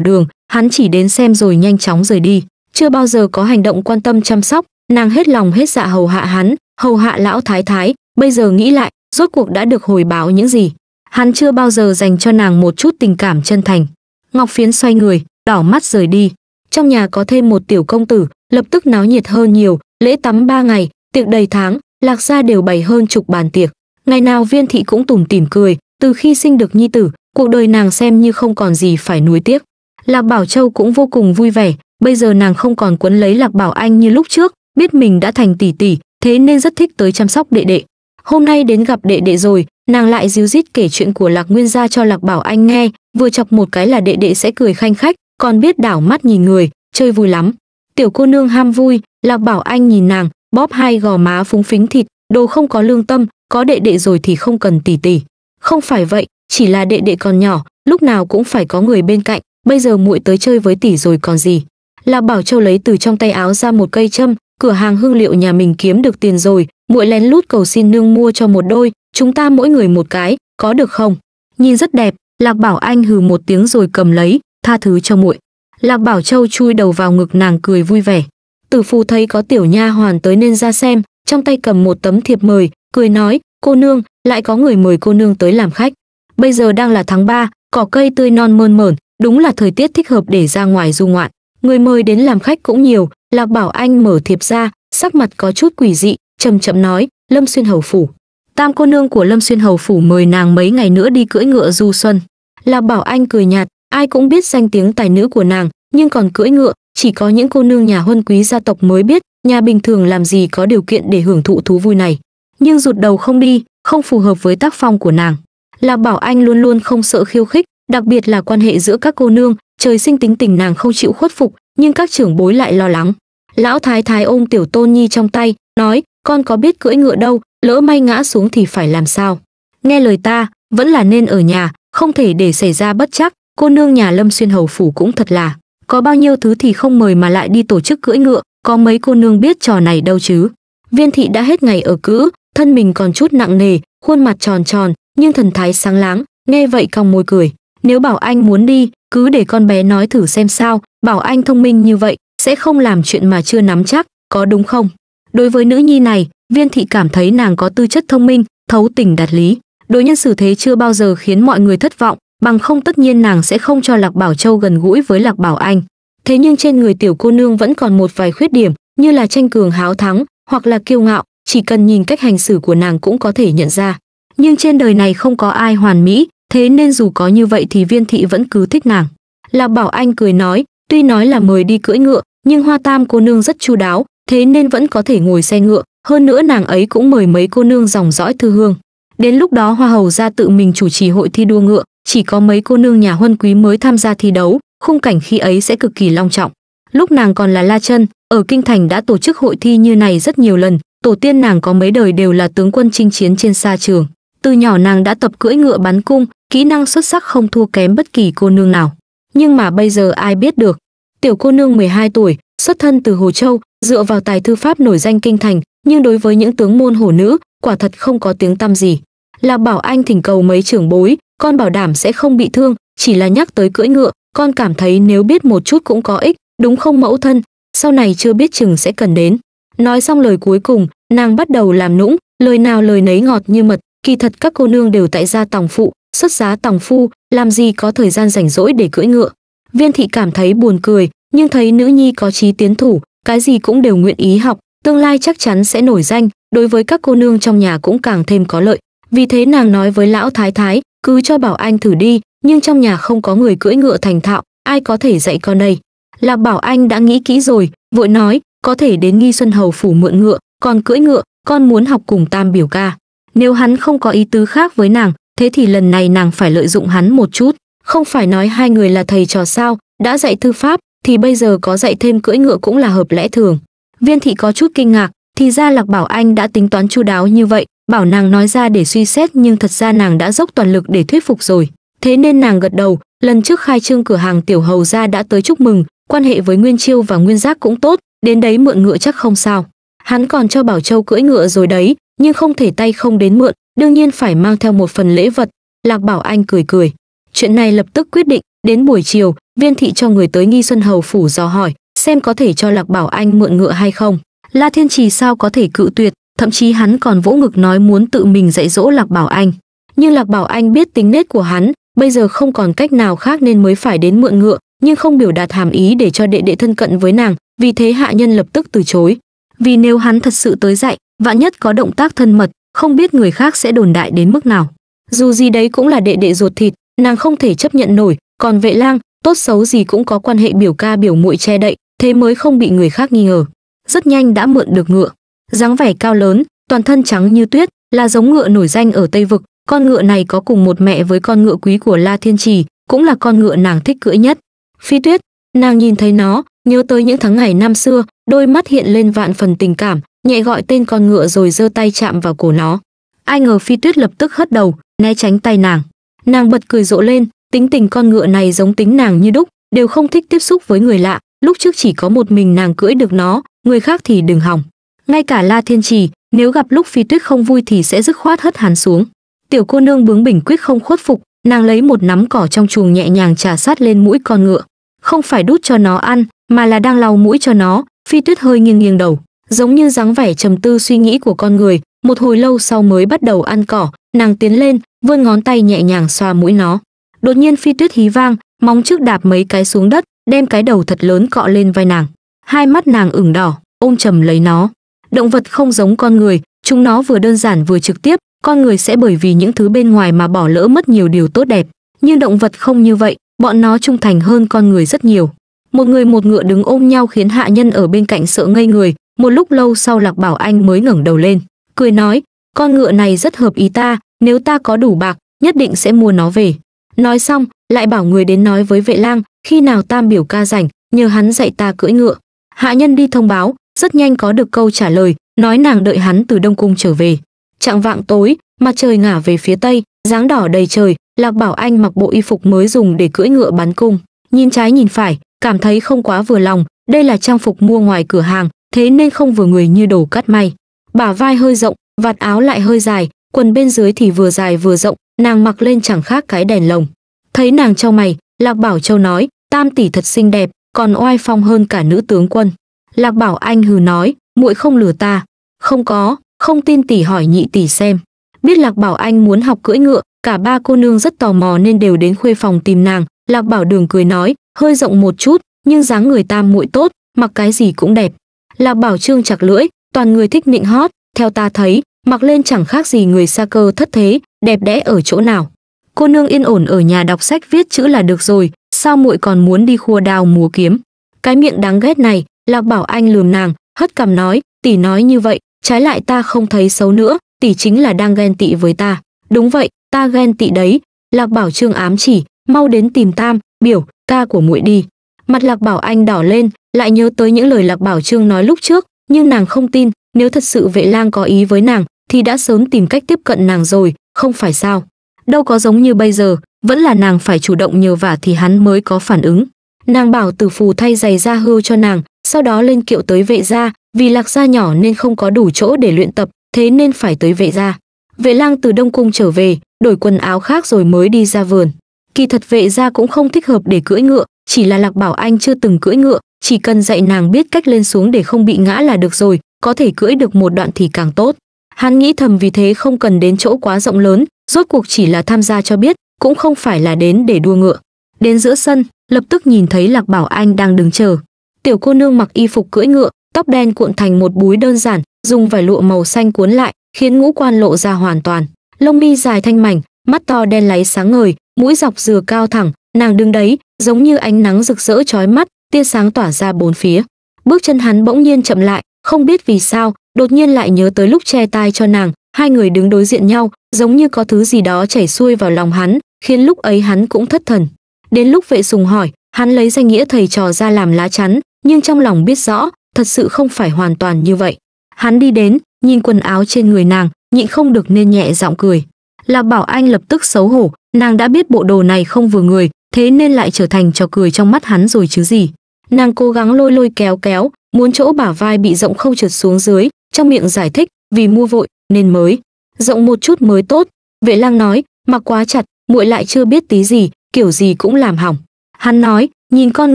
đường hắn chỉ đến xem rồi nhanh chóng rời đi chưa bao giờ có hành động quan tâm chăm sóc nàng hết lòng hết dạ hầu hạ hắn hầu hạ lão thái thái bây giờ nghĩ lại rốt cuộc đã được hồi báo những gì Hắn chưa bao giờ dành cho nàng một chút tình cảm chân thành. Ngọc Phiến xoay người, đỏ mắt rời đi. Trong nhà có thêm một tiểu công tử, lập tức náo nhiệt hơn nhiều, lễ tắm ba ngày, tiệc đầy tháng, lạc gia đều bày hơn chục bàn tiệc. Ngày nào viên thị cũng tủm tỉm cười, từ khi sinh được nhi tử, cuộc đời nàng xem như không còn gì phải nuối tiếc. Lạc Bảo Châu cũng vô cùng vui vẻ, bây giờ nàng không còn quấn lấy Lạc Bảo Anh như lúc trước, biết mình đã thành tỷ tỷ, thế nên rất thích tới chăm sóc đệ đệ. Hôm nay đến gặp đệ đệ rồi, nàng lại ríu rít kể chuyện của lạc nguyên gia cho lạc bảo anh nghe vừa chọc một cái là đệ đệ sẽ cười khanh khách còn biết đảo mắt nhìn người chơi vui lắm tiểu cô nương ham vui lạc bảo anh nhìn nàng bóp hai gò má phúng phính thịt đồ không có lương tâm có đệ đệ rồi thì không cần tỉ tỉ không phải vậy chỉ là đệ đệ còn nhỏ lúc nào cũng phải có người bên cạnh bây giờ muội tới chơi với tỷ rồi còn gì lạc bảo châu lấy từ trong tay áo ra một cây châm cửa hàng hương liệu nhà mình kiếm được tiền rồi muội lén lút cầu xin nương mua cho một đôi chúng ta mỗi người một cái, có được không? Nhìn rất đẹp, Lạc Bảo Anh hừ một tiếng rồi cầm lấy, tha thứ cho muội. Lạc Bảo Châu chui đầu vào ngực nàng cười vui vẻ. Tử Phu thấy có tiểu nha hoàn tới nên ra xem, trong tay cầm một tấm thiệp mời, cười nói, cô nương, lại có người mời cô nương tới làm khách. Bây giờ đang là tháng 3, cỏ cây tươi non mơn mởn, đúng là thời tiết thích hợp để ra ngoài du ngoạn. Người mời đến làm khách cũng nhiều, Lạc Bảo Anh mở thiệp ra, sắc mặt có chút quỷ dị, chậm chậm nói, Lâm Xuyên Hầu Phủ, tam cô nương của lâm xuyên hầu phủ mời nàng mấy ngày nữa đi cưỡi ngựa du xuân là bảo anh cười nhạt ai cũng biết danh tiếng tài nữ của nàng nhưng còn cưỡi ngựa chỉ có những cô nương nhà huân quý gia tộc mới biết nhà bình thường làm gì có điều kiện để hưởng thụ thú vui này nhưng rụt đầu không đi không phù hợp với tác phong của nàng là bảo anh luôn luôn không sợ khiêu khích đặc biệt là quan hệ giữa các cô nương trời sinh tính tình nàng không chịu khuất phục nhưng các trưởng bối lại lo lắng lão thái thái ôm tiểu tôn nhi trong tay nói con có biết cưỡi ngựa đâu, lỡ may ngã xuống thì phải làm sao? Nghe lời ta, vẫn là nên ở nhà, không thể để xảy ra bất chắc, cô nương nhà Lâm Xuyên hầu phủ cũng thật là, có bao nhiêu thứ thì không mời mà lại đi tổ chức cưỡi ngựa, có mấy cô nương biết trò này đâu chứ. Viên thị đã hết ngày ở cữ, thân mình còn chút nặng nề, khuôn mặt tròn tròn, nhưng thần thái sáng láng, nghe vậy cong môi cười. Nếu bảo anh muốn đi, cứ để con bé nói thử xem sao, bảo anh thông minh như vậy, sẽ không làm chuyện mà chưa nắm chắc, có đúng không? đối với nữ nhi này viên thị cảm thấy nàng có tư chất thông minh thấu tình đạt lý đối nhân xử thế chưa bao giờ khiến mọi người thất vọng bằng không tất nhiên nàng sẽ không cho lạc bảo châu gần gũi với lạc bảo anh thế nhưng trên người tiểu cô nương vẫn còn một vài khuyết điểm như là tranh cường háo thắng hoặc là kiêu ngạo chỉ cần nhìn cách hành xử của nàng cũng có thể nhận ra nhưng trên đời này không có ai hoàn mỹ thế nên dù có như vậy thì viên thị vẫn cứ thích nàng lạc bảo anh cười nói tuy nói là mời đi cưỡi ngựa nhưng hoa tam cô nương rất chu đáo thế nên vẫn có thể ngồi xe ngựa hơn nữa nàng ấy cũng mời mấy cô nương dòng dõi thư hương đến lúc đó hoa hầu ra tự mình chủ trì hội thi đua ngựa chỉ có mấy cô nương nhà huân quý mới tham gia thi đấu khung cảnh khi ấy sẽ cực kỳ long trọng lúc nàng còn là la chân ở kinh thành đã tổ chức hội thi như này rất nhiều lần tổ tiên nàng có mấy đời đều là tướng quân chinh chiến trên xa trường từ nhỏ nàng đã tập cưỡi ngựa bắn cung kỹ năng xuất sắc không thua kém bất kỳ cô nương nào nhưng mà bây giờ ai biết được tiểu cô nương 12 tuổi xuất thân từ hồ châu dựa vào tài thư pháp nổi danh kinh thành nhưng đối với những tướng môn hổ nữ quả thật không có tiếng tăm gì là bảo anh thỉnh cầu mấy trưởng bối con bảo đảm sẽ không bị thương chỉ là nhắc tới cưỡi ngựa con cảm thấy nếu biết một chút cũng có ích đúng không mẫu thân sau này chưa biết chừng sẽ cần đến nói xong lời cuối cùng nàng bắt đầu làm nũng lời nào lời nấy ngọt như mật kỳ thật các cô nương đều tại gia tòng phụ xuất giá tòng phu làm gì có thời gian rảnh rỗi để cưỡi ngựa viên thị cảm thấy buồn cười nhưng thấy nữ nhi có trí tiến thủ cái gì cũng đều nguyện ý học, tương lai chắc chắn sẽ nổi danh, đối với các cô nương trong nhà cũng càng thêm có lợi. Vì thế nàng nói với lão thái thái, cứ cho Bảo Anh thử đi, nhưng trong nhà không có người cưỡi ngựa thành thạo, ai có thể dạy con đây. là Bảo Anh đã nghĩ kỹ rồi, vội nói, có thể đến Nghi Xuân Hầu phủ mượn ngựa, còn cưỡi ngựa, con muốn học cùng Tam biểu ca. Nếu hắn không có ý tứ khác với nàng, thế thì lần này nàng phải lợi dụng hắn một chút, không phải nói hai người là thầy trò sao, đã dạy thư pháp, thì bây giờ có dạy thêm cưỡi ngựa cũng là hợp lẽ thường viên thị có chút kinh ngạc thì ra lạc bảo anh đã tính toán chu đáo như vậy bảo nàng nói ra để suy xét nhưng thật ra nàng đã dốc toàn lực để thuyết phục rồi thế nên nàng gật đầu lần trước khai trương cửa hàng tiểu hầu gia đã tới chúc mừng quan hệ với nguyên chiêu và nguyên giác cũng tốt đến đấy mượn ngựa chắc không sao hắn còn cho bảo châu cưỡi ngựa rồi đấy nhưng không thể tay không đến mượn đương nhiên phải mang theo một phần lễ vật lạc bảo anh cười cười chuyện này lập tức quyết định đến buổi chiều viên thị cho người tới nghi xuân hầu phủ dò hỏi xem có thể cho lạc bảo anh mượn ngựa hay không la thiên trì sao có thể cự tuyệt thậm chí hắn còn vỗ ngực nói muốn tự mình dạy dỗ lạc bảo anh nhưng lạc bảo anh biết tính nết của hắn bây giờ không còn cách nào khác nên mới phải đến mượn ngựa nhưng không biểu đạt hàm ý để cho đệ đệ thân cận với nàng vì thế hạ nhân lập tức từ chối vì nếu hắn thật sự tới dạy vạn nhất có động tác thân mật không biết người khác sẽ đồn đại đến mức nào dù gì đấy cũng là đệ đệ ruột thịt nàng không thể chấp nhận nổi còn vệ lang tốt xấu gì cũng có quan hệ biểu ca biểu muội che đậy, thế mới không bị người khác nghi ngờ. Rất nhanh đã mượn được ngựa, dáng vẻ cao lớn, toàn thân trắng như tuyết, là giống ngựa nổi danh ở Tây vực, con ngựa này có cùng một mẹ với con ngựa quý của La Thiên Trì, cũng là con ngựa nàng thích cưỡi nhất. Phi Tuyết, nàng nhìn thấy nó, nhớ tới những tháng ngày năm xưa, đôi mắt hiện lên vạn phần tình cảm, nhẹ gọi tên con ngựa rồi giơ tay chạm vào cổ nó. Ai ngờ Phi Tuyết lập tức hất đầu, né tránh tay nàng. Nàng bật cười rộ lên, tính tình con ngựa này giống tính nàng như đúc đều không thích tiếp xúc với người lạ lúc trước chỉ có một mình nàng cưỡi được nó người khác thì đừng hỏng ngay cả la thiên trì nếu gặp lúc phi tuyết không vui thì sẽ dứt khoát hất hắn xuống tiểu cô nương bướng bỉnh quyết không khuất phục nàng lấy một nắm cỏ trong chuồng nhẹ nhàng trà sát lên mũi con ngựa không phải đút cho nó ăn mà là đang lau mũi cho nó phi tuyết hơi nghiêng nghiêng đầu giống như dáng vẻ trầm tư suy nghĩ của con người một hồi lâu sau mới bắt đầu ăn cỏ nàng tiến lên vươn ngón tay nhẹ nhàng xoa mũi nó đột nhiên phi tuyết hí vang móng trước đạp mấy cái xuống đất đem cái đầu thật lớn cọ lên vai nàng hai mắt nàng ửng đỏ ôm chầm lấy nó động vật không giống con người chúng nó vừa đơn giản vừa trực tiếp con người sẽ bởi vì những thứ bên ngoài mà bỏ lỡ mất nhiều điều tốt đẹp nhưng động vật không như vậy bọn nó trung thành hơn con người rất nhiều một người một ngựa đứng ôm nhau khiến hạ nhân ở bên cạnh sợ ngây người một lúc lâu sau lạc bảo anh mới ngẩng đầu lên cười nói con ngựa này rất hợp ý ta nếu ta có đủ bạc nhất định sẽ mua nó về nói xong lại bảo người đến nói với vệ lang khi nào tam biểu ca rảnh nhờ hắn dạy ta cưỡi ngựa hạ nhân đi thông báo rất nhanh có được câu trả lời nói nàng đợi hắn từ đông cung trở về trạng vạng tối mặt trời ngả về phía tây dáng đỏ đầy trời lạc bảo anh mặc bộ y phục mới dùng để cưỡi ngựa bắn cung nhìn trái nhìn phải cảm thấy không quá vừa lòng đây là trang phục mua ngoài cửa hàng thế nên không vừa người như đồ cắt may bả vai hơi rộng vạt áo lại hơi dài quần bên dưới thì vừa dài vừa rộng nàng mặc lên chẳng khác cái đèn lồng. Thấy nàng trao mày, Lạc Bảo Châu nói, tam tỷ thật xinh đẹp, còn oai phong hơn cả nữ tướng quân. Lạc Bảo Anh hừ nói, muội không lừa ta. Không có, không tin tỷ hỏi nhị tỷ xem. Biết Lạc Bảo Anh muốn học cưỡi ngựa, cả ba cô nương rất tò mò nên đều đến khuê phòng tìm nàng. Lạc Bảo Đường cười nói, hơi rộng một chút, nhưng dáng người tam muội tốt, mặc cái gì cũng đẹp. Lạc Bảo Trương chặt lưỡi, toàn người thích nịnh hót, theo ta thấy, mặc lên chẳng khác gì người xa cơ thất thế, đẹp đẽ ở chỗ nào cô nương yên ổn ở nhà đọc sách viết chữ là được rồi sao muội còn muốn đi khua đào múa kiếm cái miệng đáng ghét này lạc bảo anh lườm nàng hất cằm nói tỷ nói như vậy trái lại ta không thấy xấu nữa tỷ chính là đang ghen tị với ta đúng vậy ta ghen tị đấy lạc bảo trương ám chỉ mau đến tìm tam biểu ca của muội đi mặt lạc bảo anh đỏ lên lại nhớ tới những lời lạc bảo trương nói lúc trước nhưng nàng không tin nếu thật sự vệ lang có ý với nàng thì đã sớm tìm cách tiếp cận nàng rồi không phải sao? Đâu có giống như bây giờ, vẫn là nàng phải chủ động nhờ vả thì hắn mới có phản ứng. Nàng bảo Tử Phù thay giày da hưu cho nàng, sau đó lên kiệu tới vệ gia, vì Lạc gia nhỏ nên không có đủ chỗ để luyện tập, thế nên phải tới vệ gia. Vệ Lang từ Đông cung trở về, đổi quần áo khác rồi mới đi ra vườn. Kỳ thật vệ gia cũng không thích hợp để cưỡi ngựa, chỉ là Lạc Bảo Anh chưa từng cưỡi ngựa, chỉ cần dạy nàng biết cách lên xuống để không bị ngã là được rồi, có thể cưỡi được một đoạn thì càng tốt. Hắn nghĩ thầm vì thế không cần đến chỗ quá rộng lớn, rốt cuộc chỉ là tham gia cho biết, cũng không phải là đến để đua ngựa. Đến giữa sân, lập tức nhìn thấy Lạc Bảo Anh đang đứng chờ. Tiểu cô nương mặc y phục cưỡi ngựa, tóc đen cuộn thành một búi đơn giản, dùng vải lụa màu xanh cuốn lại, khiến ngũ quan lộ ra hoàn toàn. Lông mi dài thanh mảnh, mắt to đen láy sáng ngời, mũi dọc dừa cao thẳng, nàng đứng đấy, giống như ánh nắng rực rỡ chói mắt, tia sáng tỏa ra bốn phía. Bước chân hắn bỗng nhiên chậm lại, không biết vì sao, đột nhiên lại nhớ tới lúc che tai cho nàng hai người đứng đối diện nhau giống như có thứ gì đó chảy xuôi vào lòng hắn khiến lúc ấy hắn cũng thất thần đến lúc vệ sùng hỏi hắn lấy danh nghĩa thầy trò ra làm lá chắn nhưng trong lòng biết rõ thật sự không phải hoàn toàn như vậy hắn đi đến nhìn quần áo trên người nàng nhịn không được nên nhẹ giọng cười là bảo anh lập tức xấu hổ nàng đã biết bộ đồ này không vừa người thế nên lại trở thành trò cười trong mắt hắn rồi chứ gì nàng cố gắng lôi lôi kéo kéo muốn chỗ bả vai bị rộng không trượt xuống dưới, trong miệng giải thích, vì mua vội nên mới, rộng một chút mới tốt. Vệ Lang nói, mặc quá chặt, muội lại chưa biết tí gì, kiểu gì cũng làm hỏng. Hắn nói, nhìn con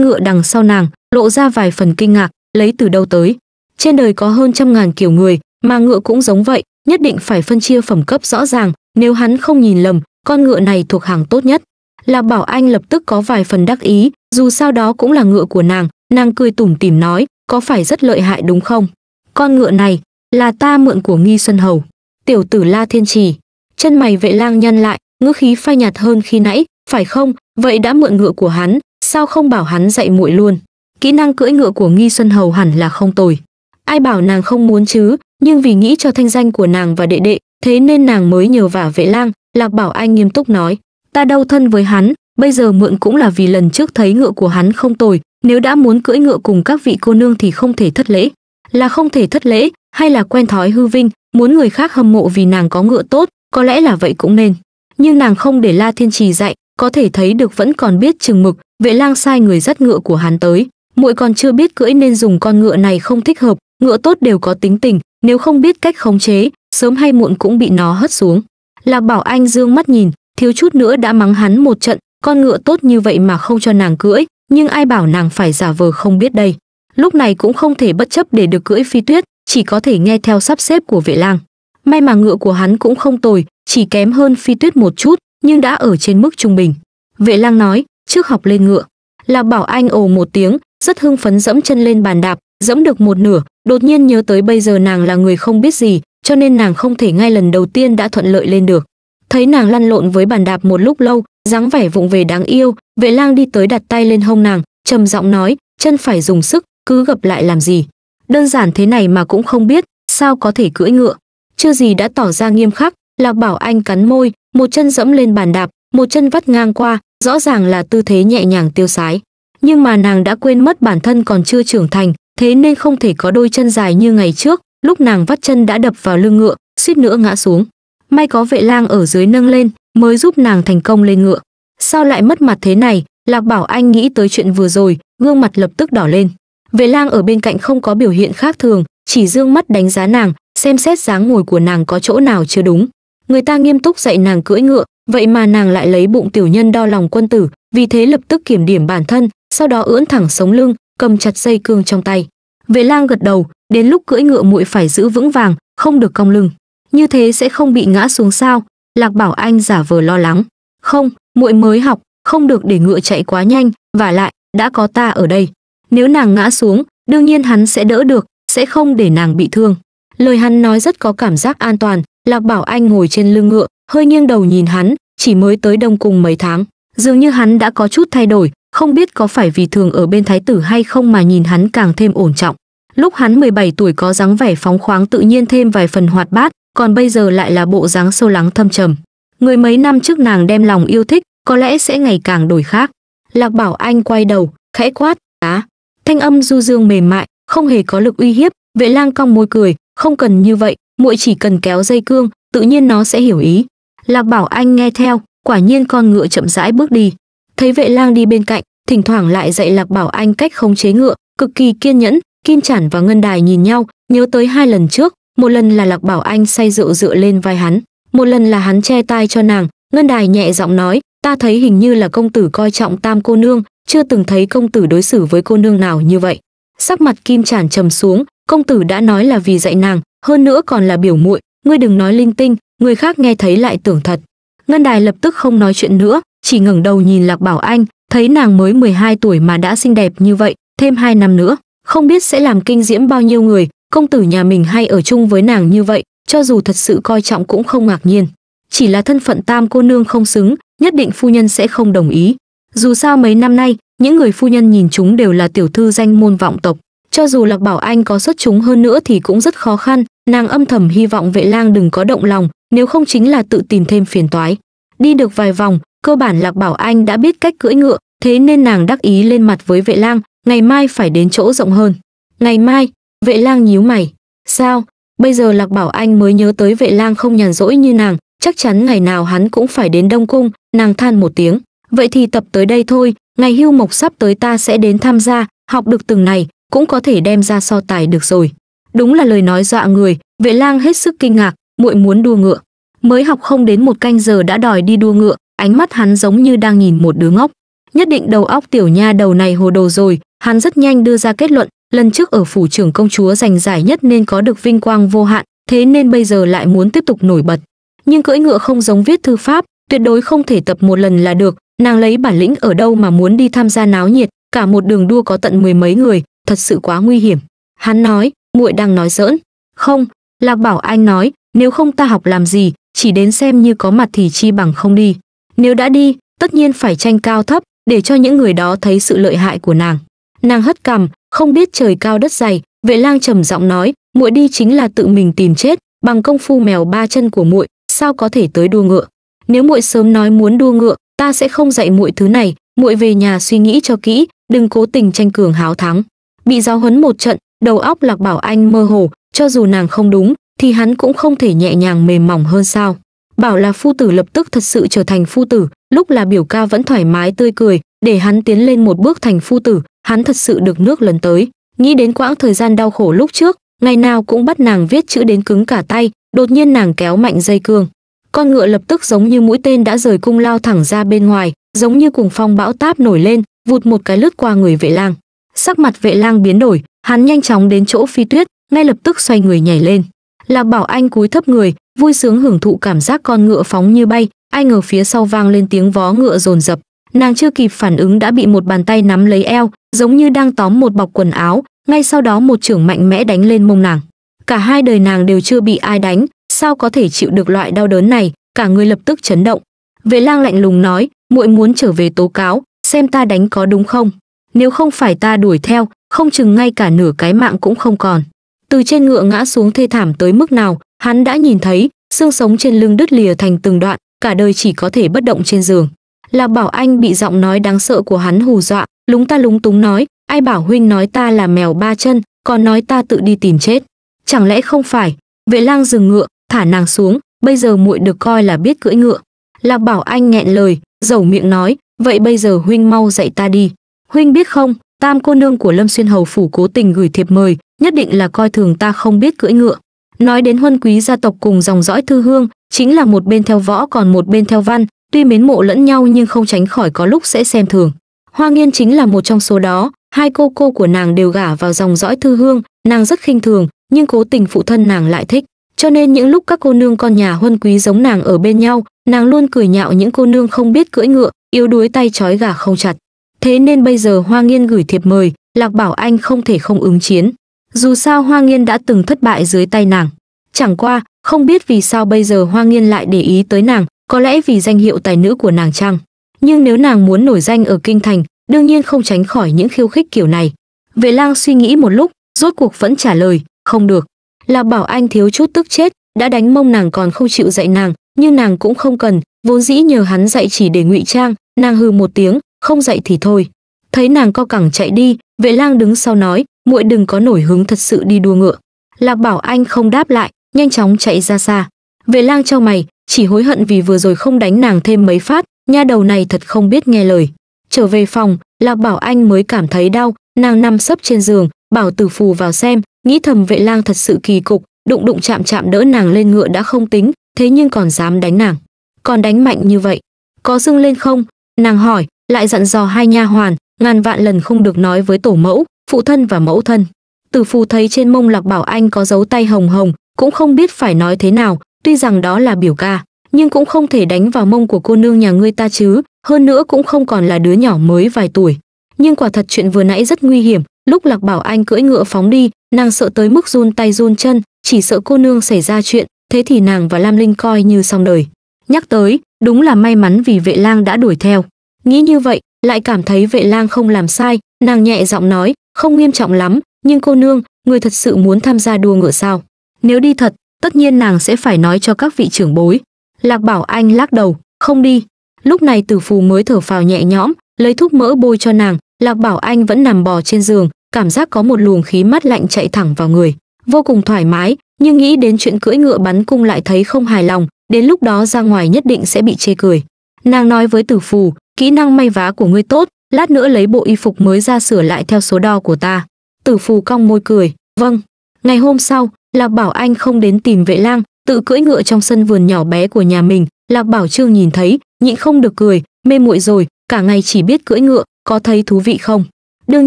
ngựa đằng sau nàng, lộ ra vài phần kinh ngạc, lấy từ đâu tới. Trên đời có hơn trăm ngàn kiểu người, mà ngựa cũng giống vậy, nhất định phải phân chia phẩm cấp rõ ràng, nếu hắn không nhìn lầm, con ngựa này thuộc hàng tốt nhất. Là Bảo Anh lập tức có vài phần đắc ý, dù sao đó cũng là ngựa của nàng, nàng cười tủm tỉm nói, có phải rất lợi hại đúng không? Con ngựa này là ta mượn của Nghi Xuân Hầu, tiểu tử La Thiên Trì. Chân mày vệ lang nhăn lại, ngữ khí phai nhạt hơn khi nãy, phải không? Vậy đã mượn ngựa của hắn, sao không bảo hắn dạy muội luôn? Kỹ năng cưỡi ngựa của Nghi Xuân Hầu hẳn là không tồi. Ai bảo nàng không muốn chứ, nhưng vì nghĩ cho thanh danh của nàng và đệ đệ, thế nên nàng mới nhờ vả vệ lang, Lạc Bảo Anh nghiêm túc nói, ta đâu thân với hắn, bây giờ mượn cũng là vì lần trước thấy ngựa của hắn không tồi, nếu đã muốn cưỡi ngựa cùng các vị cô nương thì không thể thất lễ là không thể thất lễ hay là quen thói hư vinh muốn người khác hâm mộ vì nàng có ngựa tốt có lẽ là vậy cũng nên nhưng nàng không để la thiên trì dạy có thể thấy được vẫn còn biết chừng mực vệ lang sai người dắt ngựa của hắn tới muội còn chưa biết cưỡi nên dùng con ngựa này không thích hợp ngựa tốt đều có tính tình nếu không biết cách khống chế sớm hay muộn cũng bị nó hất xuống là bảo anh dương mắt nhìn thiếu chút nữa đã mắng hắn một trận con ngựa tốt như vậy mà không cho nàng cưỡi nhưng ai bảo nàng phải giả vờ không biết đây lúc này cũng không thể bất chấp để được cưỡi phi tuyết chỉ có thể nghe theo sắp xếp của vệ lang may mà ngựa của hắn cũng không tồi chỉ kém hơn phi tuyết một chút nhưng đã ở trên mức trung bình vệ lang nói trước học lên ngựa là bảo anh ồ một tiếng rất hưng phấn dẫm chân lên bàn đạp dẫm được một nửa đột nhiên nhớ tới bây giờ nàng là người không biết gì cho nên nàng không thể ngay lần đầu tiên đã thuận lợi lên được thấy nàng lăn lộn với bàn đạp một lúc lâu dáng vẻ vụng về đáng yêu vệ lang đi tới đặt tay lên hông nàng trầm giọng nói chân phải dùng sức cứ gập lại làm gì đơn giản thế này mà cũng không biết sao có thể cưỡi ngựa chưa gì đã tỏ ra nghiêm khắc lạc bảo anh cắn môi một chân dẫm lên bàn đạp một chân vắt ngang qua rõ ràng là tư thế nhẹ nhàng tiêu sái nhưng mà nàng đã quên mất bản thân còn chưa trưởng thành thế nên không thể có đôi chân dài như ngày trước lúc nàng vắt chân đã đập vào lưng ngựa suýt nữa ngã xuống may có vệ lang ở dưới nâng lên mới giúp nàng thành công lên ngựa. Sao lại mất mặt thế này? Lạc Bảo Anh nghĩ tới chuyện vừa rồi, gương mặt lập tức đỏ lên. Vệ Lang ở bên cạnh không có biểu hiện khác thường, chỉ dương mắt đánh giá nàng, xem xét dáng ngồi của nàng có chỗ nào chưa đúng. Người ta nghiêm túc dạy nàng cưỡi ngựa, vậy mà nàng lại lấy bụng tiểu nhân đo lòng quân tử, vì thế lập tức kiểm điểm bản thân, sau đó ưỡn thẳng sống lưng, cầm chặt dây cương trong tay. Vệ Lang gật đầu, đến lúc cưỡi ngựa muội phải giữ vững vàng, không được cong lưng. Như thế sẽ không bị ngã xuống sao? lạc bảo anh giả vờ lo lắng không muội mới học không được để ngựa chạy quá nhanh và lại đã có ta ở đây nếu nàng ngã xuống đương nhiên hắn sẽ đỡ được sẽ không để nàng bị thương lời hắn nói rất có cảm giác an toàn lạc bảo anh ngồi trên lưng ngựa hơi nghiêng đầu nhìn hắn chỉ mới tới đông cùng mấy tháng dường như hắn đã có chút thay đổi không biết có phải vì thường ở bên thái tử hay không mà nhìn hắn càng thêm ổn trọng lúc hắn 17 tuổi có dáng vẻ phóng khoáng tự nhiên thêm vài phần hoạt bát còn bây giờ lại là bộ dáng sâu lắng thâm trầm. Người mấy năm trước nàng đem lòng yêu thích, có lẽ sẽ ngày càng đổi khác. Lạc Bảo Anh quay đầu, khẽ quát, "Á." Thanh âm du dương mềm mại, không hề có lực uy hiếp, Vệ Lang cong môi cười, "Không cần như vậy, muội chỉ cần kéo dây cương, tự nhiên nó sẽ hiểu ý." Lạc Bảo Anh nghe theo, quả nhiên con ngựa chậm rãi bước đi. Thấy Vệ Lang đi bên cạnh, thỉnh thoảng lại dạy Lạc Bảo Anh cách khống chế ngựa, cực kỳ kiên nhẫn, Kim Chản và Ngân Đài nhìn nhau, nhớ tới hai lần trước, một lần là lạc bảo anh say rượu dựa lên vai hắn một lần là hắn che tai cho nàng ngân đài nhẹ giọng nói ta thấy hình như là công tử coi trọng tam cô nương chưa từng thấy công tử đối xử với cô nương nào như vậy sắc mặt kim tràn trầm xuống công tử đã nói là vì dạy nàng hơn nữa còn là biểu muội ngươi đừng nói linh tinh người khác nghe thấy lại tưởng thật ngân đài lập tức không nói chuyện nữa chỉ ngẩng đầu nhìn lạc bảo anh thấy nàng mới 12 tuổi mà đã xinh đẹp như vậy thêm hai năm nữa không biết sẽ làm kinh diễm bao nhiêu người công tử nhà mình hay ở chung với nàng như vậy, cho dù thật sự coi trọng cũng không ngạc nhiên. Chỉ là thân phận tam cô nương không xứng, nhất định phu nhân sẽ không đồng ý. Dù sao mấy năm nay, những người phu nhân nhìn chúng đều là tiểu thư danh môn vọng tộc. Cho dù Lạc Bảo Anh có xuất chúng hơn nữa thì cũng rất khó khăn, nàng âm thầm hy vọng vệ lang đừng có động lòng, nếu không chính là tự tìm thêm phiền toái. Đi được vài vòng, cơ bản Lạc Bảo Anh đã biết cách cưỡi ngựa, thế nên nàng đắc ý lên mặt với vệ lang, ngày mai phải đến chỗ rộng hơn. Ngày mai, Vệ lang nhíu mày. Sao? Bây giờ Lạc Bảo Anh mới nhớ tới vệ lang không nhàn rỗi như nàng, chắc chắn ngày nào hắn cũng phải đến Đông Cung, nàng than một tiếng. Vậy thì tập tới đây thôi, ngày hưu mộc sắp tới ta sẽ đến tham gia, học được từng này, cũng có thể đem ra so tài được rồi. Đúng là lời nói dọa người, vệ lang hết sức kinh ngạc, muội muốn đua ngựa. Mới học không đến một canh giờ đã đòi đi đua ngựa, ánh mắt hắn giống như đang nhìn một đứa ngốc. Nhất định đầu óc tiểu nha đầu này hồ đồ rồi, hắn rất nhanh đưa ra kết luận, lần trước ở phủ trưởng công chúa giành giải nhất nên có được vinh quang vô hạn, thế nên bây giờ lại muốn tiếp tục nổi bật. Nhưng cưỡi ngựa không giống viết thư pháp, tuyệt đối không thể tập một lần là được, nàng lấy bản lĩnh ở đâu mà muốn đi tham gia náo nhiệt, cả một đường đua có tận mười mấy người, thật sự quá nguy hiểm. Hắn nói, muội đang nói giỡn. Không, Lạc Bảo Anh nói, nếu không ta học làm gì, chỉ đến xem như có mặt thì chi bằng không đi. Nếu đã đi, tất nhiên phải tranh cao thấp, để cho những người đó thấy sự lợi hại của nàng. Nàng hất cằm, không biết trời cao đất dày vệ lang trầm giọng nói muội đi chính là tự mình tìm chết bằng công phu mèo ba chân của muội sao có thể tới đua ngựa nếu muội sớm nói muốn đua ngựa ta sẽ không dạy muội thứ này muội về nhà suy nghĩ cho kỹ đừng cố tình tranh cường háo thắng bị giáo huấn một trận đầu óc lạc bảo anh mơ hồ cho dù nàng không đúng thì hắn cũng không thể nhẹ nhàng mềm mỏng hơn sao bảo là phu tử lập tức thật sự trở thành phu tử lúc là biểu ca vẫn thoải mái tươi cười để hắn tiến lên một bước thành phu tử hắn thật sự được nước lần tới nghĩ đến quãng thời gian đau khổ lúc trước ngày nào cũng bắt nàng viết chữ đến cứng cả tay đột nhiên nàng kéo mạnh dây cương con ngựa lập tức giống như mũi tên đã rời cung lao thẳng ra bên ngoài giống như cùng phong bão táp nổi lên vụt một cái lướt qua người vệ lang sắc mặt vệ lang biến đổi hắn nhanh chóng đến chỗ phi tuyết ngay lập tức xoay người nhảy lên lạc bảo anh cúi thấp người vui sướng hưởng thụ cảm giác con ngựa phóng như bay ai ngờ phía sau vang lên tiếng vó ngựa rồn rập nàng chưa kịp phản ứng đã bị một bàn tay nắm lấy eo giống như đang tóm một bọc quần áo ngay sau đó một trưởng mạnh mẽ đánh lên mông nàng cả hai đời nàng đều chưa bị ai đánh sao có thể chịu được loại đau đớn này cả người lập tức chấn động vệ lang lạnh lùng nói muội muốn trở về tố cáo xem ta đánh có đúng không nếu không phải ta đuổi theo không chừng ngay cả nửa cái mạng cũng không còn từ trên ngựa ngã xuống thê thảm tới mức nào hắn đã nhìn thấy xương sống trên lưng đứt lìa thành từng đoạn cả đời chỉ có thể bất động trên giường là Bảo Anh bị giọng nói đáng sợ của hắn hù dọa, lúng ta lúng túng nói, ai bảo huynh nói ta là mèo ba chân, còn nói ta tự đi tìm chết. Chẳng lẽ không phải? Vệ lang dừng ngựa, thả nàng xuống, bây giờ muội được coi là biết cưỡi ngựa. Lạc Bảo Anh nghẹn lời, dầu miệng nói, vậy bây giờ huynh mau dạy ta đi. Huynh biết không, tam cô nương của Lâm Xuyên Hầu Phủ cố tình gửi thiệp mời, nhất định là coi thường ta không biết cưỡi ngựa. Nói đến huân quý gia tộc cùng dòng dõi thư hương, chính là một bên theo võ còn một bên theo văn, tuy mến mộ lẫn nhau nhưng không tránh khỏi có lúc sẽ xem thường hoa nghiên chính là một trong số đó hai cô cô của nàng đều gả vào dòng dõi thư hương nàng rất khinh thường nhưng cố tình phụ thân nàng lại thích cho nên những lúc các cô nương con nhà huân quý giống nàng ở bên nhau nàng luôn cười nhạo những cô nương không biết cưỡi ngựa yếu đuối tay trói gà không chặt thế nên bây giờ hoa nghiên gửi thiệp mời lạc bảo anh không thể không ứng chiến dù sao hoa nghiên đã từng thất bại dưới tay nàng chẳng qua không biết vì sao bây giờ hoa nghiên lại để ý tới nàng có lẽ vì danh hiệu tài nữ của nàng chăng nhưng nếu nàng muốn nổi danh ở kinh thành đương nhiên không tránh khỏi những khiêu khích kiểu này vệ lang suy nghĩ một lúc rốt cuộc vẫn trả lời không được là bảo anh thiếu chút tức chết đã đánh mông nàng còn không chịu dạy nàng nhưng nàng cũng không cần vốn dĩ nhờ hắn dạy chỉ để ngụy trang nàng hừ một tiếng không dạy thì thôi thấy nàng co cẳng chạy đi vệ lang đứng sau nói muội đừng có nổi hứng thật sự đi đua ngựa lạc bảo anh không đáp lại nhanh chóng chạy ra xa Vệ lang cho mày, chỉ hối hận vì vừa rồi không đánh nàng thêm mấy phát, nha đầu này thật không biết nghe lời. Trở về phòng, Lạc Bảo Anh mới cảm thấy đau, nàng nằm sấp trên giường, bảo Tử Phù vào xem, nghĩ thầm vệ lang thật sự kỳ cục, đụng đụng chạm chạm đỡ nàng lên ngựa đã không tính, thế nhưng còn dám đánh nàng. Còn đánh mạnh như vậy, có dưng lên không? Nàng hỏi, lại dặn dò hai nha hoàn, ngàn vạn lần không được nói với tổ mẫu, phụ thân và mẫu thân. Tử Phù thấy trên mông Lạc Bảo Anh có dấu tay hồng hồng, cũng không biết phải nói thế nào, tuy rằng đó là biểu ca nhưng cũng không thể đánh vào mông của cô nương nhà ngươi ta chứ hơn nữa cũng không còn là đứa nhỏ mới vài tuổi nhưng quả thật chuyện vừa nãy rất nguy hiểm lúc lạc bảo anh cưỡi ngựa phóng đi nàng sợ tới mức run tay run chân chỉ sợ cô nương xảy ra chuyện thế thì nàng và lam linh coi như xong đời nhắc tới đúng là may mắn vì vệ lang đã đuổi theo nghĩ như vậy lại cảm thấy vệ lang không làm sai nàng nhẹ giọng nói không nghiêm trọng lắm nhưng cô nương người thật sự muốn tham gia đua ngựa sao nếu đi thật tất nhiên nàng sẽ phải nói cho các vị trưởng bối. Lạc Bảo Anh lắc đầu, không đi. Lúc này Tử Phù mới thở phào nhẹ nhõm, lấy thuốc mỡ bôi cho nàng, Lạc Bảo Anh vẫn nằm bò trên giường, cảm giác có một luồng khí mát lạnh chạy thẳng vào người, vô cùng thoải mái, nhưng nghĩ đến chuyện cưỡi ngựa bắn cung lại thấy không hài lòng, đến lúc đó ra ngoài nhất định sẽ bị chê cười. Nàng nói với Tử Phù, kỹ năng may vá của ngươi tốt, lát nữa lấy bộ y phục mới ra sửa lại theo số đo của ta. Tử Phù cong môi cười, vâng. Ngày hôm sau, Lạc Bảo Anh không đến tìm vệ lang, tự cưỡi ngựa trong sân vườn nhỏ bé của nhà mình, Lạc Bảo Trương nhìn thấy, nhịn không được cười, mê muội rồi, cả ngày chỉ biết cưỡi ngựa, có thấy thú vị không? Đương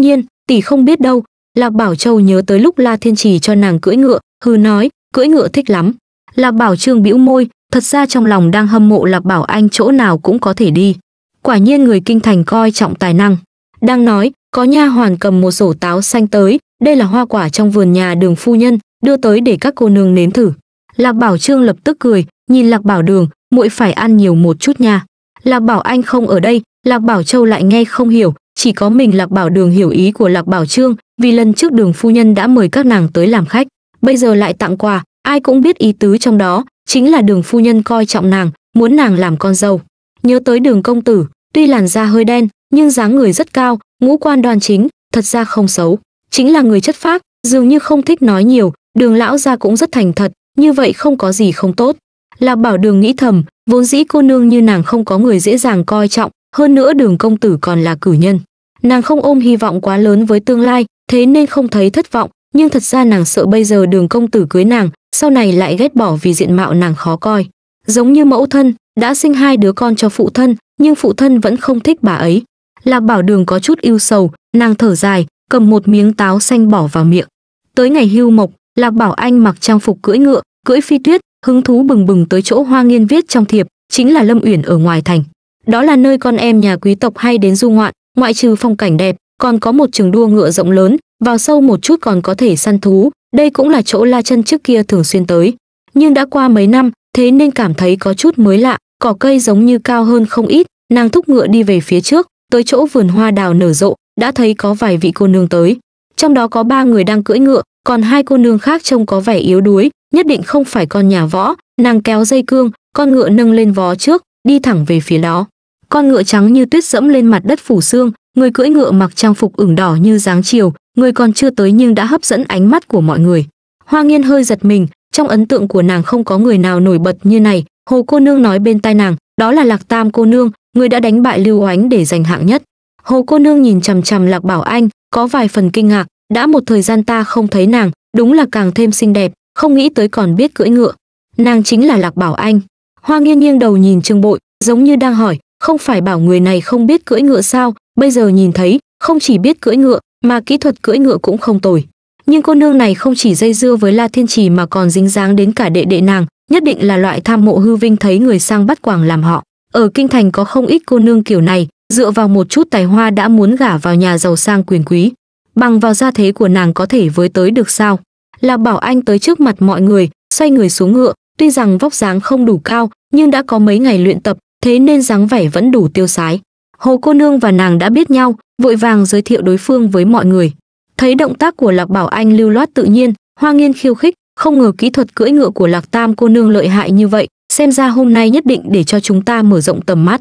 nhiên, tỷ không biết đâu. Lạc Bảo Châu nhớ tới lúc La Thiên Trì cho nàng cưỡi ngựa, hừ nói, cưỡi ngựa thích lắm. Lạc Bảo Trương bĩu môi, thật ra trong lòng đang hâm mộ Lạc Bảo Anh chỗ nào cũng có thể đi. Quả nhiên người kinh thành coi trọng tài năng. Đang nói, có nha hoàn cầm một rổ táo xanh tới, đây là hoa quả trong vườn nhà đường phu nhân, đưa tới để các cô nương nếm thử lạc bảo trương lập tức cười nhìn lạc bảo đường muội phải ăn nhiều một chút nha lạc bảo anh không ở đây lạc bảo châu lại nghe không hiểu chỉ có mình lạc bảo đường hiểu ý của lạc bảo trương vì lần trước đường phu nhân đã mời các nàng tới làm khách bây giờ lại tặng quà ai cũng biết ý tứ trong đó chính là đường phu nhân coi trọng nàng muốn nàng làm con dâu nhớ tới đường công tử tuy làn da hơi đen nhưng dáng người rất cao ngũ quan đoan chính thật ra không xấu chính là người chất phác dường như không thích nói nhiều đường lão gia cũng rất thành thật như vậy không có gì không tốt là bảo đường nghĩ thầm vốn dĩ cô nương như nàng không có người dễ dàng coi trọng hơn nữa đường công tử còn là cử nhân nàng không ôm hy vọng quá lớn với tương lai thế nên không thấy thất vọng nhưng thật ra nàng sợ bây giờ đường công tử cưới nàng sau này lại ghét bỏ vì diện mạo nàng khó coi giống như mẫu thân đã sinh hai đứa con cho phụ thân nhưng phụ thân vẫn không thích bà ấy là bảo đường có chút yêu sầu nàng thở dài cầm một miếng táo xanh bỏ vào miệng tới ngày hưu mộc Lạc Bảo Anh mặc trang phục cưỡi ngựa, cưỡi phi tuyết, hứng thú bừng bừng tới chỗ Hoa Nghiên viết trong thiệp, chính là Lâm Uyển ở ngoài thành. Đó là nơi con em nhà quý tộc hay đến du ngoạn, ngoại trừ phong cảnh đẹp, còn có một trường đua ngựa rộng lớn, vào sâu một chút còn có thể săn thú, đây cũng là chỗ La Chân trước kia thường xuyên tới. Nhưng đã qua mấy năm, thế nên cảm thấy có chút mới lạ, cỏ cây giống như cao hơn không ít, nàng thúc ngựa đi về phía trước, tới chỗ vườn hoa đào nở rộ, đã thấy có vài vị cô nương tới. Trong đó có ba người đang cưỡi ngựa, còn hai cô nương khác trông có vẻ yếu đuối nhất định không phải con nhà võ nàng kéo dây cương con ngựa nâng lên vó trước đi thẳng về phía đó con ngựa trắng như tuyết dẫm lên mặt đất phủ xương người cưỡi ngựa mặc trang phục ửng đỏ như dáng chiều người còn chưa tới nhưng đã hấp dẫn ánh mắt của mọi người hoa nghiên hơi giật mình trong ấn tượng của nàng không có người nào nổi bật như này hồ cô nương nói bên tai nàng đó là lạc tam cô nương người đã đánh bại lưu oánh để giành hạng nhất hồ cô nương nhìn chằm chằm lạc bảo anh có vài phần kinh ngạc đã một thời gian ta không thấy nàng đúng là càng thêm xinh đẹp không nghĩ tới còn biết cưỡi ngựa nàng chính là lạc bảo anh hoa nghiêng nghiêng đầu nhìn trương bội giống như đang hỏi không phải bảo người này không biết cưỡi ngựa sao bây giờ nhìn thấy không chỉ biết cưỡi ngựa mà kỹ thuật cưỡi ngựa cũng không tồi nhưng cô nương này không chỉ dây dưa với la thiên trì mà còn dính dáng đến cả đệ đệ nàng nhất định là loại tham mộ hư vinh thấy người sang bắt quảng làm họ ở kinh thành có không ít cô nương kiểu này dựa vào một chút tài hoa đã muốn gả vào nhà giàu sang quyền quý bằng vào gia thế của nàng có thể với tới được sao lạc bảo anh tới trước mặt mọi người xoay người xuống ngựa tuy rằng vóc dáng không đủ cao nhưng đã có mấy ngày luyện tập thế nên dáng vẻ vẫn đủ tiêu sái hồ cô nương và nàng đã biết nhau vội vàng giới thiệu đối phương với mọi người thấy động tác của lạc bảo anh lưu loát tự nhiên hoa nghiên khiêu khích không ngờ kỹ thuật cưỡi ngựa của lạc tam cô nương lợi hại như vậy xem ra hôm nay nhất định để cho chúng ta mở rộng tầm mắt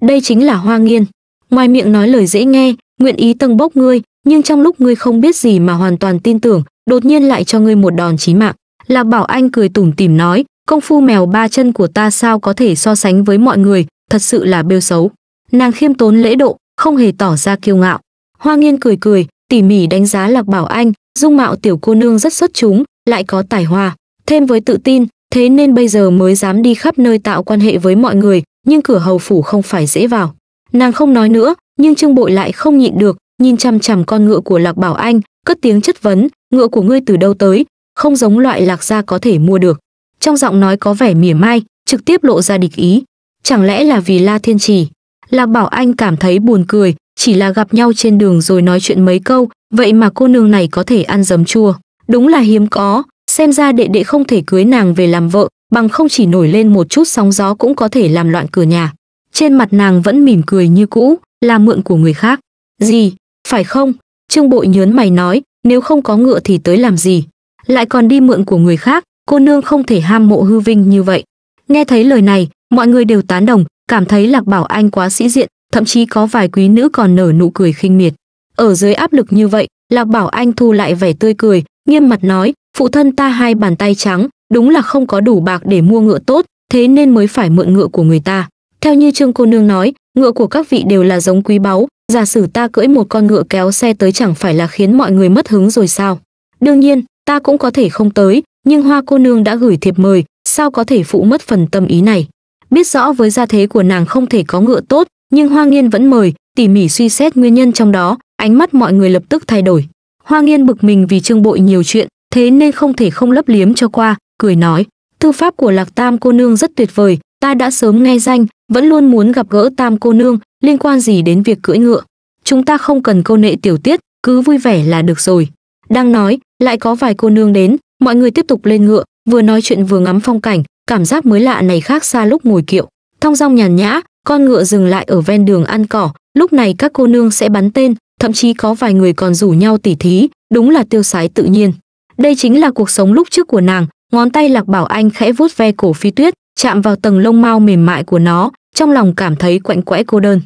đây chính là hoa nghiên ngoài miệng nói lời dễ nghe nguyện ý tâng bốc ngươi nhưng trong lúc ngươi không biết gì mà hoàn toàn tin tưởng, đột nhiên lại cho ngươi một đòn chí mạng. Lạc Bảo Anh cười tủm tỉm nói, công phu mèo ba chân của ta sao có thể so sánh với mọi người, thật sự là bêu xấu. Nàng khiêm tốn lễ độ, không hề tỏ ra kiêu ngạo. Hoa Nghiên cười cười, tỉ mỉ đánh giá Lạc Bảo Anh, dung mạo tiểu cô nương rất xuất chúng, lại có tài hoa, thêm với tự tin, thế nên bây giờ mới dám đi khắp nơi tạo quan hệ với mọi người, nhưng cửa hầu phủ không phải dễ vào. Nàng không nói nữa, nhưng Trương Bội lại không nhịn được, nhìn chằm chằm con ngựa của lạc bảo anh cất tiếng chất vấn ngựa của ngươi từ đâu tới không giống loại lạc gia có thể mua được trong giọng nói có vẻ mỉa mai trực tiếp lộ ra địch ý chẳng lẽ là vì la thiên trì lạc bảo anh cảm thấy buồn cười chỉ là gặp nhau trên đường rồi nói chuyện mấy câu vậy mà cô nương này có thể ăn dấm chua đúng là hiếm có xem ra đệ đệ không thể cưới nàng về làm vợ bằng không chỉ nổi lên một chút sóng gió cũng có thể làm loạn cửa nhà trên mặt nàng vẫn mỉm cười như cũ là mượn của người khác gì phải không? Trương Bội nhớn mày nói, nếu không có ngựa thì tới làm gì? Lại còn đi mượn của người khác, cô nương không thể ham mộ hư vinh như vậy. Nghe thấy lời này, mọi người đều tán đồng, cảm thấy Lạc Bảo Anh quá sĩ diện, thậm chí có vài quý nữ còn nở nụ cười khinh miệt. Ở dưới áp lực như vậy, Lạc Bảo Anh thu lại vẻ tươi cười, nghiêm mặt nói, phụ thân ta hai bàn tay trắng, đúng là không có đủ bạc để mua ngựa tốt, thế nên mới phải mượn ngựa của người ta. Theo như Trương cô nương nói, ngựa của các vị đều là giống quý báu, giả sử ta cưỡi một con ngựa kéo xe tới chẳng phải là khiến mọi người mất hứng rồi sao đương nhiên ta cũng có thể không tới nhưng hoa cô nương đã gửi thiệp mời sao có thể phụ mất phần tâm ý này biết rõ với gia thế của nàng không thể có ngựa tốt nhưng hoa nghiên vẫn mời tỉ mỉ suy xét nguyên nhân trong đó ánh mắt mọi người lập tức thay đổi hoa nghiên bực mình vì trương bội nhiều chuyện thế nên không thể không lấp liếm cho qua cười nói thư pháp của lạc tam cô nương rất tuyệt vời ta đã sớm nghe danh vẫn luôn muốn gặp gỡ tam cô nương liên quan gì đến việc cưỡi ngựa. Chúng ta không cần câu nệ tiểu tiết, cứ vui vẻ là được rồi. Đang nói, lại có vài cô nương đến, mọi người tiếp tục lên ngựa, vừa nói chuyện vừa ngắm phong cảnh, cảm giác mới lạ này khác xa lúc ngồi kiệu. Thong dong nhàn nhã, con ngựa dừng lại ở ven đường ăn cỏ, lúc này các cô nương sẽ bắn tên, thậm chí có vài người còn rủ nhau tỉ thí, đúng là tiêu sái tự nhiên. Đây chính là cuộc sống lúc trước của nàng, ngón tay Lạc Bảo Anh khẽ vuốt ve cổ Phi Tuyết, chạm vào tầng lông mao mềm mại của nó, trong lòng cảm thấy quạnh quẽ cô đơn.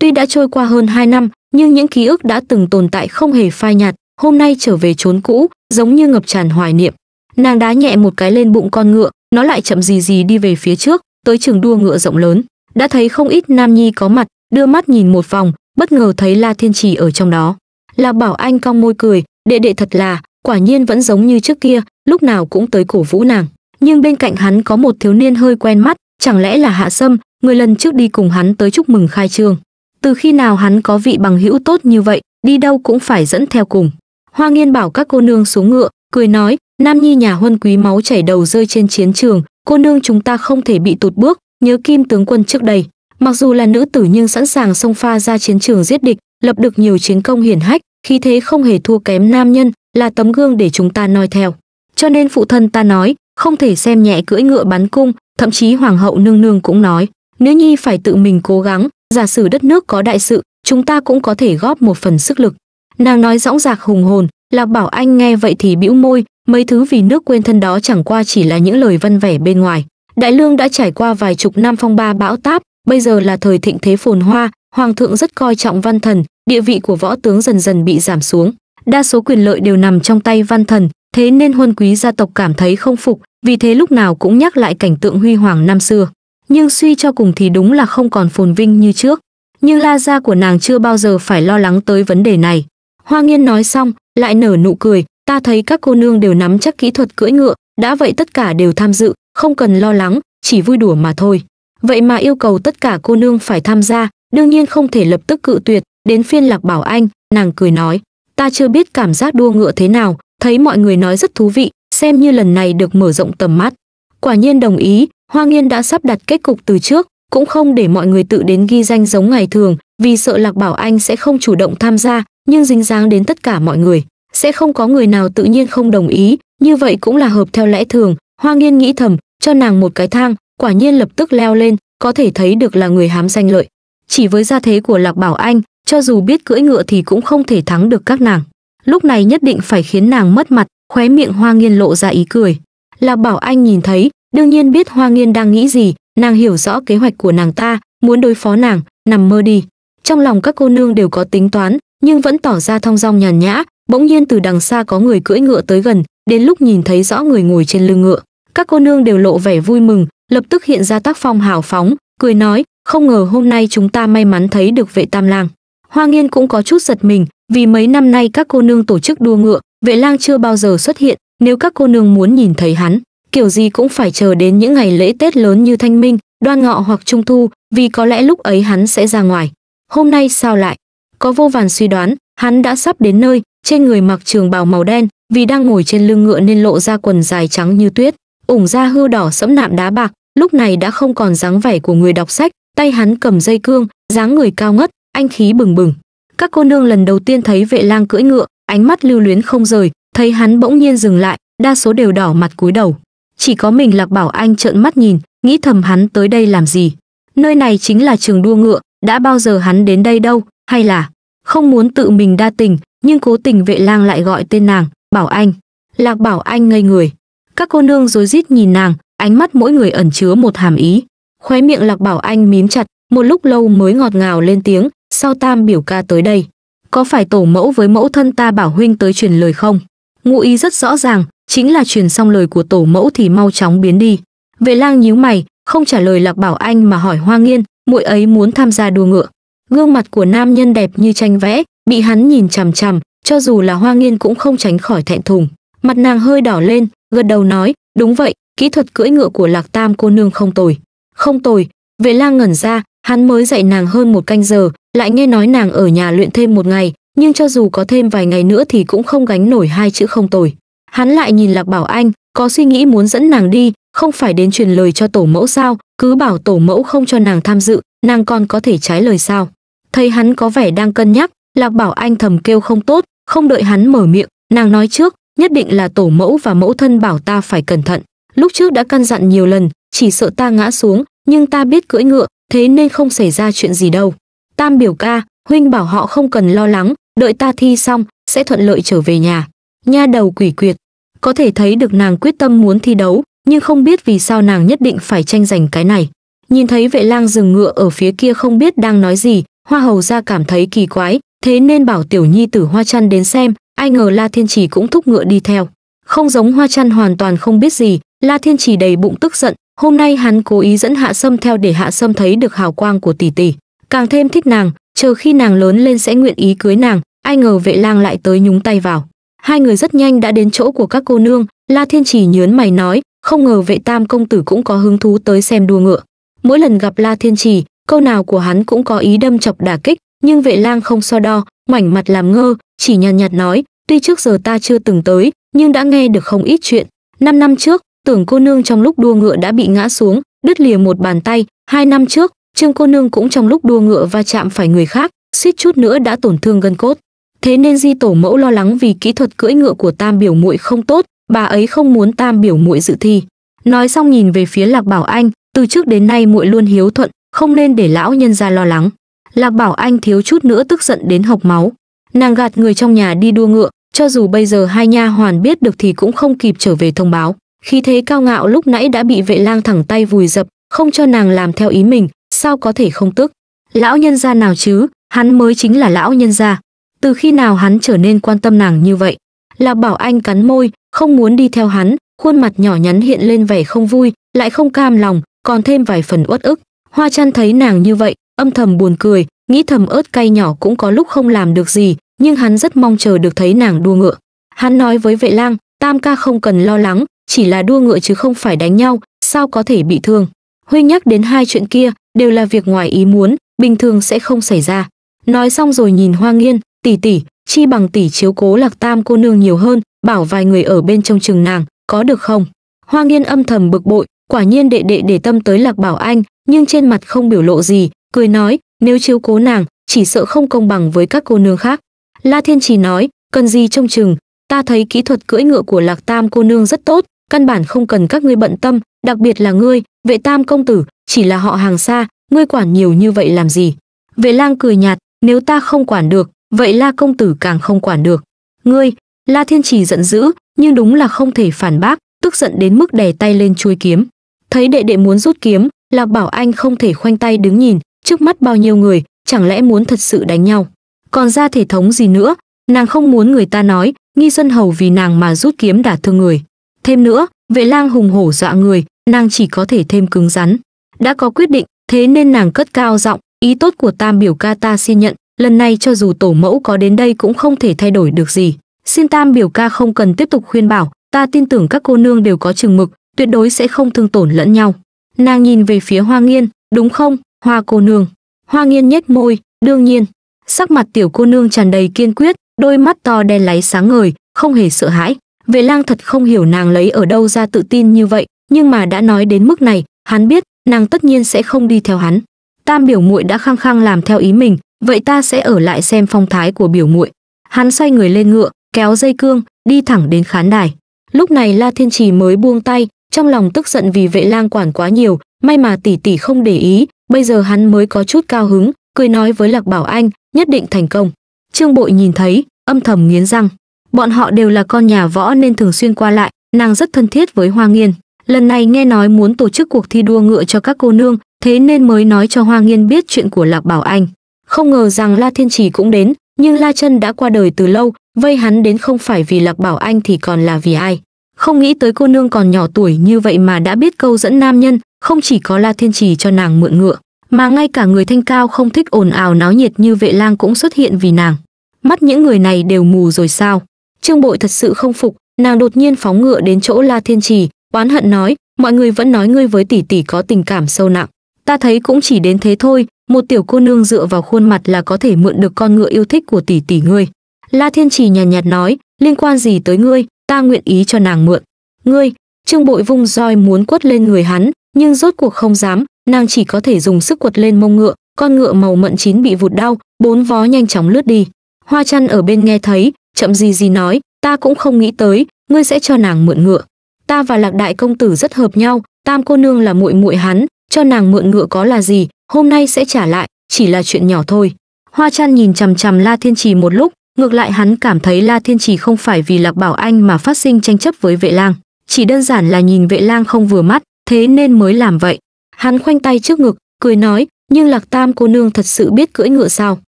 Tuy đã trôi qua hơn 2 năm, nhưng những ký ức đã từng tồn tại không hề phai nhạt, hôm nay trở về chốn cũ, giống như ngập tràn hoài niệm. Nàng đá nhẹ một cái lên bụng con ngựa, nó lại chậm gì gì đi về phía trước, tới trường đua ngựa rộng lớn. Đã thấy không ít nam nhi có mặt, đưa mắt nhìn một vòng, bất ngờ thấy La Thiên Trì ở trong đó. La Bảo Anh cong môi cười, đệ đệ thật là, quả nhiên vẫn giống như trước kia, lúc nào cũng tới cổ vũ nàng. Nhưng bên cạnh hắn có một thiếu niên hơi quen mắt, chẳng lẽ là Hạ Sâm, người lần trước đi cùng hắn tới chúc mừng khai trương. Từ khi nào hắn có vị bằng hữu tốt như vậy, đi đâu cũng phải dẫn theo cùng. Hoa Nghiên bảo các cô nương xuống ngựa, cười nói, Nam Nhi nhà huân quý máu chảy đầu rơi trên chiến trường, cô nương chúng ta không thể bị tụt bước, nhớ kim tướng quân trước đây. Mặc dù là nữ tử nhưng sẵn sàng xông pha ra chiến trường giết địch, lập được nhiều chiến công hiển hách, khí thế không hề thua kém nam nhân, là tấm gương để chúng ta noi theo. Cho nên phụ thân ta nói, không thể xem nhẹ cưỡi ngựa bắn cung, thậm chí hoàng hậu nương nương cũng nói, nữ nhi phải tự mình cố gắng, giả sử đất nước có đại sự chúng ta cũng có thể góp một phần sức lực nàng nói dõng dạc hùng hồn là bảo anh nghe vậy thì bĩu môi mấy thứ vì nước quên thân đó chẳng qua chỉ là những lời văn vẻ bên ngoài đại lương đã trải qua vài chục năm phong ba bão táp bây giờ là thời thịnh thế phồn hoa hoàng thượng rất coi trọng văn thần địa vị của võ tướng dần dần bị giảm xuống đa số quyền lợi đều nằm trong tay văn thần thế nên huân quý gia tộc cảm thấy không phục vì thế lúc nào cũng nhắc lại cảnh tượng huy hoàng năm xưa nhưng suy cho cùng thì đúng là không còn phồn vinh như trước. Nhưng la gia của nàng chưa bao giờ phải lo lắng tới vấn đề này. Hoa nghiên nói xong, lại nở nụ cười, ta thấy các cô nương đều nắm chắc kỹ thuật cưỡi ngựa, đã vậy tất cả đều tham dự, không cần lo lắng, chỉ vui đùa mà thôi. Vậy mà yêu cầu tất cả cô nương phải tham gia, đương nhiên không thể lập tức cự tuyệt, đến phiên lạc bảo anh, nàng cười nói, ta chưa biết cảm giác đua ngựa thế nào, thấy mọi người nói rất thú vị, xem như lần này được mở rộng tầm mắt. Quả nhiên đồng ý, Hoa Nghiên đã sắp đặt kết cục từ trước, cũng không để mọi người tự đến ghi danh giống ngày thường, vì sợ Lạc Bảo Anh sẽ không chủ động tham gia, nhưng dính dáng đến tất cả mọi người, sẽ không có người nào tự nhiên không đồng ý, như vậy cũng là hợp theo lẽ thường, Hoa Nghiên nghĩ thầm, cho nàng một cái thang, quả nhiên lập tức leo lên, có thể thấy được là người hám danh lợi. Chỉ với gia thế của Lạc Bảo Anh, cho dù biết cưỡi ngựa thì cũng không thể thắng được các nàng. Lúc này nhất định phải khiến nàng mất mặt, khóe miệng Hoa Nghiên lộ ra ý cười. Lạc Bảo Anh nhìn thấy, đương nhiên biết hoa nghiên đang nghĩ gì nàng hiểu rõ kế hoạch của nàng ta muốn đối phó nàng nằm mơ đi trong lòng các cô nương đều có tính toán nhưng vẫn tỏ ra thong dong nhàn nhã bỗng nhiên từ đằng xa có người cưỡi ngựa tới gần đến lúc nhìn thấy rõ người ngồi trên lưng ngựa các cô nương đều lộ vẻ vui mừng lập tức hiện ra tác phong hào phóng cười nói không ngờ hôm nay chúng ta may mắn thấy được vệ tam lang hoa nghiên cũng có chút giật mình vì mấy năm nay các cô nương tổ chức đua ngựa vệ lang chưa bao giờ xuất hiện nếu các cô nương muốn nhìn thấy hắn kiểu gì cũng phải chờ đến những ngày lễ Tết lớn như Thanh Minh, Đoan Ngọ hoặc Trung Thu, vì có lẽ lúc ấy hắn sẽ ra ngoài. Hôm nay sao lại? Có vô vàn suy đoán, hắn đã sắp đến nơi, trên người mặc trường bào màu đen, vì đang ngồi trên lưng ngựa nên lộ ra quần dài trắng như tuyết, ủng da hư đỏ sẫm nạm đá bạc, lúc này đã không còn dáng vẻ của người đọc sách, tay hắn cầm dây cương, dáng người cao ngất, anh khí bừng bừng. Các cô nương lần đầu tiên thấy vệ lang cưỡi ngựa, ánh mắt lưu luyến không rời, thấy hắn bỗng nhiên dừng lại, đa số đều đỏ mặt cúi đầu. Chỉ có mình Lạc Bảo Anh trợn mắt nhìn, nghĩ thầm hắn tới đây làm gì. Nơi này chính là trường đua ngựa, đã bao giờ hắn đến đây đâu, hay là không muốn tự mình đa tình, nhưng cố tình vệ lang lại gọi tên nàng, Bảo Anh. Lạc Bảo Anh ngây người. Các cô nương rối rít nhìn nàng, ánh mắt mỗi người ẩn chứa một hàm ý. Khóe miệng Lạc Bảo Anh mím chặt, một lúc lâu mới ngọt ngào lên tiếng, "Sao Tam biểu ca tới đây? Có phải tổ mẫu với mẫu thân ta bảo huynh tới truyền lời không?" Ngụ ý rất rõ ràng, chính là truyền xong lời của tổ mẫu thì mau chóng biến đi. Về lang nhíu mày, không trả lời Lạc Bảo Anh mà hỏi Hoa Nghiên, muội ấy muốn tham gia đua ngựa. Gương mặt của nam nhân đẹp như tranh vẽ, bị hắn nhìn chằm chằm, cho dù là Hoa Nghiên cũng không tránh khỏi thẹn thùng. Mặt nàng hơi đỏ lên, gật đầu nói, đúng vậy, kỹ thuật cưỡi ngựa của Lạc Tam cô nương không tồi. Không tồi, về lang ngẩn ra, hắn mới dạy nàng hơn một canh giờ, lại nghe nói nàng ở nhà luyện thêm một ngày, nhưng cho dù có thêm vài ngày nữa thì cũng không gánh nổi hai chữ không tồi hắn lại nhìn lạc bảo anh có suy nghĩ muốn dẫn nàng đi không phải đến truyền lời cho tổ mẫu sao cứ bảo tổ mẫu không cho nàng tham dự nàng còn có thể trái lời sao thấy hắn có vẻ đang cân nhắc lạc bảo anh thầm kêu không tốt không đợi hắn mở miệng nàng nói trước nhất định là tổ mẫu và mẫu thân bảo ta phải cẩn thận lúc trước đã căn dặn nhiều lần chỉ sợ ta ngã xuống nhưng ta biết cưỡi ngựa thế nên không xảy ra chuyện gì đâu tam biểu ca huynh bảo họ không cần lo lắng đợi ta thi xong sẽ thuận lợi trở về nhà nha đầu quỷ quyệt có thể thấy được nàng quyết tâm muốn thi đấu, nhưng không biết vì sao nàng nhất định phải tranh giành cái này. Nhìn thấy vệ lang dừng ngựa ở phía kia không biết đang nói gì, hoa hầu ra cảm thấy kỳ quái, thế nên bảo tiểu nhi tử hoa chăn đến xem, ai ngờ La Thiên trì cũng thúc ngựa đi theo. Không giống hoa chăn hoàn toàn không biết gì, La Thiên trì đầy bụng tức giận, hôm nay hắn cố ý dẫn Hạ Sâm theo để Hạ Sâm thấy được hào quang của tỷ tỷ, càng thêm thích nàng, chờ khi nàng lớn lên sẽ nguyện ý cưới nàng, ai ngờ vệ lang lại tới nhúng tay vào. Hai người rất nhanh đã đến chỗ của các cô nương, La Thiên Chỉ nhớn mày nói, không ngờ vệ tam công tử cũng có hứng thú tới xem đua ngựa. Mỗi lần gặp La Thiên Chỉ, câu nào của hắn cũng có ý đâm chọc đả kích, nhưng vệ lang không so đo, ngoảnh mặt làm ngơ, chỉ nhàn nhạt, nhạt nói, tuy trước giờ ta chưa từng tới, nhưng đã nghe được không ít chuyện. Năm năm trước, tưởng cô nương trong lúc đua ngựa đã bị ngã xuống, đứt lìa một bàn tay, hai năm trước, Trương cô nương cũng trong lúc đua ngựa va chạm phải người khác, suýt chút nữa đã tổn thương gân cốt thế nên di tổ mẫu lo lắng vì kỹ thuật cưỡi ngựa của tam biểu muội không tốt bà ấy không muốn tam biểu muội dự thi nói xong nhìn về phía lạc bảo anh từ trước đến nay muội luôn hiếu thuận không nên để lão nhân ra lo lắng lạc bảo anh thiếu chút nữa tức giận đến hộc máu nàng gạt người trong nhà đi đua ngựa cho dù bây giờ hai nha hoàn biết được thì cũng không kịp trở về thông báo khi thế cao ngạo lúc nãy đã bị vệ lang thẳng tay vùi dập không cho nàng làm theo ý mình sao có thể không tức lão nhân gia nào chứ hắn mới chính là lão nhân gia từ khi nào hắn trở nên quan tâm nàng như vậy là bảo anh cắn môi không muốn đi theo hắn khuôn mặt nhỏ nhắn hiện lên vẻ không vui lại không cam lòng còn thêm vài phần uất ức hoa chăn thấy nàng như vậy âm thầm buồn cười nghĩ thầm ớt cay nhỏ cũng có lúc không làm được gì nhưng hắn rất mong chờ được thấy nàng đua ngựa hắn nói với vệ lang tam ca không cần lo lắng chỉ là đua ngựa chứ không phải đánh nhau sao có thể bị thương Huy nhắc đến hai chuyện kia đều là việc ngoài ý muốn bình thường sẽ không xảy ra nói xong rồi nhìn hoa nghiên tỷ tỷ chi bằng tỷ chiếu cố lạc tam cô nương nhiều hơn bảo vài người ở bên trong trường nàng có được không hoa nghiên âm thầm bực bội quả nhiên đệ đệ để tâm tới lạc bảo anh nhưng trên mặt không biểu lộ gì cười nói nếu chiếu cố nàng chỉ sợ không công bằng với các cô nương khác la thiên trì nói cần gì trông chừng ta thấy kỹ thuật cưỡi ngựa của lạc tam cô nương rất tốt căn bản không cần các ngươi bận tâm đặc biệt là ngươi vệ tam công tử chỉ là họ hàng xa ngươi quản nhiều như vậy làm gì vệ lang cười nhạt nếu ta không quản được Vậy La công tử càng không quản được. Ngươi, La Thiên Trì giận dữ, nhưng đúng là không thể phản bác, tức giận đến mức đè tay lên chuôi kiếm. Thấy đệ đệ muốn rút kiếm, là Bảo Anh không thể khoanh tay đứng nhìn, trước mắt bao nhiêu người, chẳng lẽ muốn thật sự đánh nhau. Còn ra thể thống gì nữa, nàng không muốn người ta nói, nghi xuân hầu vì nàng mà rút kiếm đả thương người. Thêm nữa, vệ lang hùng hổ dọa người, nàng chỉ có thể thêm cứng rắn. Đã có quyết định, thế nên nàng cất cao giọng, ý tốt của tam biểu ca ta xin nhận, lần này cho dù tổ mẫu có đến đây cũng không thể thay đổi được gì xin tam biểu ca không cần tiếp tục khuyên bảo ta tin tưởng các cô nương đều có chừng mực tuyệt đối sẽ không thương tổn lẫn nhau nàng nhìn về phía hoa nghiên đúng không hoa cô nương hoa nghiên nhếch môi đương nhiên sắc mặt tiểu cô nương tràn đầy kiên quyết đôi mắt to đen láy sáng ngời không hề sợ hãi vệ lang thật không hiểu nàng lấy ở đâu ra tự tin như vậy nhưng mà đã nói đến mức này hắn biết nàng tất nhiên sẽ không đi theo hắn tam biểu muội đã khăng khăng làm theo ý mình vậy ta sẽ ở lại xem phong thái của biểu muội hắn xoay người lên ngựa kéo dây cương đi thẳng đến khán đài lúc này la thiên trì mới buông tay trong lòng tức giận vì vệ lang quản quá nhiều may mà tỷ tỷ không để ý bây giờ hắn mới có chút cao hứng cười nói với lạc bảo anh nhất định thành công trương bội nhìn thấy âm thầm nghiến răng bọn họ đều là con nhà võ nên thường xuyên qua lại nàng rất thân thiết với hoa nghiên lần này nghe nói muốn tổ chức cuộc thi đua ngựa cho các cô nương thế nên mới nói cho hoa nghiên biết chuyện của lạc bảo anh không ngờ rằng La Thiên Trì cũng đến, nhưng La Chân đã qua đời từ lâu, vây hắn đến không phải vì Lạc Bảo Anh thì còn là vì ai. Không nghĩ tới cô nương còn nhỏ tuổi như vậy mà đã biết câu dẫn nam nhân, không chỉ có La Thiên Trì cho nàng mượn ngựa, mà ngay cả người thanh cao không thích ồn ào náo nhiệt như vệ lang cũng xuất hiện vì nàng. Mắt những người này đều mù rồi sao? Trương Bội thật sự không phục, nàng đột nhiên phóng ngựa đến chỗ La Thiên Trì, oán hận nói, mọi người vẫn nói ngươi với tỷ tỷ có tình cảm sâu nặng. Ta thấy cũng chỉ đến thế thôi, một tiểu cô nương dựa vào khuôn mặt là có thể mượn được con ngựa yêu thích của tỷ tỷ ngươi. La Thiên Trì nhàn nhạt, nhạt nói, liên quan gì tới ngươi, ta nguyện ý cho nàng mượn. Ngươi, Trương Bội vung roi muốn quất lên người hắn, nhưng rốt cuộc không dám, nàng chỉ có thể dùng sức quật lên mông ngựa, con ngựa màu mận chín bị vụt đau, bốn vó nhanh chóng lướt đi. Hoa Chăn ở bên nghe thấy, chậm gì gì nói, ta cũng không nghĩ tới, ngươi sẽ cho nàng mượn ngựa. Ta và Lạc Đại công tử rất hợp nhau, Tam cô nương là muội muội hắn, cho nàng mượn ngựa có là gì, hôm nay sẽ trả lại, chỉ là chuyện nhỏ thôi. Hoa Chan nhìn chằm chằm La Thiên Trì một lúc, ngược lại hắn cảm thấy La Thiên Trì không phải vì Lạc Bảo Anh mà phát sinh tranh chấp với Vệ Lang, chỉ đơn giản là nhìn Vệ Lang không vừa mắt, thế nên mới làm vậy. Hắn khoanh tay trước ngực, cười nói, nhưng Lạc Tam cô nương thật sự biết cưỡi ngựa sao?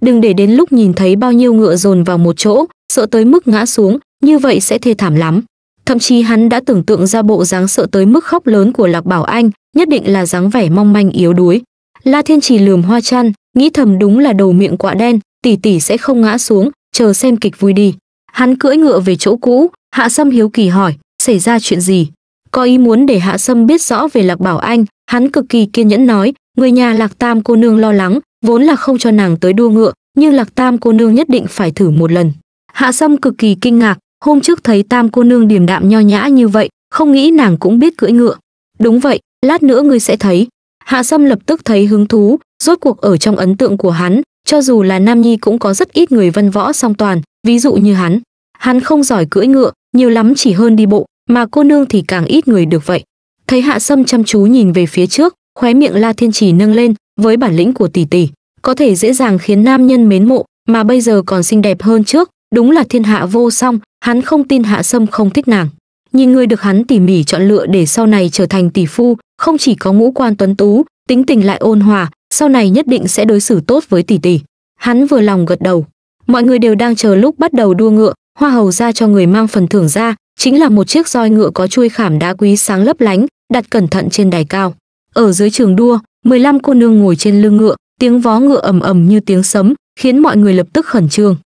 Đừng để đến lúc nhìn thấy bao nhiêu ngựa dồn vào một chỗ, sợ tới mức ngã xuống, như vậy sẽ thê thảm lắm. Thậm chí hắn đã tưởng tượng ra bộ dáng sợ tới mức khóc lớn của Lạc Bảo Anh, nhất định là dáng vẻ mong manh yếu đuối. La Thiên Trì lườm hoa chăn, nghĩ thầm đúng là đầu miệng quạ đen, tỷ tỷ sẽ không ngã xuống, chờ xem kịch vui đi. Hắn cưỡi ngựa về chỗ cũ, Hạ Sâm hiếu kỳ hỏi, xảy ra chuyện gì? Có ý muốn để Hạ Sâm biết rõ về Lạc Bảo Anh, hắn cực kỳ kiên nhẫn nói, người nhà Lạc Tam cô nương lo lắng, vốn là không cho nàng tới đua ngựa, nhưng Lạc Tam cô nương nhất định phải thử một lần. Hạ Sâm cực kỳ kinh ngạc, hôm trước thấy Tam cô nương điềm đạm nho nhã như vậy, không nghĩ nàng cũng biết cưỡi ngựa. Đúng vậy, lát nữa ngươi sẽ thấy, Hạ Sâm lập tức thấy hứng thú, rốt cuộc ở trong ấn tượng của hắn, cho dù là Nam Nhi cũng có rất ít người văn võ song toàn, ví dụ như hắn. Hắn không giỏi cưỡi ngựa, nhiều lắm chỉ hơn đi bộ, mà cô nương thì càng ít người được vậy. Thấy Hạ Sâm chăm chú nhìn về phía trước, khóe miệng La Thiên Trì nâng lên, với bản lĩnh của tỷ tỷ, có thể dễ dàng khiến nam nhân mến mộ, mà bây giờ còn xinh đẹp hơn trước, đúng là thiên hạ vô song, hắn không tin Hạ Sâm không thích nàng. Nhìn người được hắn tỉ mỉ chọn lựa để sau này trở thành tỷ phu, không chỉ có ngũ quan tuấn tú tính tình lại ôn hòa sau này nhất định sẽ đối xử tốt với tỷ tỷ hắn vừa lòng gật đầu mọi người đều đang chờ lúc bắt đầu đua ngựa hoa hầu ra cho người mang phần thưởng ra chính là một chiếc roi ngựa có chuôi khảm đá quý sáng lấp lánh đặt cẩn thận trên đài cao ở dưới trường đua 15 cô nương ngồi trên lưng ngựa tiếng vó ngựa ầm ầm như tiếng sấm khiến mọi người lập tức khẩn trương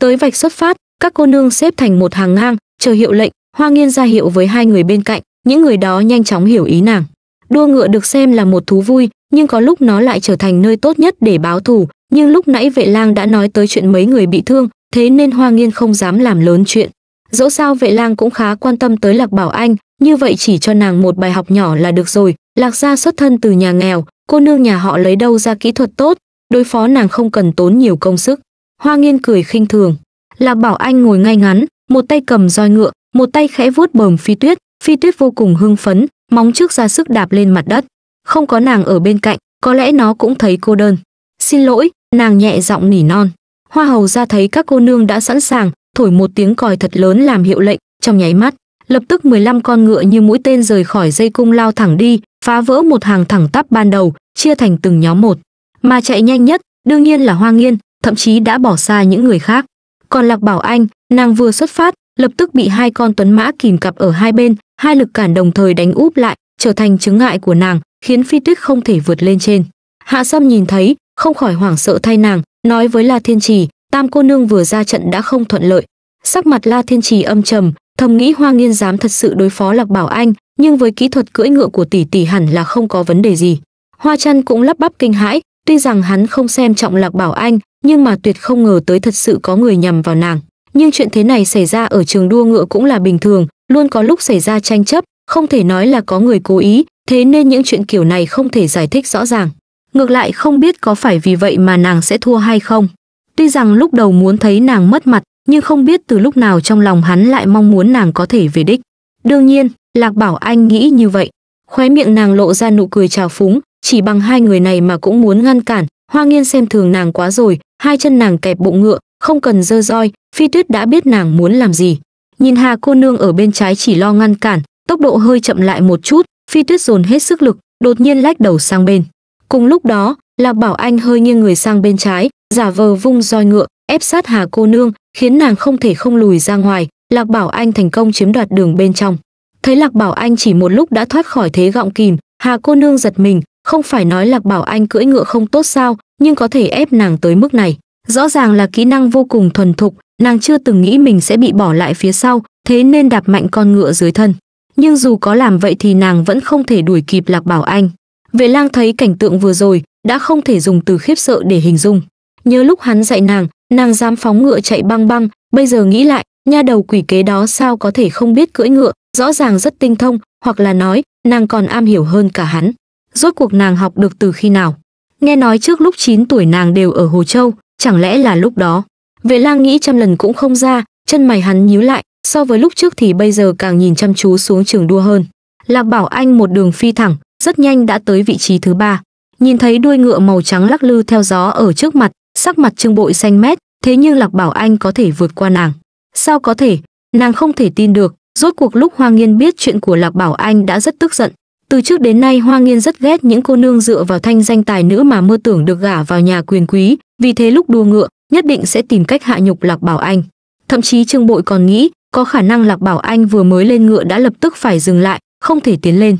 tới vạch xuất phát các cô nương xếp thành một hàng ngang chờ hiệu lệnh hoa nghiên ra hiệu với hai người bên cạnh những người đó nhanh chóng hiểu ý nàng Đua ngựa được xem là một thú vui, nhưng có lúc nó lại trở thành nơi tốt nhất để báo thù, nhưng lúc nãy vệ lang đã nói tới chuyện mấy người bị thương, thế nên Hoa Nghiên không dám làm lớn chuyện. Dẫu sao vệ lang cũng khá quan tâm tới Lạc Bảo Anh, như vậy chỉ cho nàng một bài học nhỏ là được rồi, Lạc gia xuất thân từ nhà nghèo, cô nương nhà họ lấy đâu ra kỹ thuật tốt, đối phó nàng không cần tốn nhiều công sức. Hoa Nghiên cười khinh thường. Lạc Bảo Anh ngồi ngay ngắn, một tay cầm roi ngựa, một tay khẽ vuốt bờm phi tuyết, phi tuyết vô cùng hưng phấn, móng trước ra sức đạp lên mặt đất không có nàng ở bên cạnh có lẽ nó cũng thấy cô đơn xin lỗi nàng nhẹ giọng nỉ non hoa hầu ra thấy các cô nương đã sẵn sàng thổi một tiếng còi thật lớn làm hiệu lệnh trong nháy mắt lập tức 15 con ngựa như mũi tên rời khỏi dây cung lao thẳng đi phá vỡ một hàng thẳng tắp ban đầu chia thành từng nhóm một mà chạy nhanh nhất đương nhiên là hoa nghiên thậm chí đã bỏ xa những người khác còn lạc bảo anh nàng vừa xuất phát lập tức bị hai con tuấn mã kìm cặp ở hai bên hai lực cản đồng thời đánh úp lại trở thành chứng ngại của nàng khiến phi tuyết không thể vượt lên trên hạ sâm nhìn thấy không khỏi hoảng sợ thay nàng nói với la thiên trì tam cô nương vừa ra trận đã không thuận lợi sắc mặt la thiên trì âm trầm thầm nghĩ hoa nghiên dám thật sự đối phó lạc bảo anh nhưng với kỹ thuật cưỡi ngựa của tỷ tỷ hẳn là không có vấn đề gì hoa chăn cũng lắp bắp kinh hãi tuy rằng hắn không xem trọng lạc bảo anh nhưng mà tuyệt không ngờ tới thật sự có người nhằm vào nàng nhưng chuyện thế này xảy ra ở trường đua ngựa cũng là bình thường, luôn có lúc xảy ra tranh chấp, không thể nói là có người cố ý, thế nên những chuyện kiểu này không thể giải thích rõ ràng. Ngược lại không biết có phải vì vậy mà nàng sẽ thua hay không. Tuy rằng lúc đầu muốn thấy nàng mất mặt, nhưng không biết từ lúc nào trong lòng hắn lại mong muốn nàng có thể về đích. Đương nhiên, Lạc Bảo Anh nghĩ như vậy. Khóe miệng nàng lộ ra nụ cười trào phúng, chỉ bằng hai người này mà cũng muốn ngăn cản, Hoa Nghiên xem thường nàng quá rồi, hai chân nàng kẹp bụng ngựa, không cần dơ roi phi tuyết đã biết nàng muốn làm gì nhìn hà cô nương ở bên trái chỉ lo ngăn cản tốc độ hơi chậm lại một chút phi tuyết dồn hết sức lực đột nhiên lách đầu sang bên cùng lúc đó lạc bảo anh hơi nghiêng người sang bên trái giả vờ vung roi ngựa ép sát hà cô nương khiến nàng không thể không lùi ra ngoài lạc bảo anh thành công chiếm đoạt đường bên trong thấy lạc bảo anh chỉ một lúc đã thoát khỏi thế gọng kìm hà cô nương giật mình không phải nói lạc bảo anh cưỡi ngựa không tốt sao nhưng có thể ép nàng tới mức này Rõ ràng là kỹ năng vô cùng thuần thục, nàng chưa từng nghĩ mình sẽ bị bỏ lại phía sau, thế nên đạp mạnh con ngựa dưới thân. Nhưng dù có làm vậy thì nàng vẫn không thể đuổi kịp Lạc Bảo Anh. Vệ lang thấy cảnh tượng vừa rồi, đã không thể dùng từ khiếp sợ để hình dung. Nhớ lúc hắn dạy nàng, nàng dám phóng ngựa chạy băng băng, bây giờ nghĩ lại, nha đầu quỷ kế đó sao có thể không biết cưỡi ngựa, rõ ràng rất tinh thông, hoặc là nói, nàng còn am hiểu hơn cả hắn. Rốt cuộc nàng học được từ khi nào? Nghe nói trước lúc 9 tuổi nàng đều ở Hồ Châu, chẳng lẽ là lúc đó vệ lang nghĩ trăm lần cũng không ra chân mày hắn nhíu lại so với lúc trước thì bây giờ càng nhìn chăm chú xuống trường đua hơn lạc bảo anh một đường phi thẳng rất nhanh đã tới vị trí thứ ba nhìn thấy đuôi ngựa màu trắng lắc lư theo gió ở trước mặt sắc mặt trương bội xanh mét thế nhưng lạc bảo anh có thể vượt qua nàng sao có thể nàng không thể tin được rốt cuộc lúc hoa nghiên biết chuyện của lạc bảo anh đã rất tức giận từ trước đến nay hoa nghiên rất ghét những cô nương dựa vào thanh danh tài nữ mà mơ tưởng được gả vào nhà quyền quý vì thế lúc đua ngựa nhất định sẽ tìm cách hạ nhục lạc bảo anh thậm chí trương bội còn nghĩ có khả năng lạc bảo anh vừa mới lên ngựa đã lập tức phải dừng lại không thể tiến lên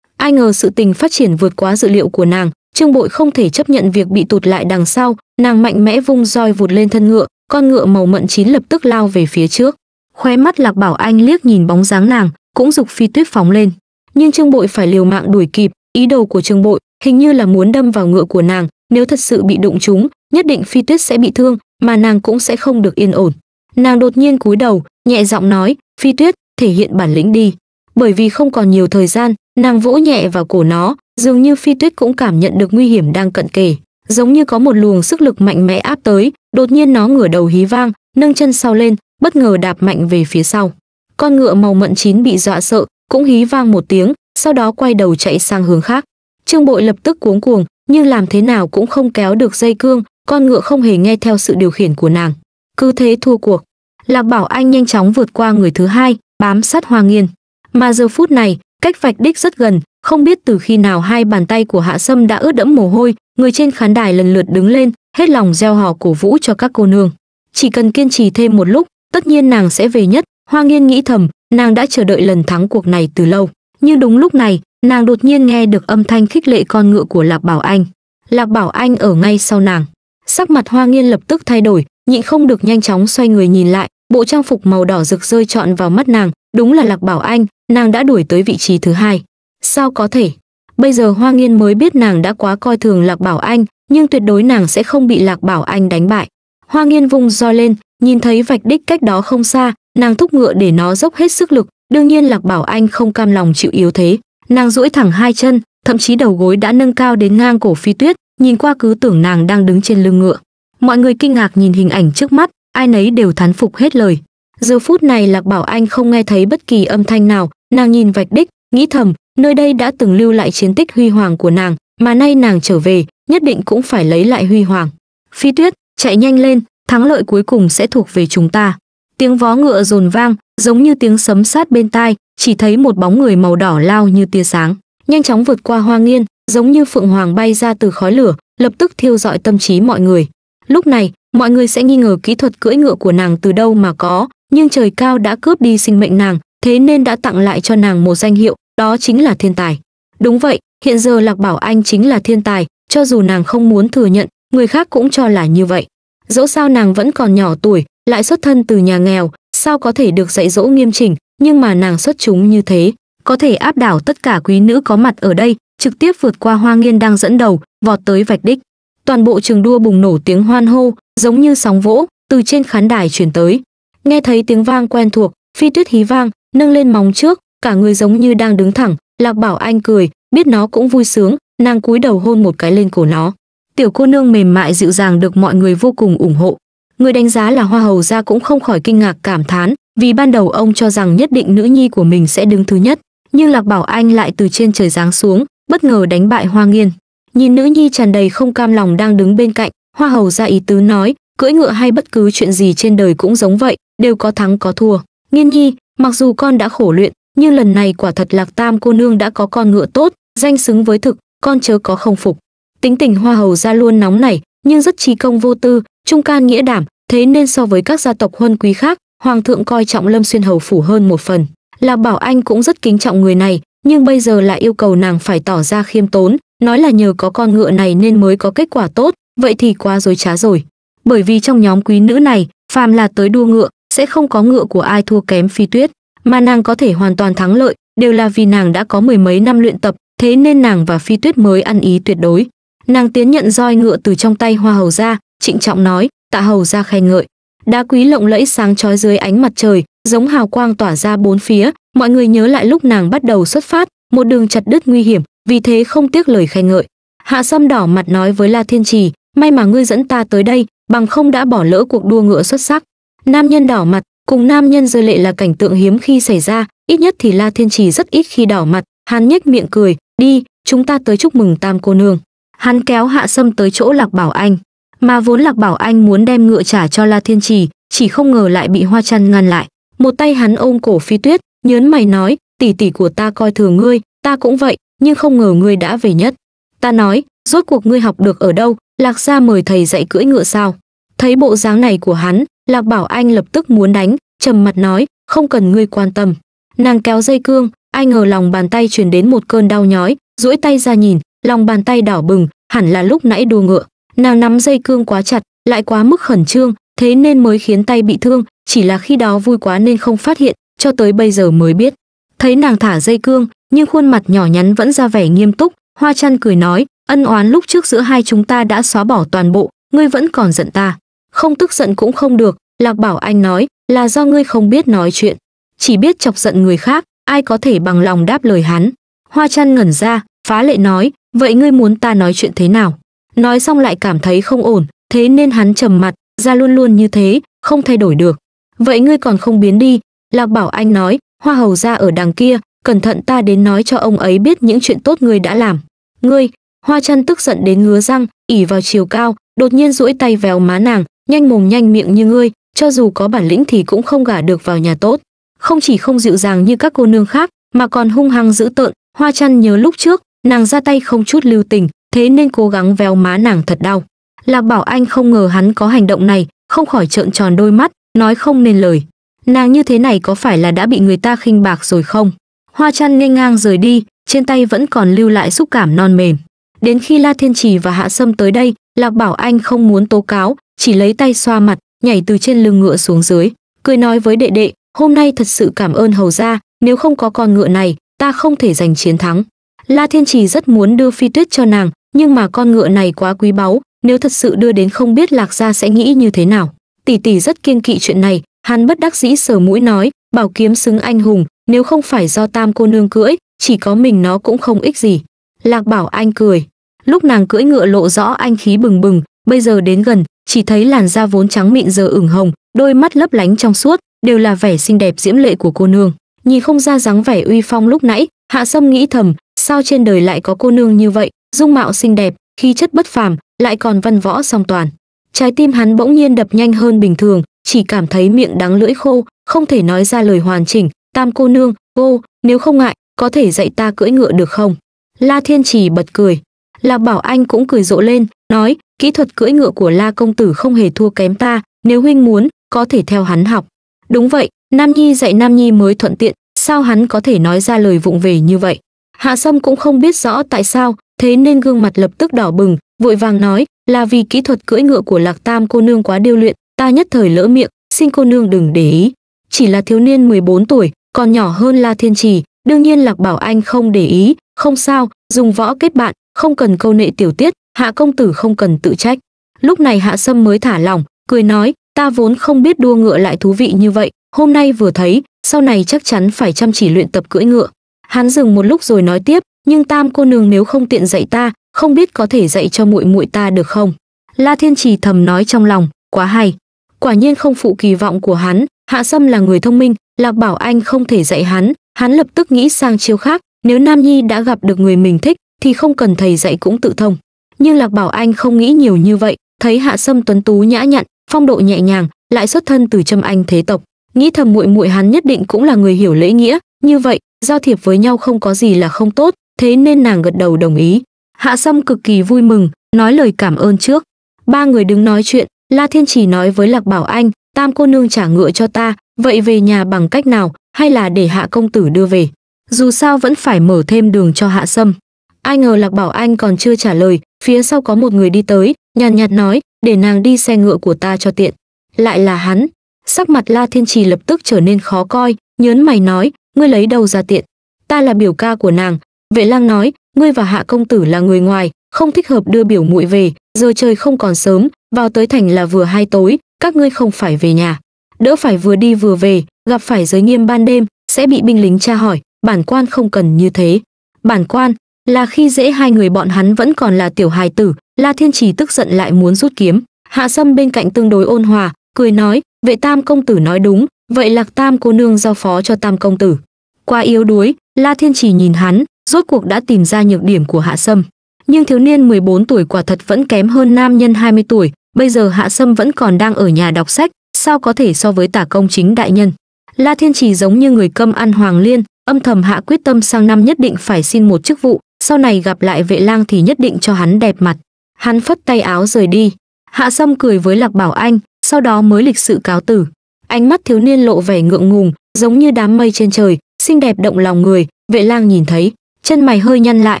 ai ngờ sự tình phát triển vượt quá dự liệu của nàng trương bội không thể chấp nhận việc bị tụt lại đằng sau nàng mạnh mẽ vung roi vụt lên thân ngựa con ngựa màu mận chín lập tức lao về phía trước khóe mắt lạc bảo anh liếc nhìn bóng dáng nàng cũng dục phi tuyết phóng lên nhưng trương bội phải liều mạng đuổi kịp ý đồ của trương bội hình như là muốn đâm vào ngựa của nàng nếu thật sự bị đụng chúng nhất định phi tuyết sẽ bị thương mà nàng cũng sẽ không được yên ổn nàng đột nhiên cúi đầu nhẹ giọng nói phi tuyết thể hiện bản lĩnh đi bởi vì không còn nhiều thời gian nàng vỗ nhẹ vào cổ nó dường như phi tuyết cũng cảm nhận được nguy hiểm đang cận kề giống như có một luồng sức lực mạnh mẽ áp tới đột nhiên nó ngửa đầu hí vang nâng chân sau lên bất ngờ đạp mạnh về phía sau con ngựa màu mận chín bị dọa sợ cũng hí vang một tiếng sau đó quay đầu chạy sang hướng khác trương bội lập tức cuống cuồng nhưng làm thế nào cũng không kéo được dây cương, con ngựa không hề nghe theo sự điều khiển của nàng. Cứ thế thua cuộc, Lạc Bảo Anh nhanh chóng vượt qua người thứ hai, bám sát Hoa Nghiên. Mà giờ phút này, cách vạch đích rất gần, không biết từ khi nào hai bàn tay của Hạ Sâm đã ướt đẫm mồ hôi, người trên khán đài lần lượt đứng lên, hết lòng gieo hò cổ vũ cho các cô nương. Chỉ cần kiên trì thêm một lúc, tất nhiên nàng sẽ về nhất, Hoa Nghiên nghĩ thầm, nàng đã chờ đợi lần thắng cuộc này từ lâu. Nhưng đúng lúc này, nàng đột nhiên nghe được âm thanh khích lệ con ngựa của Lạc Bảo Anh. Lạc Bảo Anh ở ngay sau nàng. Sắc mặt Hoa Nghiên lập tức thay đổi, nhịn không được nhanh chóng xoay người nhìn lại, bộ trang phục màu đỏ rực rơi trọn vào mắt nàng, đúng là Lạc Bảo Anh, nàng đã đuổi tới vị trí thứ hai. Sao có thể? Bây giờ Hoa Nghiên mới biết nàng đã quá coi thường Lạc Bảo Anh, nhưng tuyệt đối nàng sẽ không bị Lạc Bảo Anh đánh bại. Hoa Nghiên vùng do lên, nhìn thấy vạch đích cách đó không xa, nàng thúc ngựa để nó dốc hết sức lực, đương nhiên Lạc Bảo Anh không cam lòng chịu yếu thế, nàng duỗi thẳng hai chân thậm chí đầu gối đã nâng cao đến ngang cổ phi tuyết nhìn qua cứ tưởng nàng đang đứng trên lưng ngựa mọi người kinh ngạc nhìn hình ảnh trước mắt ai nấy đều thán phục hết lời giờ phút này lạc bảo anh không nghe thấy bất kỳ âm thanh nào nàng nhìn vạch đích nghĩ thầm nơi đây đã từng lưu lại chiến tích huy hoàng của nàng mà nay nàng trở về nhất định cũng phải lấy lại huy hoàng phi tuyết chạy nhanh lên thắng lợi cuối cùng sẽ thuộc về chúng ta tiếng vó ngựa dồn vang giống như tiếng sấm sát bên tai, chỉ thấy một bóng người màu đỏ lao như tia sáng, nhanh chóng vượt qua hoa nghiên, giống như phượng hoàng bay ra từ khói lửa, lập tức thiêu rọi tâm trí mọi người. Lúc này, mọi người sẽ nghi ngờ kỹ thuật cưỡi ngựa của nàng từ đâu mà có, nhưng trời cao đã cướp đi sinh mệnh nàng, thế nên đã tặng lại cho nàng một danh hiệu, đó chính là thiên tài. Đúng vậy, hiện giờ Lạc Bảo Anh chính là thiên tài, cho dù nàng không muốn thừa nhận, người khác cũng cho là như vậy. Dẫu sao nàng vẫn còn nhỏ tuổi, lại xuất thân từ nhà nghèo, sao có thể được dạy dỗ nghiêm chỉnh, nhưng mà nàng xuất chúng như thế, có thể áp đảo tất cả quý nữ có mặt ở đây, trực tiếp vượt qua Hoa Nghiên đang dẫn đầu, vọt tới vạch đích. Toàn bộ trường đua bùng nổ tiếng hoan hô, giống như sóng vỗ, từ trên khán đài truyền tới. Nghe thấy tiếng vang quen thuộc, Phi Tuyết hí vang, nâng lên móng trước, cả người giống như đang đứng thẳng, Lạc Bảo Anh cười, biết nó cũng vui sướng, nàng cúi đầu hôn một cái lên cổ nó. Tiểu cô nương mềm mại dịu dàng được mọi người vô cùng ủng hộ người đánh giá là hoa hầu gia cũng không khỏi kinh ngạc cảm thán vì ban đầu ông cho rằng nhất định nữ nhi của mình sẽ đứng thứ nhất nhưng lạc bảo anh lại từ trên trời giáng xuống bất ngờ đánh bại hoa nghiên nhìn nữ nhi tràn đầy không cam lòng đang đứng bên cạnh hoa hầu ra ý tứ nói cưỡi ngựa hay bất cứ chuyện gì trên đời cũng giống vậy đều có thắng có thua nghiên nhi mặc dù con đã khổ luyện nhưng lần này quả thật lạc tam cô nương đã có con ngựa tốt danh xứng với thực con chớ có không phục tính tình hoa hầu ra luôn nóng nảy nhưng rất trí công vô tư trung can nghĩa đảm thế nên so với các gia tộc huân quý khác hoàng thượng coi trọng lâm xuyên hầu phủ hơn một phần Là bảo anh cũng rất kính trọng người này nhưng bây giờ lại yêu cầu nàng phải tỏ ra khiêm tốn nói là nhờ có con ngựa này nên mới có kết quả tốt vậy thì quá dối trá rồi bởi vì trong nhóm quý nữ này phàm là tới đua ngựa sẽ không có ngựa của ai thua kém phi tuyết mà nàng có thể hoàn toàn thắng lợi đều là vì nàng đã có mười mấy năm luyện tập thế nên nàng và phi tuyết mới ăn ý tuyệt đối nàng tiến nhận roi ngựa từ trong tay hoa hầu ra trịnh trọng nói, tạ hầu ra khen ngợi. Đá quý lộng lẫy sáng chói dưới ánh mặt trời, giống hào quang tỏa ra bốn phía, mọi người nhớ lại lúc nàng bắt đầu xuất phát, một đường chặt đứt nguy hiểm, vì thế không tiếc lời khen ngợi. Hạ Sâm đỏ mặt nói với La Thiên Trì, may mà ngươi dẫn ta tới đây, bằng không đã bỏ lỡ cuộc đua ngựa xuất sắc. Nam nhân đỏ mặt, cùng nam nhân rơi lệ là cảnh tượng hiếm khi xảy ra, ít nhất thì La Thiên Trì rất ít khi đỏ mặt, hắn nhếch miệng cười, đi, chúng ta tới chúc mừng Tam cô nương. Hắn kéo Hạ Sâm tới chỗ Lạc Bảo Anh mà vốn lạc bảo anh muốn đem ngựa trả cho la thiên trì chỉ không ngờ lại bị hoa chăn ngăn lại một tay hắn ôm cổ phi tuyết nhớn mày nói tỷ tỷ của ta coi thường ngươi ta cũng vậy nhưng không ngờ ngươi đã về nhất ta nói rốt cuộc ngươi học được ở đâu lạc gia mời thầy dạy cưỡi ngựa sao thấy bộ dáng này của hắn lạc bảo anh lập tức muốn đánh trầm mặt nói không cần ngươi quan tâm nàng kéo dây cương ai ngờ lòng bàn tay truyền đến một cơn đau nhói duỗi tay ra nhìn lòng bàn tay đỏ bừng hẳn là lúc nãy đua ngựa Nàng nắm dây cương quá chặt, lại quá mức khẩn trương, thế nên mới khiến tay bị thương, chỉ là khi đó vui quá nên không phát hiện, cho tới bây giờ mới biết. Thấy nàng thả dây cương, nhưng khuôn mặt nhỏ nhắn vẫn ra vẻ nghiêm túc, Hoa Chăn cười nói, ân oán lúc trước giữa hai chúng ta đã xóa bỏ toàn bộ, ngươi vẫn còn giận ta. Không tức giận cũng không được, Lạc Bảo Anh nói, là do ngươi không biết nói chuyện, chỉ biết chọc giận người khác, ai có thể bằng lòng đáp lời hắn. Hoa Chăn ngẩn ra, phá lệ nói, vậy ngươi muốn ta nói chuyện thế nào? nói xong lại cảm thấy không ổn thế nên hắn trầm mặt ra luôn luôn như thế không thay đổi được vậy ngươi còn không biến đi lạc bảo anh nói hoa hầu ra ở đằng kia cẩn thận ta đến nói cho ông ấy biết những chuyện tốt ngươi đã làm ngươi hoa chăn tức giận đến ngứa răng ỉ vào chiều cao đột nhiên duỗi tay véo má nàng nhanh mồm nhanh miệng như ngươi cho dù có bản lĩnh thì cũng không gả được vào nhà tốt không chỉ không dịu dàng như các cô nương khác mà còn hung hăng dữ tợn hoa chăn nhớ lúc trước nàng ra tay không chút lưu tình thế nên cố gắng véo má nàng thật đau. Lạc Bảo Anh không ngờ hắn có hành động này, không khỏi trợn tròn đôi mắt, nói không nên lời. Nàng như thế này có phải là đã bị người ta khinh bạc rồi không? Hoa chăn nghênh ngang rời đi, trên tay vẫn còn lưu lại xúc cảm non mềm. Đến khi La Thiên Trì và Hạ Sâm tới đây, Lạc Bảo Anh không muốn tố cáo, chỉ lấy tay xoa mặt, nhảy từ trên lưng ngựa xuống dưới, cười nói với đệ đệ, hôm nay thật sự cảm ơn hầu gia, nếu không có con ngựa này, ta không thể giành chiến thắng. La Thiên Trì rất muốn đưa phi tuyết cho nàng, nhưng mà con ngựa này quá quý báu nếu thật sự đưa đến không biết lạc gia sẽ nghĩ như thế nào tỷ tỷ rất kiên kỵ chuyện này hắn bất đắc dĩ sờ mũi nói bảo kiếm xứng anh hùng nếu không phải do tam cô nương cưỡi chỉ có mình nó cũng không ích gì lạc bảo anh cười lúc nàng cưỡi ngựa lộ rõ anh khí bừng bừng bây giờ đến gần chỉ thấy làn da vốn trắng mịn giờ ửng hồng đôi mắt lấp lánh trong suốt đều là vẻ xinh đẹp diễm lệ của cô nương nhìn không ra dáng vẻ uy phong lúc nãy hạ sâm nghĩ thầm sao trên đời lại có cô nương như vậy dung mạo xinh đẹp khí chất bất phàm lại còn văn võ song toàn trái tim hắn bỗng nhiên đập nhanh hơn bình thường chỉ cảm thấy miệng đắng lưỡi khô không thể nói ra lời hoàn chỉnh tam cô nương cô nếu không ngại có thể dạy ta cưỡi ngựa được không la thiên trì bật cười La bảo anh cũng cười rộ lên nói kỹ thuật cưỡi ngựa của la công tử không hề thua kém ta nếu huynh muốn có thể theo hắn học đúng vậy nam nhi dạy nam nhi mới thuận tiện sao hắn có thể nói ra lời vụng về như vậy hạ sâm cũng không biết rõ tại sao thế nên gương mặt lập tức đỏ bừng, vội vàng nói, là vì kỹ thuật cưỡi ngựa của Lạc Tam cô nương quá điêu luyện, ta nhất thời lỡ miệng, xin cô nương đừng để ý. Chỉ là thiếu niên 14 tuổi, còn nhỏ hơn La Thiên Trì, đương nhiên Lạc Bảo Anh không để ý, không sao, dùng võ kết bạn, không cần câu nệ tiểu tiết, hạ công tử không cần tự trách. Lúc này Hạ Sâm mới thả lỏng, cười nói, ta vốn không biết đua ngựa lại thú vị như vậy, hôm nay vừa thấy, sau này chắc chắn phải chăm chỉ luyện tập cưỡi ngựa. Hắn dừng một lúc rồi nói tiếp, nhưng tam cô nương nếu không tiện dạy ta không biết có thể dạy cho muội muội ta được không la thiên trì thầm nói trong lòng quá hay quả nhiên không phụ kỳ vọng của hắn hạ sâm là người thông minh lạc bảo anh không thể dạy hắn hắn lập tức nghĩ sang chiêu khác nếu nam nhi đã gặp được người mình thích thì không cần thầy dạy cũng tự thông nhưng lạc bảo anh không nghĩ nhiều như vậy thấy hạ sâm tuấn tú nhã nhặn phong độ nhẹ nhàng lại xuất thân từ châm anh thế tộc nghĩ thầm muội muội hắn nhất định cũng là người hiểu lễ nghĩa như vậy giao thiệp với nhau không có gì là không tốt thế nên nàng gật đầu đồng ý. Hạ Sâm cực kỳ vui mừng, nói lời cảm ơn trước. Ba người đứng nói chuyện, La Thiên Chỉ nói với Lạc Bảo Anh, tam cô nương trả ngựa cho ta, vậy về nhà bằng cách nào, hay là để Hạ Công Tử đưa về. Dù sao vẫn phải mở thêm đường cho Hạ Sâm. Ai ngờ Lạc Bảo Anh còn chưa trả lời, phía sau có một người đi tới, nhàn nhạt, nhạt nói, để nàng đi xe ngựa của ta cho tiện. Lại là hắn. Sắc mặt La Thiên Trì lập tức trở nên khó coi, nhớn mày nói, ngươi lấy đầu ra tiện. Ta là biểu ca của nàng, Vệ lang nói, ngươi và hạ công tử là người ngoài, không thích hợp đưa biểu muội về, giờ trời không còn sớm, vào tới thành là vừa hai tối, các ngươi không phải về nhà. Đỡ phải vừa đi vừa về, gặp phải giới nghiêm ban đêm, sẽ bị binh lính tra hỏi, bản quan không cần như thế. Bản quan, là khi dễ hai người bọn hắn vẫn còn là tiểu hài tử, La Thiên Trì tức giận lại muốn rút kiếm. Hạ Sâm bên cạnh tương đối ôn hòa, cười nói, vệ tam công tử nói đúng, vậy lạc tam cô nương giao phó cho tam công tử. Qua yếu đuối, La Thiên Trì nhìn hắn, rốt cuộc đã tìm ra nhược điểm của Hạ Sâm. Nhưng thiếu niên 14 tuổi quả thật vẫn kém hơn nam nhân 20 tuổi, bây giờ Hạ Sâm vẫn còn đang ở nhà đọc sách, sao có thể so với tả công chính đại nhân. La Thiên Trì giống như người câm ăn hoàng liên, âm thầm hạ quyết tâm sang năm nhất định phải xin một chức vụ, sau này gặp lại vệ lang thì nhất định cho hắn đẹp mặt. Hắn phất tay áo rời đi. Hạ Sâm cười với Lạc Bảo Anh, sau đó mới lịch sự cáo tử. Ánh mắt thiếu niên lộ vẻ ngượng ngùng, giống như đám mây trên trời, xinh đẹp động lòng người, vệ lang nhìn thấy, chân mày hơi nhăn lại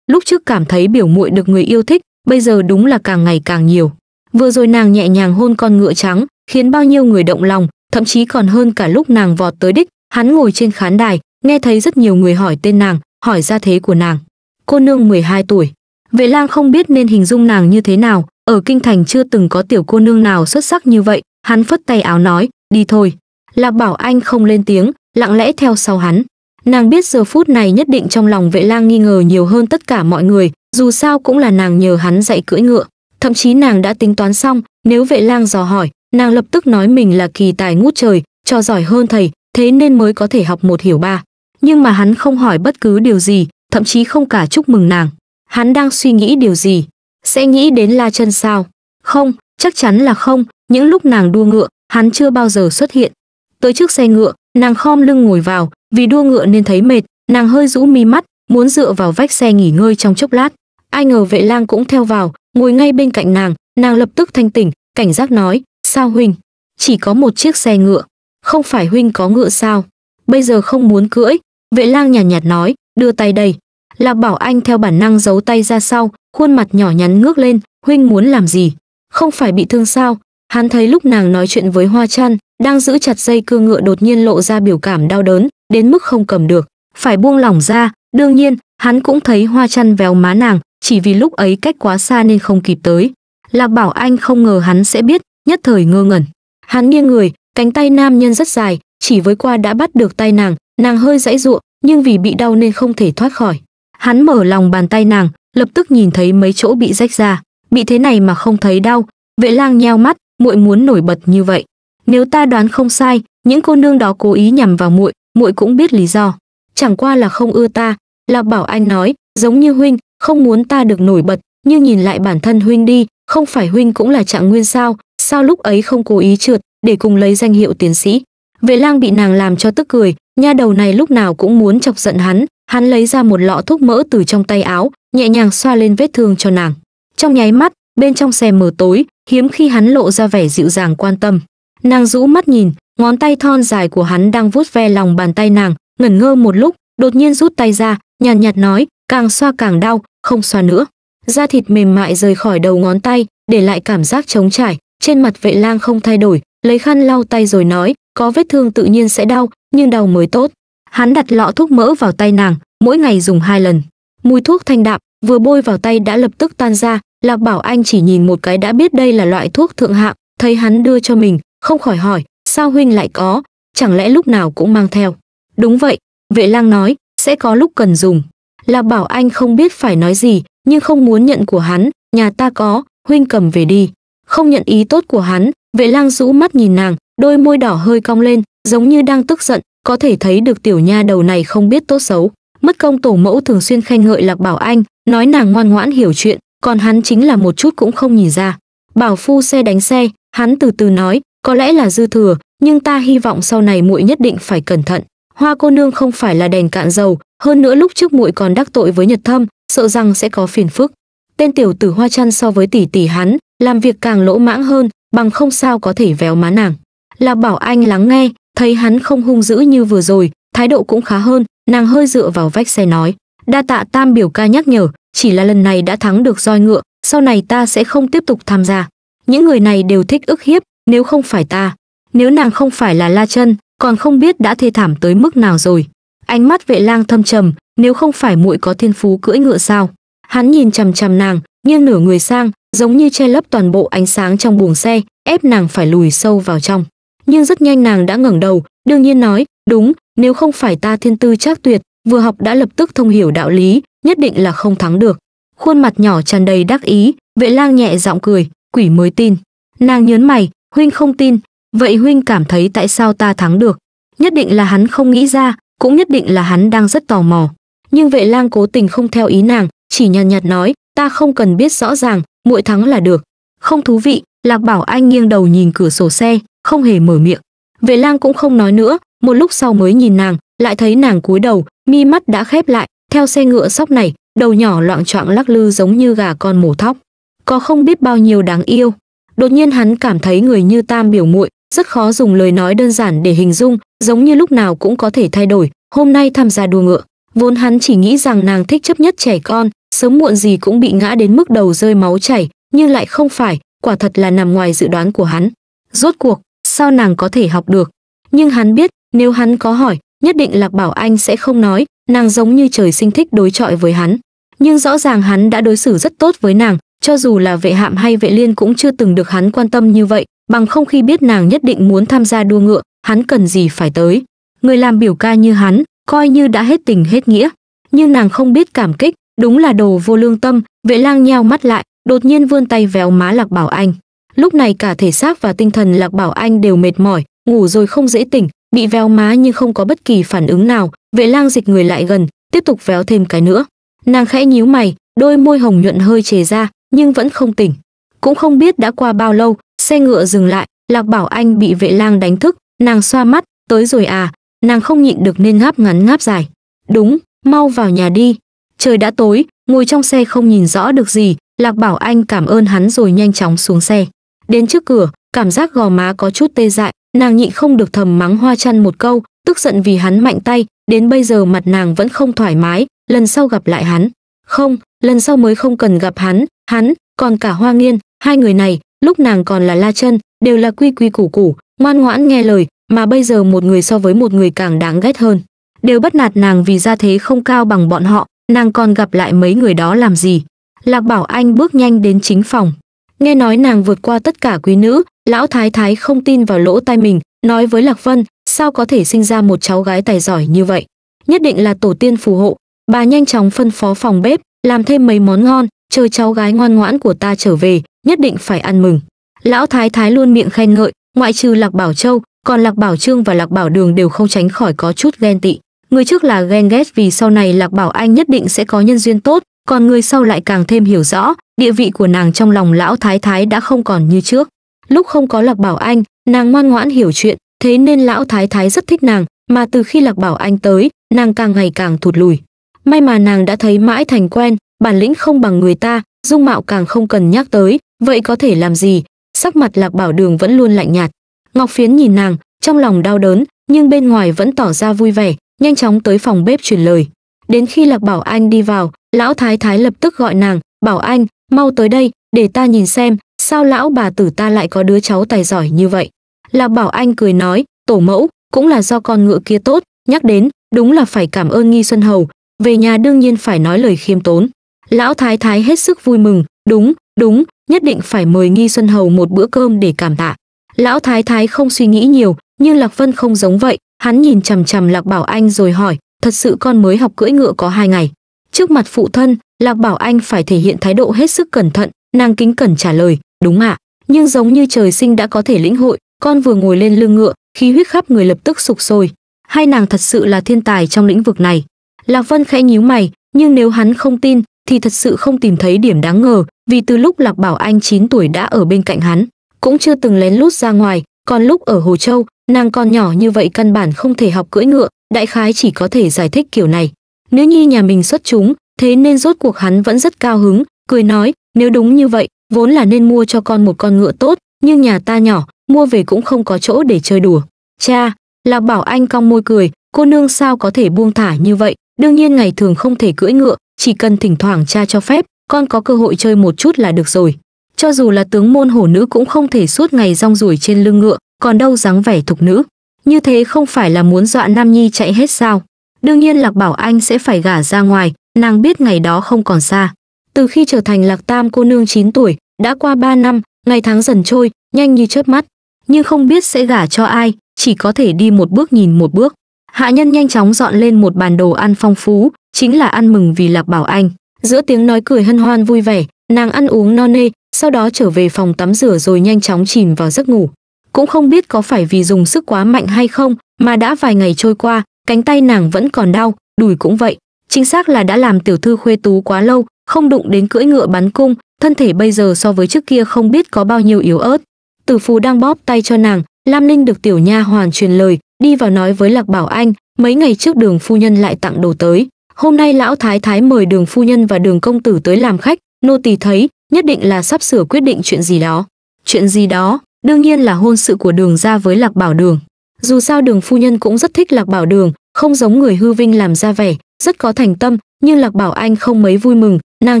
lúc trước cảm thấy biểu muội được người yêu thích bây giờ đúng là càng ngày càng nhiều vừa rồi nàng nhẹ nhàng hôn con ngựa trắng khiến bao nhiêu người động lòng thậm chí còn hơn cả lúc nàng vọt tới đích hắn ngồi trên khán đài nghe thấy rất nhiều người hỏi tên nàng hỏi ra thế của nàng cô nương 12 tuổi vệ lang không biết nên hình dung nàng như thế nào ở kinh thành chưa từng có tiểu cô nương nào xuất sắc như vậy hắn phất tay áo nói đi thôi lạc bảo anh không lên tiếng lặng lẽ theo sau hắn Nàng biết giờ phút này nhất định trong lòng vệ lang nghi ngờ nhiều hơn tất cả mọi người, dù sao cũng là nàng nhờ hắn dạy cưỡi ngựa. Thậm chí nàng đã tính toán xong, nếu vệ lang dò hỏi, nàng lập tức nói mình là kỳ tài ngút trời, cho giỏi hơn thầy, thế nên mới có thể học một hiểu ba. Nhưng mà hắn không hỏi bất cứ điều gì, thậm chí không cả chúc mừng nàng. Hắn đang suy nghĩ điều gì? Sẽ nghĩ đến La Chân sao? Không, chắc chắn là không, những lúc nàng đua ngựa, hắn chưa bao giờ xuất hiện. Tới trước xe ngựa, nàng khom lưng ngồi vào vì đua ngựa nên thấy mệt nàng hơi rũ mi mắt muốn dựa vào vách xe nghỉ ngơi trong chốc lát ai ngờ vệ lang cũng theo vào ngồi ngay bên cạnh nàng nàng lập tức thanh tỉnh cảnh giác nói sao huynh chỉ có một chiếc xe ngựa không phải huynh có ngựa sao bây giờ không muốn cưỡi vệ lang nhàn nhạt, nhạt nói đưa tay đây là bảo anh theo bản năng giấu tay ra sau khuôn mặt nhỏ nhắn ngước lên huynh muốn làm gì không phải bị thương sao Hắn thấy lúc nàng nói chuyện với Hoa Chăn, đang giữ chặt dây cương ngựa đột nhiên lộ ra biểu cảm đau đớn, đến mức không cầm được, phải buông lỏng ra, đương nhiên, hắn cũng thấy Hoa Chăn véo má nàng, chỉ vì lúc ấy cách quá xa nên không kịp tới. Lạc Bảo Anh không ngờ hắn sẽ biết, nhất thời ngơ ngẩn. Hắn nghiêng người, cánh tay nam nhân rất dài, chỉ với qua đã bắt được tay nàng, nàng hơi dãy giụa, nhưng vì bị đau nên không thể thoát khỏi. Hắn mở lòng bàn tay nàng, lập tức nhìn thấy mấy chỗ bị rách ra, bị thế này mà không thấy đau, Vệ Lang nheo mắt, muội muốn nổi bật như vậy nếu ta đoán không sai những cô nương đó cố ý nhằm vào muội muội cũng biết lý do chẳng qua là không ưa ta là bảo anh nói giống như huynh không muốn ta được nổi bật nhưng nhìn lại bản thân huynh đi không phải huynh cũng là trạng nguyên sao sao lúc ấy không cố ý trượt để cùng lấy danh hiệu tiến sĩ vệ lang bị nàng làm cho tức cười nha đầu này lúc nào cũng muốn chọc giận hắn hắn lấy ra một lọ thuốc mỡ từ trong tay áo nhẹ nhàng xoa lên vết thương cho nàng trong nháy mắt Bên trong xe mờ tối, hiếm khi hắn lộ ra vẻ dịu dàng quan tâm. Nàng rũ mắt nhìn, ngón tay thon dài của hắn đang vuốt ve lòng bàn tay nàng, ngẩn ngơ một lúc, đột nhiên rút tay ra, nhàn nhạt, nhạt nói, càng xoa càng đau, không xoa nữa. Da thịt mềm mại rời khỏi đầu ngón tay, để lại cảm giác trống trải, trên mặt vệ lang không thay đổi, lấy khăn lau tay rồi nói, có vết thương tự nhiên sẽ đau, nhưng đau mới tốt. Hắn đặt lọ thuốc mỡ vào tay nàng, mỗi ngày dùng hai lần. Mùi thuốc thanh đạm, vừa bôi vào tay đã lập tức tan ra, Lạc Bảo Anh chỉ nhìn một cái đã biết đây là loại thuốc thượng hạng, thấy hắn đưa cho mình, không khỏi hỏi, sao huynh lại có, chẳng lẽ lúc nào cũng mang theo. Đúng vậy, vệ lang nói, sẽ có lúc cần dùng. Lạc Bảo Anh không biết phải nói gì, nhưng không muốn nhận của hắn, nhà ta có, huynh cầm về đi. Không nhận ý tốt của hắn, vệ lang rũ mắt nhìn nàng, đôi môi đỏ hơi cong lên, giống như đang tức giận, có thể thấy được tiểu nha đầu này không biết tốt xấu. Mất công tổ mẫu thường xuyên khen ngợi Lạc Bảo Anh, nói nàng ngoan ngoãn hiểu chuyện, còn hắn chính là một chút cũng không nhìn ra. Bảo phu xe đánh xe, hắn từ từ nói, có lẽ là dư thừa, nhưng ta hy vọng sau này muội nhất định phải cẩn thận. Hoa cô nương không phải là đèn cạn dầu, hơn nữa lúc trước muội còn đắc tội với Nhật Thâm, sợ rằng sẽ có phiền phức. Tên tiểu tử Hoa Chăn so với tỷ tỷ hắn, làm việc càng lỗ mãng hơn, bằng không sao có thể véo má nàng. Là Bảo Anh lắng nghe, thấy hắn không hung dữ như vừa rồi, thái độ cũng khá hơn, nàng hơi dựa vào vách xe nói: "Đa tạ Tam biểu ca nhắc nhở, chỉ là lần này đã thắng được roi ngựa, sau này ta sẽ không tiếp tục tham gia. Những người này đều thích ức hiếp, nếu không phải ta, nếu nàng không phải là La Chân, còn không biết đã thê thảm tới mức nào rồi. Ánh mắt Vệ Lang thâm trầm, nếu không phải muội có thiên phú cưỡi ngựa sao? Hắn nhìn chằm chằm nàng, nghiêng nửa người sang, giống như che lấp toàn bộ ánh sáng trong buồng xe, ép nàng phải lùi sâu vào trong. Nhưng rất nhanh nàng đã ngẩng đầu, đương nhiên nói, "Đúng, nếu không phải ta thiên tư chắc tuyệt, vừa học đã lập tức thông hiểu đạo lý, nhất định là không thắng được. Khuôn mặt nhỏ tràn đầy đắc ý, vệ lang nhẹ giọng cười, quỷ mới tin. Nàng nhớn mày, huynh không tin, vậy huynh cảm thấy tại sao ta thắng được? Nhất định là hắn không nghĩ ra, cũng nhất định là hắn đang rất tò mò. Nhưng vệ lang cố tình không theo ý nàng, chỉ nhàn nhạt, nhạt nói, ta không cần biết rõ ràng, muội thắng là được. Không thú vị, Lạc Bảo Anh nghiêng đầu nhìn cửa sổ xe, không hề mở miệng. Vệ lang cũng không nói nữa, một lúc sau mới nhìn nàng, lại thấy nàng cúi đầu, mi mắt đã khép lại, theo xe ngựa sóc này, đầu nhỏ loạn choạng lắc lư giống như gà con mổ thóc. Có không biết bao nhiêu đáng yêu. Đột nhiên hắn cảm thấy người như Tam biểu muội rất khó dùng lời nói đơn giản để hình dung, giống như lúc nào cũng có thể thay đổi, hôm nay tham gia đua ngựa. Vốn hắn chỉ nghĩ rằng nàng thích chấp nhất trẻ con, sớm muộn gì cũng bị ngã đến mức đầu rơi máu chảy, nhưng lại không phải, quả thật là nằm ngoài dự đoán của hắn. Rốt cuộc, sao nàng có thể học được? Nhưng hắn biết, nếu hắn có hỏi, nhất định lạc bảo anh sẽ không nói nàng giống như trời sinh thích đối chọi với hắn nhưng rõ ràng hắn đã đối xử rất tốt với nàng cho dù là vệ hạm hay vệ liên cũng chưa từng được hắn quan tâm như vậy bằng không khi biết nàng nhất định muốn tham gia đua ngựa hắn cần gì phải tới người làm biểu ca như hắn coi như đã hết tình hết nghĩa nhưng nàng không biết cảm kích đúng là đồ vô lương tâm vệ lang nheo mắt lại đột nhiên vươn tay véo má lạc bảo anh lúc này cả thể xác và tinh thần lạc bảo anh đều mệt mỏi ngủ rồi không dễ tỉnh bị véo má nhưng không có bất kỳ phản ứng nào vệ lang dịch người lại gần tiếp tục véo thêm cái nữa nàng khẽ nhíu mày đôi môi hồng nhuận hơi chề ra nhưng vẫn không tỉnh cũng không biết đã qua bao lâu xe ngựa dừng lại lạc bảo anh bị vệ lang đánh thức nàng xoa mắt tới rồi à nàng không nhịn được nên ngáp ngắn ngáp dài đúng mau vào nhà đi trời đã tối ngồi trong xe không nhìn rõ được gì lạc bảo anh cảm ơn hắn rồi nhanh chóng xuống xe đến trước cửa cảm giác gò má có chút tê dại nàng nhịn không được thầm mắng hoa chăn một câu tức giận vì hắn mạnh tay đến bây giờ mặt nàng vẫn không thoải mái lần sau gặp lại hắn không lần sau mới không cần gặp hắn hắn còn cả hoa nghiên hai người này lúc nàng còn là la chân đều là quy quy củ củ ngoan ngoãn nghe lời mà bây giờ một người so với một người càng đáng ghét hơn đều bắt nạt nàng vì gia thế không cao bằng bọn họ nàng còn gặp lại mấy người đó làm gì lạc bảo anh bước nhanh đến chính phòng nghe nói nàng vượt qua tất cả quý nữ lão thái thái không tin vào lỗ tai mình nói với lạc vân sao có thể sinh ra một cháu gái tài giỏi như vậy nhất định là tổ tiên phù hộ bà nhanh chóng phân phó phòng bếp làm thêm mấy món ngon chờ cháu gái ngoan ngoãn của ta trở về nhất định phải ăn mừng lão thái thái luôn miệng khen ngợi ngoại trừ lạc bảo châu còn lạc bảo trương và lạc bảo đường đều không tránh khỏi có chút ghen tị người trước là ghen ghét vì sau này lạc bảo anh nhất định sẽ có nhân duyên tốt còn người sau lại càng thêm hiểu rõ địa vị của nàng trong lòng lão thái thái đã không còn như trước lúc không có lạc bảo anh nàng ngoan ngoãn hiểu chuyện thế nên lão thái thái rất thích nàng mà từ khi lạc bảo anh tới nàng càng ngày càng thụt lùi may mà nàng đã thấy mãi thành quen bản lĩnh không bằng người ta dung mạo càng không cần nhắc tới vậy có thể làm gì sắc mặt lạc bảo đường vẫn luôn lạnh nhạt ngọc phiến nhìn nàng trong lòng đau đớn nhưng bên ngoài vẫn tỏ ra vui vẻ nhanh chóng tới phòng bếp truyền lời đến khi lạc bảo anh đi vào lão thái thái lập tức gọi nàng bảo anh mau tới đây để ta nhìn xem sao lão bà tử ta lại có đứa cháu tài giỏi như vậy lạc bảo anh cười nói tổ mẫu cũng là do con ngựa kia tốt nhắc đến đúng là phải cảm ơn nghi xuân hầu về nhà đương nhiên phải nói lời khiêm tốn lão thái thái hết sức vui mừng đúng đúng nhất định phải mời nghi xuân hầu một bữa cơm để cảm tạ lão thái thái không suy nghĩ nhiều nhưng lạc vân không giống vậy hắn nhìn chằm chằm lạc bảo anh rồi hỏi thật sự con mới học cưỡi ngựa có hai ngày trước mặt phụ thân lạc bảo anh phải thể hiện thái độ hết sức cẩn thận nàng kính cẩn trả lời đúng ạ à, nhưng giống như trời sinh đã có thể lĩnh hội con vừa ngồi lên lưng ngựa khí huyết khắp người lập tức sục sôi hai nàng thật sự là thiên tài trong lĩnh vực này lạc vân khẽ nhíu mày nhưng nếu hắn không tin thì thật sự không tìm thấy điểm đáng ngờ vì từ lúc lạc bảo anh 9 tuổi đã ở bên cạnh hắn cũng chưa từng lén lút ra ngoài còn lúc ở hồ châu nàng còn nhỏ như vậy căn bản không thể học cưỡi ngựa đại khái chỉ có thể giải thích kiểu này nếu nhi nhà mình xuất chúng thế nên rốt cuộc hắn vẫn rất cao hứng cười nói nếu đúng như vậy vốn là nên mua cho con một con ngựa tốt nhưng nhà ta nhỏ mua về cũng không có chỗ để chơi đùa cha lạc bảo anh cong môi cười cô nương sao có thể buông thả như vậy đương nhiên ngày thường không thể cưỡi ngựa chỉ cần thỉnh thoảng cha cho phép con có cơ hội chơi một chút là được rồi cho dù là tướng môn hổ nữ cũng không thể suốt ngày rong ruổi trên lưng ngựa còn đâu dáng vẻ thục nữ như thế không phải là muốn dọa nam nhi chạy hết sao đương nhiên lạc bảo anh sẽ phải gả ra ngoài nàng biết ngày đó không còn xa từ khi trở thành Lạc Tam cô nương 9 tuổi, đã qua 3 năm, ngày tháng dần trôi, nhanh như chớp mắt, nhưng không biết sẽ gả cho ai, chỉ có thể đi một bước nhìn một bước. Hạ nhân nhanh chóng dọn lên một bàn đồ ăn phong phú, chính là ăn mừng vì Lạc Bảo Anh. Giữa tiếng nói cười hân hoan vui vẻ, nàng ăn uống no nê, sau đó trở về phòng tắm rửa rồi nhanh chóng chìm vào giấc ngủ. Cũng không biết có phải vì dùng sức quá mạnh hay không, mà đã vài ngày trôi qua, cánh tay nàng vẫn còn đau, đùi cũng vậy. Chính xác là đã làm tiểu thư khuê tú quá lâu, không đụng đến cưỡi ngựa bắn cung thân thể bây giờ so với trước kia không biết có bao nhiêu yếu ớt tử phù đang bóp tay cho nàng lam linh được tiểu nha hoàn truyền lời đi vào nói với lạc bảo anh mấy ngày trước đường phu nhân lại tặng đồ tới hôm nay lão thái thái mời đường phu nhân và đường công tử tới làm khách nô tỳ thấy nhất định là sắp sửa quyết định chuyện gì đó chuyện gì đó đương nhiên là hôn sự của đường ra với lạc bảo đường dù sao đường phu nhân cũng rất thích lạc bảo đường không giống người hư vinh làm ra vẻ rất có thành tâm nhưng lạc bảo anh không mấy vui mừng nàng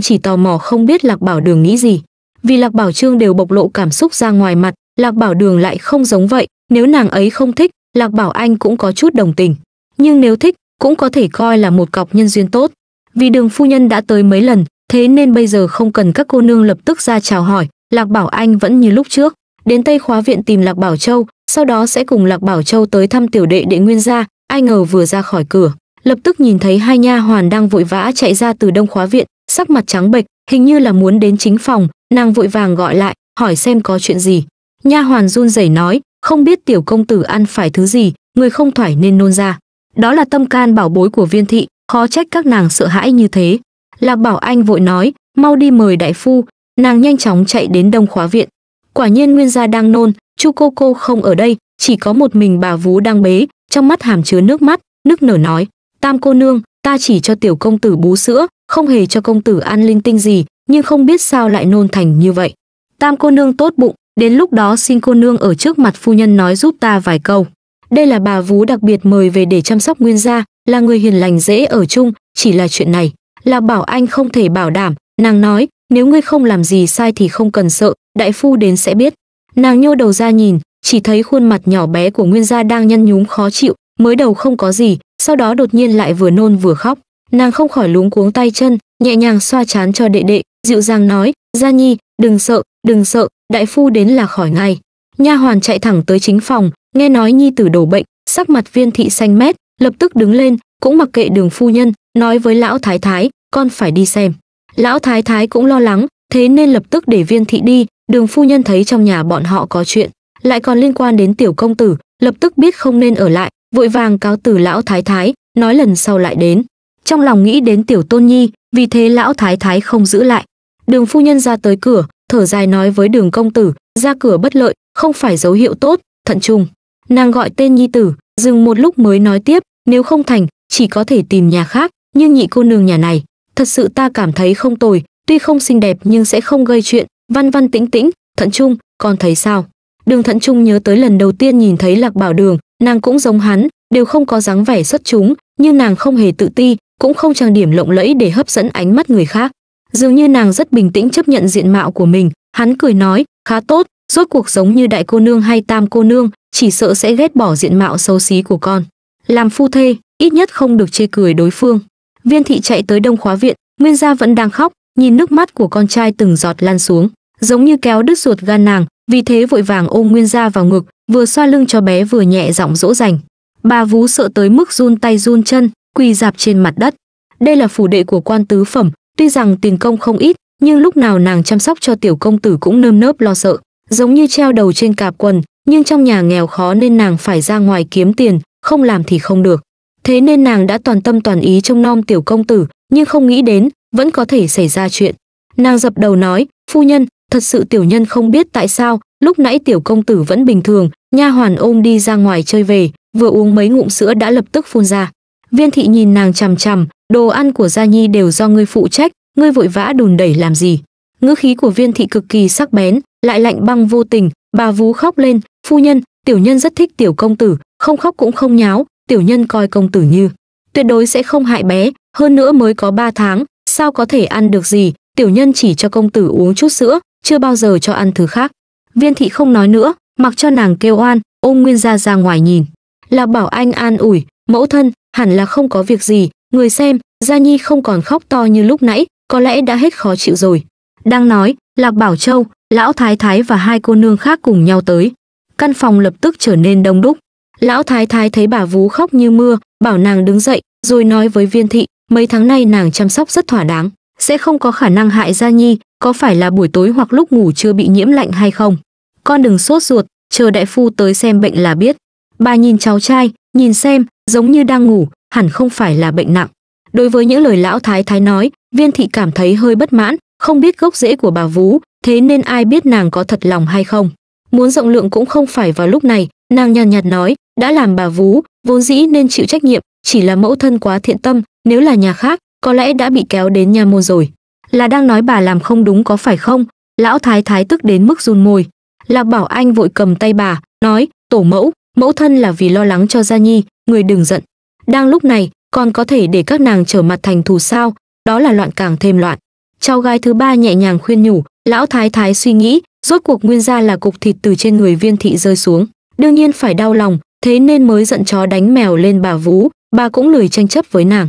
chỉ tò mò không biết lạc bảo đường nghĩ gì vì lạc bảo trương đều bộc lộ cảm xúc ra ngoài mặt lạc bảo đường lại không giống vậy nếu nàng ấy không thích lạc bảo anh cũng có chút đồng tình nhưng nếu thích cũng có thể coi là một cọc nhân duyên tốt vì đường phu nhân đã tới mấy lần thế nên bây giờ không cần các cô nương lập tức ra chào hỏi lạc bảo anh vẫn như lúc trước đến tây khóa viện tìm lạc bảo châu sau đó sẽ cùng lạc bảo châu tới thăm tiểu đệ đệ nguyên gia ai ngờ vừa ra khỏi cửa lập tức nhìn thấy hai nha hoàn đang vội vã chạy ra từ đông khóa viện, sắc mặt trắng bệch, hình như là muốn đến chính phòng, nàng vội vàng gọi lại, hỏi xem có chuyện gì. Nha hoàn run rẩy nói, không biết tiểu công tử ăn phải thứ gì, người không thoải nên nôn ra. Đó là tâm can bảo bối của viên thị, khó trách các nàng sợ hãi như thế. Lạc Bảo Anh vội nói, mau đi mời đại phu, nàng nhanh chóng chạy đến đông khóa viện. Quả nhiên Nguyên gia đang nôn, Chu cô cô không ở đây, chỉ có một mình bà vú đang bế, trong mắt hàm chứa nước mắt, nước nở nói tam cô nương ta chỉ cho tiểu công tử bú sữa không hề cho công tử ăn linh tinh gì nhưng không biết sao lại nôn thành như vậy tam cô nương tốt bụng đến lúc đó xin cô nương ở trước mặt phu nhân nói giúp ta vài câu đây là bà vú đặc biệt mời về để chăm sóc nguyên gia là người hiền lành dễ ở chung chỉ là chuyện này là bảo anh không thể bảo đảm nàng nói nếu ngươi không làm gì sai thì không cần sợ đại phu đến sẽ biết nàng nhô đầu ra nhìn chỉ thấy khuôn mặt nhỏ bé của nguyên gia đang nhăn nhúm khó chịu mới đầu không có gì sau đó đột nhiên lại vừa nôn vừa khóc nàng không khỏi luống cuống tay chân nhẹ nhàng xoa chán cho đệ đệ dịu dàng nói gia nhi đừng sợ đừng sợ đại phu đến là khỏi ngay nha hoàn chạy thẳng tới chính phòng nghe nói nhi tử đổ bệnh sắc mặt viên thị xanh mét lập tức đứng lên cũng mặc kệ đường phu nhân nói với lão thái thái con phải đi xem lão thái thái cũng lo lắng thế nên lập tức để viên thị đi đường phu nhân thấy trong nhà bọn họ có chuyện lại còn liên quan đến tiểu công tử lập tức biết không nên ở lại vội vàng cáo từ lão thái thái nói lần sau lại đến trong lòng nghĩ đến tiểu tôn nhi vì thế lão thái thái không giữ lại đường phu nhân ra tới cửa thở dài nói với đường công tử ra cửa bất lợi không phải dấu hiệu tốt thận trung nàng gọi tên nhi tử dừng một lúc mới nói tiếp nếu không thành chỉ có thể tìm nhà khác nhưng nhị cô nương nhà này thật sự ta cảm thấy không tồi tuy không xinh đẹp nhưng sẽ không gây chuyện văn văn tĩnh tĩnh thận trung con thấy sao đường thận trung nhớ tới lần đầu tiên nhìn thấy lạc bảo đường nàng cũng giống hắn đều không có dáng vẻ xuất chúng nhưng nàng không hề tự ti cũng không trang điểm lộng lẫy để hấp dẫn ánh mắt người khác dường như nàng rất bình tĩnh chấp nhận diện mạo của mình hắn cười nói khá tốt rốt cuộc giống như đại cô nương hay tam cô nương chỉ sợ sẽ ghét bỏ diện mạo xấu xí của con làm phu thê ít nhất không được chê cười đối phương viên thị chạy tới đông khóa viện nguyên gia vẫn đang khóc nhìn nước mắt của con trai từng giọt lan xuống giống như kéo đứt ruột gan nàng vì thế vội vàng ôm Nguyên Gia vào ngực, vừa xoa lưng cho bé vừa nhẹ giọng dỗ dành. Bà vú sợ tới mức run tay run chân, quỳ dạp trên mặt đất. Đây là phủ đệ của quan tứ phẩm, tuy rằng tiền công không ít, nhưng lúc nào nàng chăm sóc cho tiểu công tử cũng nơm nớp lo sợ, giống như treo đầu trên cạp quần, nhưng trong nhà nghèo khó nên nàng phải ra ngoài kiếm tiền, không làm thì không được. Thế nên nàng đã toàn tâm toàn ý trông nom tiểu công tử, nhưng không nghĩ đến, vẫn có thể xảy ra chuyện. Nàng dập đầu nói, phu nhân, thật sự tiểu nhân không biết tại sao lúc nãy tiểu công tử vẫn bình thường nha hoàn ôm đi ra ngoài chơi về vừa uống mấy ngụm sữa đã lập tức phun ra viên thị nhìn nàng chằm chằm đồ ăn của gia nhi đều do ngươi phụ trách ngươi vội vã đùn đẩy làm gì ngữ khí của viên thị cực kỳ sắc bén lại lạnh băng vô tình bà vú khóc lên phu nhân tiểu nhân rất thích tiểu công tử không khóc cũng không nháo tiểu nhân coi công tử như tuyệt đối sẽ không hại bé hơn nữa mới có 3 tháng sao có thể ăn được gì tiểu nhân chỉ cho công tử uống chút sữa chưa bao giờ cho ăn thứ khác viên thị không nói nữa mặc cho nàng kêu oan ôm nguyên gia ra ngoài nhìn là bảo anh an ủi mẫu thân hẳn là không có việc gì người xem gia nhi không còn khóc to như lúc nãy có lẽ đã hết khó chịu rồi đang nói lạc bảo châu lão thái thái và hai cô nương khác cùng nhau tới căn phòng lập tức trở nên đông đúc lão thái thái thấy bà vú khóc như mưa bảo nàng đứng dậy rồi nói với viên thị mấy tháng nay nàng chăm sóc rất thỏa đáng sẽ không có khả năng hại Gia Nhi, có phải là buổi tối hoặc lúc ngủ chưa bị nhiễm lạnh hay không? Con đừng sốt ruột, chờ đại phu tới xem bệnh là biết. Bà nhìn cháu trai, nhìn xem, giống như đang ngủ, hẳn không phải là bệnh nặng. Đối với những lời lão thái thái nói, viên thị cảm thấy hơi bất mãn, không biết gốc rễ của bà Vú, thế nên ai biết nàng có thật lòng hay không. Muốn rộng lượng cũng không phải vào lúc này, nàng nhàn nhạt, nói, đã làm bà Vú, vốn dĩ nên chịu trách nhiệm, chỉ là mẫu thân quá thiện tâm, nếu là nhà khác, có lẽ đã bị kéo đến nhà môn rồi là đang nói bà làm không đúng có phải không lão thái thái tức đến mức run môi là bảo anh vội cầm tay bà nói tổ mẫu mẫu thân là vì lo lắng cho gia nhi người đừng giận đang lúc này còn có thể để các nàng trở mặt thành thù sao đó là loạn càng thêm loạn cháu gái thứ ba nhẹ nhàng khuyên nhủ lão thái thái suy nghĩ rốt cuộc nguyên ra là cục thịt từ trên người viên thị rơi xuống đương nhiên phải đau lòng thế nên mới giận chó đánh mèo lên bà vũ bà cũng lười tranh chấp với nàng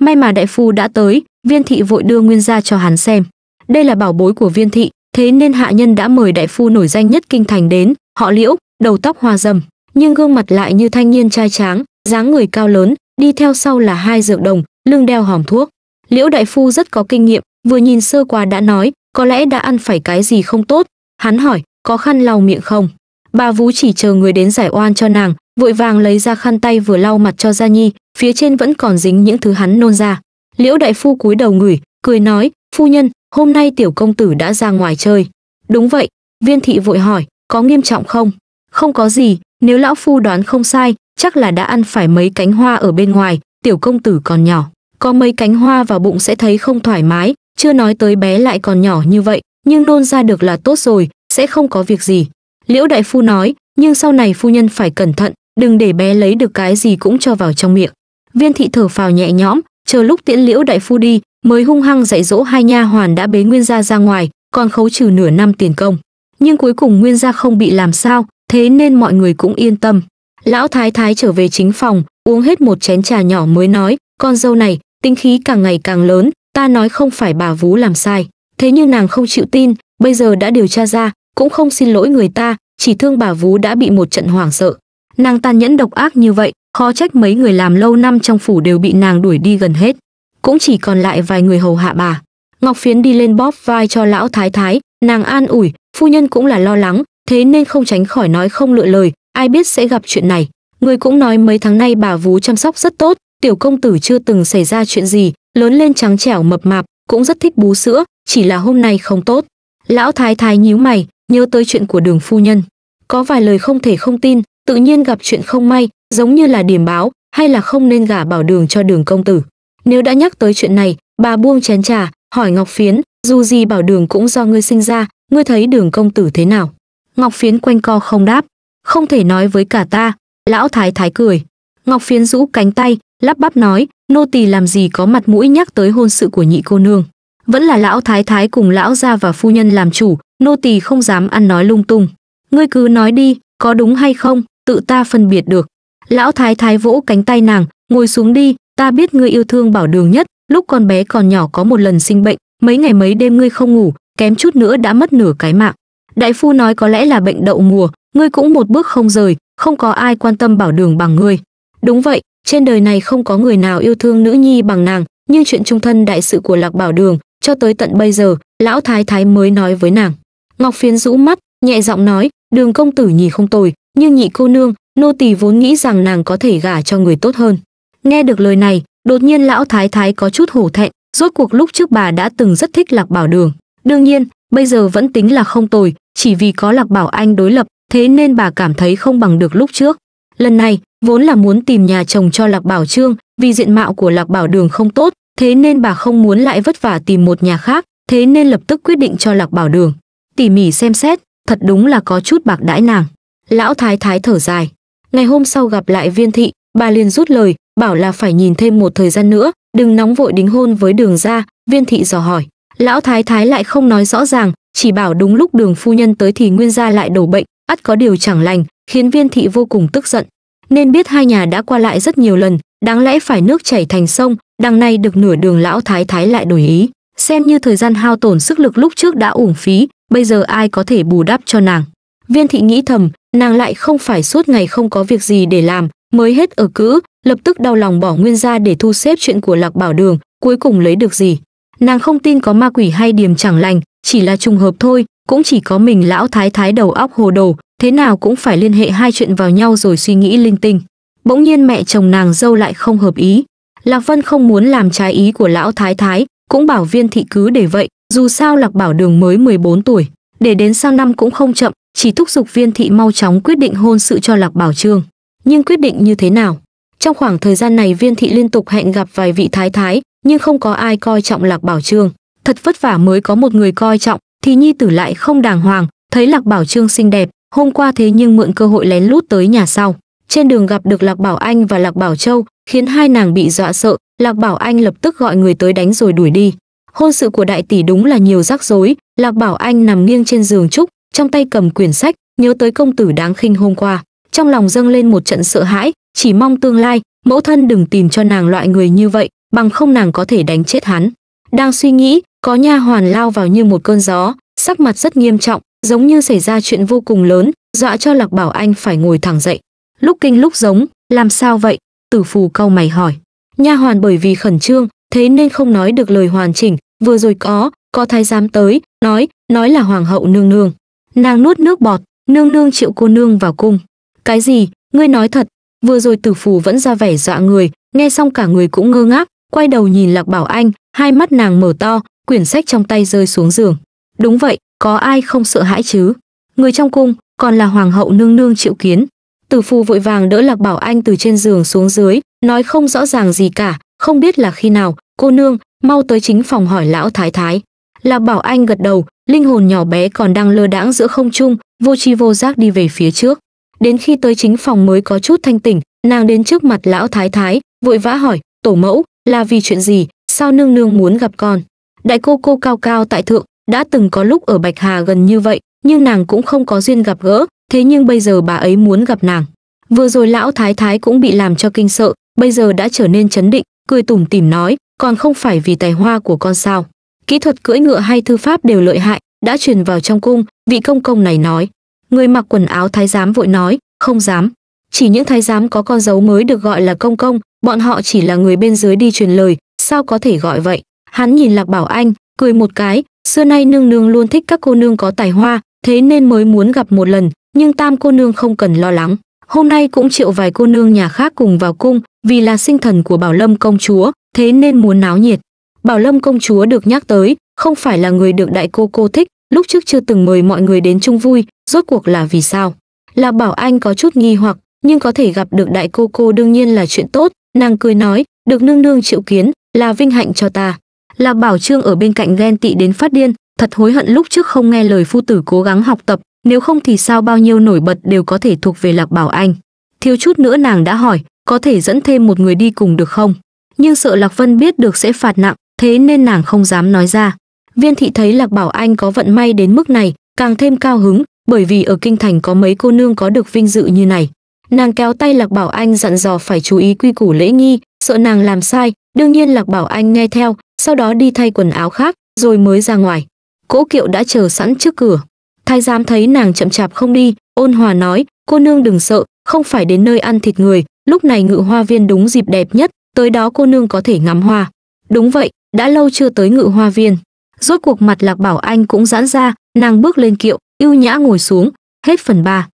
may mà đại phu đã tới viên thị vội đưa nguyên gia cho hắn xem đây là bảo bối của viên thị thế nên hạ nhân đã mời đại phu nổi danh nhất kinh thành đến họ liễu đầu tóc hoa râm nhưng gương mặt lại như thanh niên trai tráng dáng người cao lớn đi theo sau là hai dược đồng lưng đeo hòm thuốc liễu đại phu rất có kinh nghiệm vừa nhìn sơ qua đã nói có lẽ đã ăn phải cái gì không tốt hắn hỏi có khăn lau miệng không bà vú chỉ chờ người đến giải oan cho nàng vội vàng lấy ra khăn tay vừa lau mặt cho gia nhi phía trên vẫn còn dính những thứ hắn nôn ra liễu đại phu cúi đầu ngửi cười nói phu nhân hôm nay tiểu công tử đã ra ngoài chơi đúng vậy viên thị vội hỏi có nghiêm trọng không không có gì nếu lão phu đoán không sai chắc là đã ăn phải mấy cánh hoa ở bên ngoài tiểu công tử còn nhỏ có mấy cánh hoa vào bụng sẽ thấy không thoải mái chưa nói tới bé lại còn nhỏ như vậy nhưng nôn ra được là tốt rồi sẽ không có việc gì liễu đại phu nói nhưng sau này phu nhân phải cẩn thận đừng để bé lấy được cái gì cũng cho vào trong miệng viên thị thở phào nhẹ nhõm chờ lúc tiễn liễu đại phu đi mới hung hăng dạy dỗ hai nha hoàn đã bế nguyên gia ra ngoài còn khấu trừ nửa năm tiền công nhưng cuối cùng nguyên gia không bị làm sao thế nên mọi người cũng yên tâm lão thái thái trở về chính phòng uống hết một chén trà nhỏ mới nói con dâu này tinh khí càng ngày càng lớn ta nói không phải bà vú làm sai thế nhưng nàng không chịu tin bây giờ đã điều tra ra cũng không xin lỗi người ta chỉ thương bà vú đã bị một trận hoảng sợ nàng tàn nhẫn độc ác như vậy khó trách mấy người làm lâu năm trong phủ đều bị nàng đuổi đi gần hết cũng chỉ còn lại vài người hầu hạ bà ngọc phiến đi lên bóp vai cho lão thái thái nàng an ủi phu nhân cũng là lo lắng thế nên không tránh khỏi nói không lựa lời ai biết sẽ gặp chuyện này người cũng nói mấy tháng nay bà vú chăm sóc rất tốt tiểu công tử chưa từng xảy ra chuyện gì lớn lên trắng trẻo mập mạp cũng rất thích bú sữa chỉ là hôm nay không tốt lão thái thái nhíu mày nhớ tới chuyện của đường phu nhân có vài lời không thể không tin tự nhiên gặp chuyện không may, giống như là điểm báo, hay là không nên gả bảo đường cho đường công tử. Nếu đã nhắc tới chuyện này, bà buông chén trà, hỏi Ngọc Phiến, dù gì bảo đường cũng do ngươi sinh ra, ngươi thấy đường công tử thế nào? Ngọc Phiến quanh co không đáp, không thể nói với cả ta, lão thái thái cười. Ngọc Phiến rũ cánh tay, lắp bắp nói, nô tỳ làm gì có mặt mũi nhắc tới hôn sự của nhị cô nương. Vẫn là lão thái thái cùng lão gia và phu nhân làm chủ, nô tỳ không dám ăn nói lung tung. Ngươi cứ nói đi, có đúng hay không, tự ta phân biệt được lão thái thái vỗ cánh tay nàng ngồi xuống đi ta biết ngươi yêu thương bảo đường nhất lúc con bé còn nhỏ có một lần sinh bệnh mấy ngày mấy đêm ngươi không ngủ kém chút nữa đã mất nửa cái mạng đại phu nói có lẽ là bệnh đậu mùa ngươi cũng một bước không rời không có ai quan tâm bảo đường bằng ngươi đúng vậy trên đời này không có người nào yêu thương nữ nhi bằng nàng nhưng chuyện trung thân đại sự của lạc bảo đường cho tới tận bây giờ lão thái thái mới nói với nàng ngọc phiến rũ mắt nhẹ giọng nói đường công tử nhì không tồi như nhị cô nương nô tỳ vốn nghĩ rằng nàng có thể gả cho người tốt hơn nghe được lời này đột nhiên lão thái thái có chút hổ thẹn rốt cuộc lúc trước bà đã từng rất thích lạc bảo đường đương nhiên bây giờ vẫn tính là không tồi chỉ vì có lạc bảo anh đối lập thế nên bà cảm thấy không bằng được lúc trước lần này vốn là muốn tìm nhà chồng cho lạc bảo trương vì diện mạo của lạc bảo đường không tốt thế nên bà không muốn lại vất vả tìm một nhà khác thế nên lập tức quyết định cho lạc bảo đường tỉ mỉ xem xét thật đúng là có chút bạc đãi nàng Lão thái thái thở dài. Ngày hôm sau gặp lại viên thị, bà liền rút lời, bảo là phải nhìn thêm một thời gian nữa, đừng nóng vội đính hôn với đường ra, viên thị dò hỏi. Lão thái thái lại không nói rõ ràng, chỉ bảo đúng lúc đường phu nhân tới thì nguyên gia lại đổ bệnh, ắt có điều chẳng lành, khiến viên thị vô cùng tức giận. Nên biết hai nhà đã qua lại rất nhiều lần, đáng lẽ phải nước chảy thành sông, đằng này được nửa đường lão thái thái lại đổi ý. Xem như thời gian hao tổn sức lực lúc trước đã uổng phí, bây giờ ai có thể bù đắp cho nàng. Viên thị nghĩ thầm, nàng lại không phải suốt ngày không có việc gì để làm, mới hết ở cữ, lập tức đau lòng bỏ nguyên ra để thu xếp chuyện của Lạc Bảo Đường, cuối cùng lấy được gì. Nàng không tin có ma quỷ hay điềm chẳng lành, chỉ là trùng hợp thôi, cũng chỉ có mình lão thái thái đầu óc hồ đồ, thế nào cũng phải liên hệ hai chuyện vào nhau rồi suy nghĩ linh tinh. Bỗng nhiên mẹ chồng nàng dâu lại không hợp ý. Lạc Vân không muốn làm trái ý của lão thái thái, cũng bảo viên thị cứ để vậy, dù sao Lạc Bảo Đường mới 14 tuổi, để đến sang năm cũng không chậm, chỉ thúc giục viên thị mau chóng quyết định hôn sự cho lạc bảo trương nhưng quyết định như thế nào trong khoảng thời gian này viên thị liên tục hẹn gặp vài vị thái thái nhưng không có ai coi trọng lạc bảo trương thật vất vả mới có một người coi trọng thì nhi tử lại không đàng hoàng thấy lạc bảo trương xinh đẹp hôm qua thế nhưng mượn cơ hội lén lút tới nhà sau trên đường gặp được lạc bảo anh và lạc bảo châu khiến hai nàng bị dọa sợ lạc bảo anh lập tức gọi người tới đánh rồi đuổi đi hôn sự của đại tỷ đúng là nhiều rắc rối lạc bảo anh nằm nghiêng trên giường trúc trong tay cầm quyển sách nhớ tới công tử đáng khinh hôm qua trong lòng dâng lên một trận sợ hãi chỉ mong tương lai mẫu thân đừng tìm cho nàng loại người như vậy bằng không nàng có thể đánh chết hắn đang suy nghĩ có nha hoàn lao vào như một cơn gió sắc mặt rất nghiêm trọng giống như xảy ra chuyện vô cùng lớn dọa cho lạc bảo anh phải ngồi thẳng dậy lúc kinh lúc giống làm sao vậy tử phù cau mày hỏi nha hoàn bởi vì khẩn trương thế nên không nói được lời hoàn chỉnh vừa rồi có có thái giám tới nói nói là hoàng hậu nương nương Nàng nuốt nước bọt, nương nương triệu cô nương vào cung. Cái gì, ngươi nói thật, vừa rồi tử phù vẫn ra vẻ dọa người, nghe xong cả người cũng ngơ ngác, quay đầu nhìn lạc bảo anh, hai mắt nàng mở to, quyển sách trong tay rơi xuống giường. Đúng vậy, có ai không sợ hãi chứ? Người trong cung, còn là hoàng hậu nương nương triệu kiến. Tử phù vội vàng đỡ lạc bảo anh từ trên giường xuống dưới, nói không rõ ràng gì cả, không biết là khi nào, cô nương, mau tới chính phòng hỏi lão thái thái. Lạc bảo anh gật đầu, linh hồn nhỏ bé còn đang lơ đãng giữa không trung vô tri vô giác đi về phía trước đến khi tới chính phòng mới có chút thanh tỉnh nàng đến trước mặt lão thái thái vội vã hỏi tổ mẫu là vì chuyện gì sao nương nương muốn gặp con đại cô cô cao cao tại thượng đã từng có lúc ở bạch hà gần như vậy nhưng nàng cũng không có duyên gặp gỡ thế nhưng bây giờ bà ấy muốn gặp nàng vừa rồi lão thái thái cũng bị làm cho kinh sợ bây giờ đã trở nên chấn định cười tủm tỉm nói còn không phải vì tài hoa của con sao kỹ thuật cưỡi ngựa hay thư pháp đều lợi hại đã truyền vào trong cung vị công công này nói người mặc quần áo thái giám vội nói không dám chỉ những thái giám có con dấu mới được gọi là công công bọn họ chỉ là người bên dưới đi truyền lời sao có thể gọi vậy hắn nhìn lạc bảo anh cười một cái xưa nay nương nương luôn thích các cô nương có tài hoa thế nên mới muốn gặp một lần nhưng tam cô nương không cần lo lắng hôm nay cũng triệu vài cô nương nhà khác cùng vào cung vì là sinh thần của bảo lâm công chúa thế nên muốn náo nhiệt Bảo Lâm công chúa được nhắc tới, không phải là người được đại cô cô thích, lúc trước chưa từng mời mọi người đến chung vui, rốt cuộc là vì sao? Là Bảo Anh có chút nghi hoặc, nhưng có thể gặp được đại cô cô đương nhiên là chuyện tốt, nàng cười nói, được nương nương triệu kiến, là vinh hạnh cho ta. Là Bảo Trương ở bên cạnh ghen tị đến phát điên, thật hối hận lúc trước không nghe lời phu tử cố gắng học tập, nếu không thì sao bao nhiêu nổi bật đều có thể thuộc về Lạc Bảo Anh. Thiếu chút nữa nàng đã hỏi, có thể dẫn thêm một người đi cùng được không? Nhưng sợ Lạc Vân biết được sẽ phạt nặng, thế nên nàng không dám nói ra. Viên thị thấy Lạc Bảo Anh có vận may đến mức này, càng thêm cao hứng, bởi vì ở kinh thành có mấy cô nương có được vinh dự như này. Nàng kéo tay Lạc Bảo Anh dặn dò phải chú ý quy củ lễ nghi, sợ nàng làm sai, đương nhiên Lạc Bảo Anh nghe theo, sau đó đi thay quần áo khác, rồi mới ra ngoài. Cỗ kiệu đã chờ sẵn trước cửa. Thái giám thấy nàng chậm chạp không đi, ôn hòa nói, cô nương đừng sợ, không phải đến nơi ăn thịt người, lúc này ngự hoa viên đúng dịp đẹp nhất, tới đó cô nương có thể ngắm hoa. Đúng vậy, đã lâu chưa tới ngự hoa viên rốt cuộc mặt lạc bảo anh cũng giãn ra nàng bước lên kiệu ưu nhã ngồi xuống hết phần ba.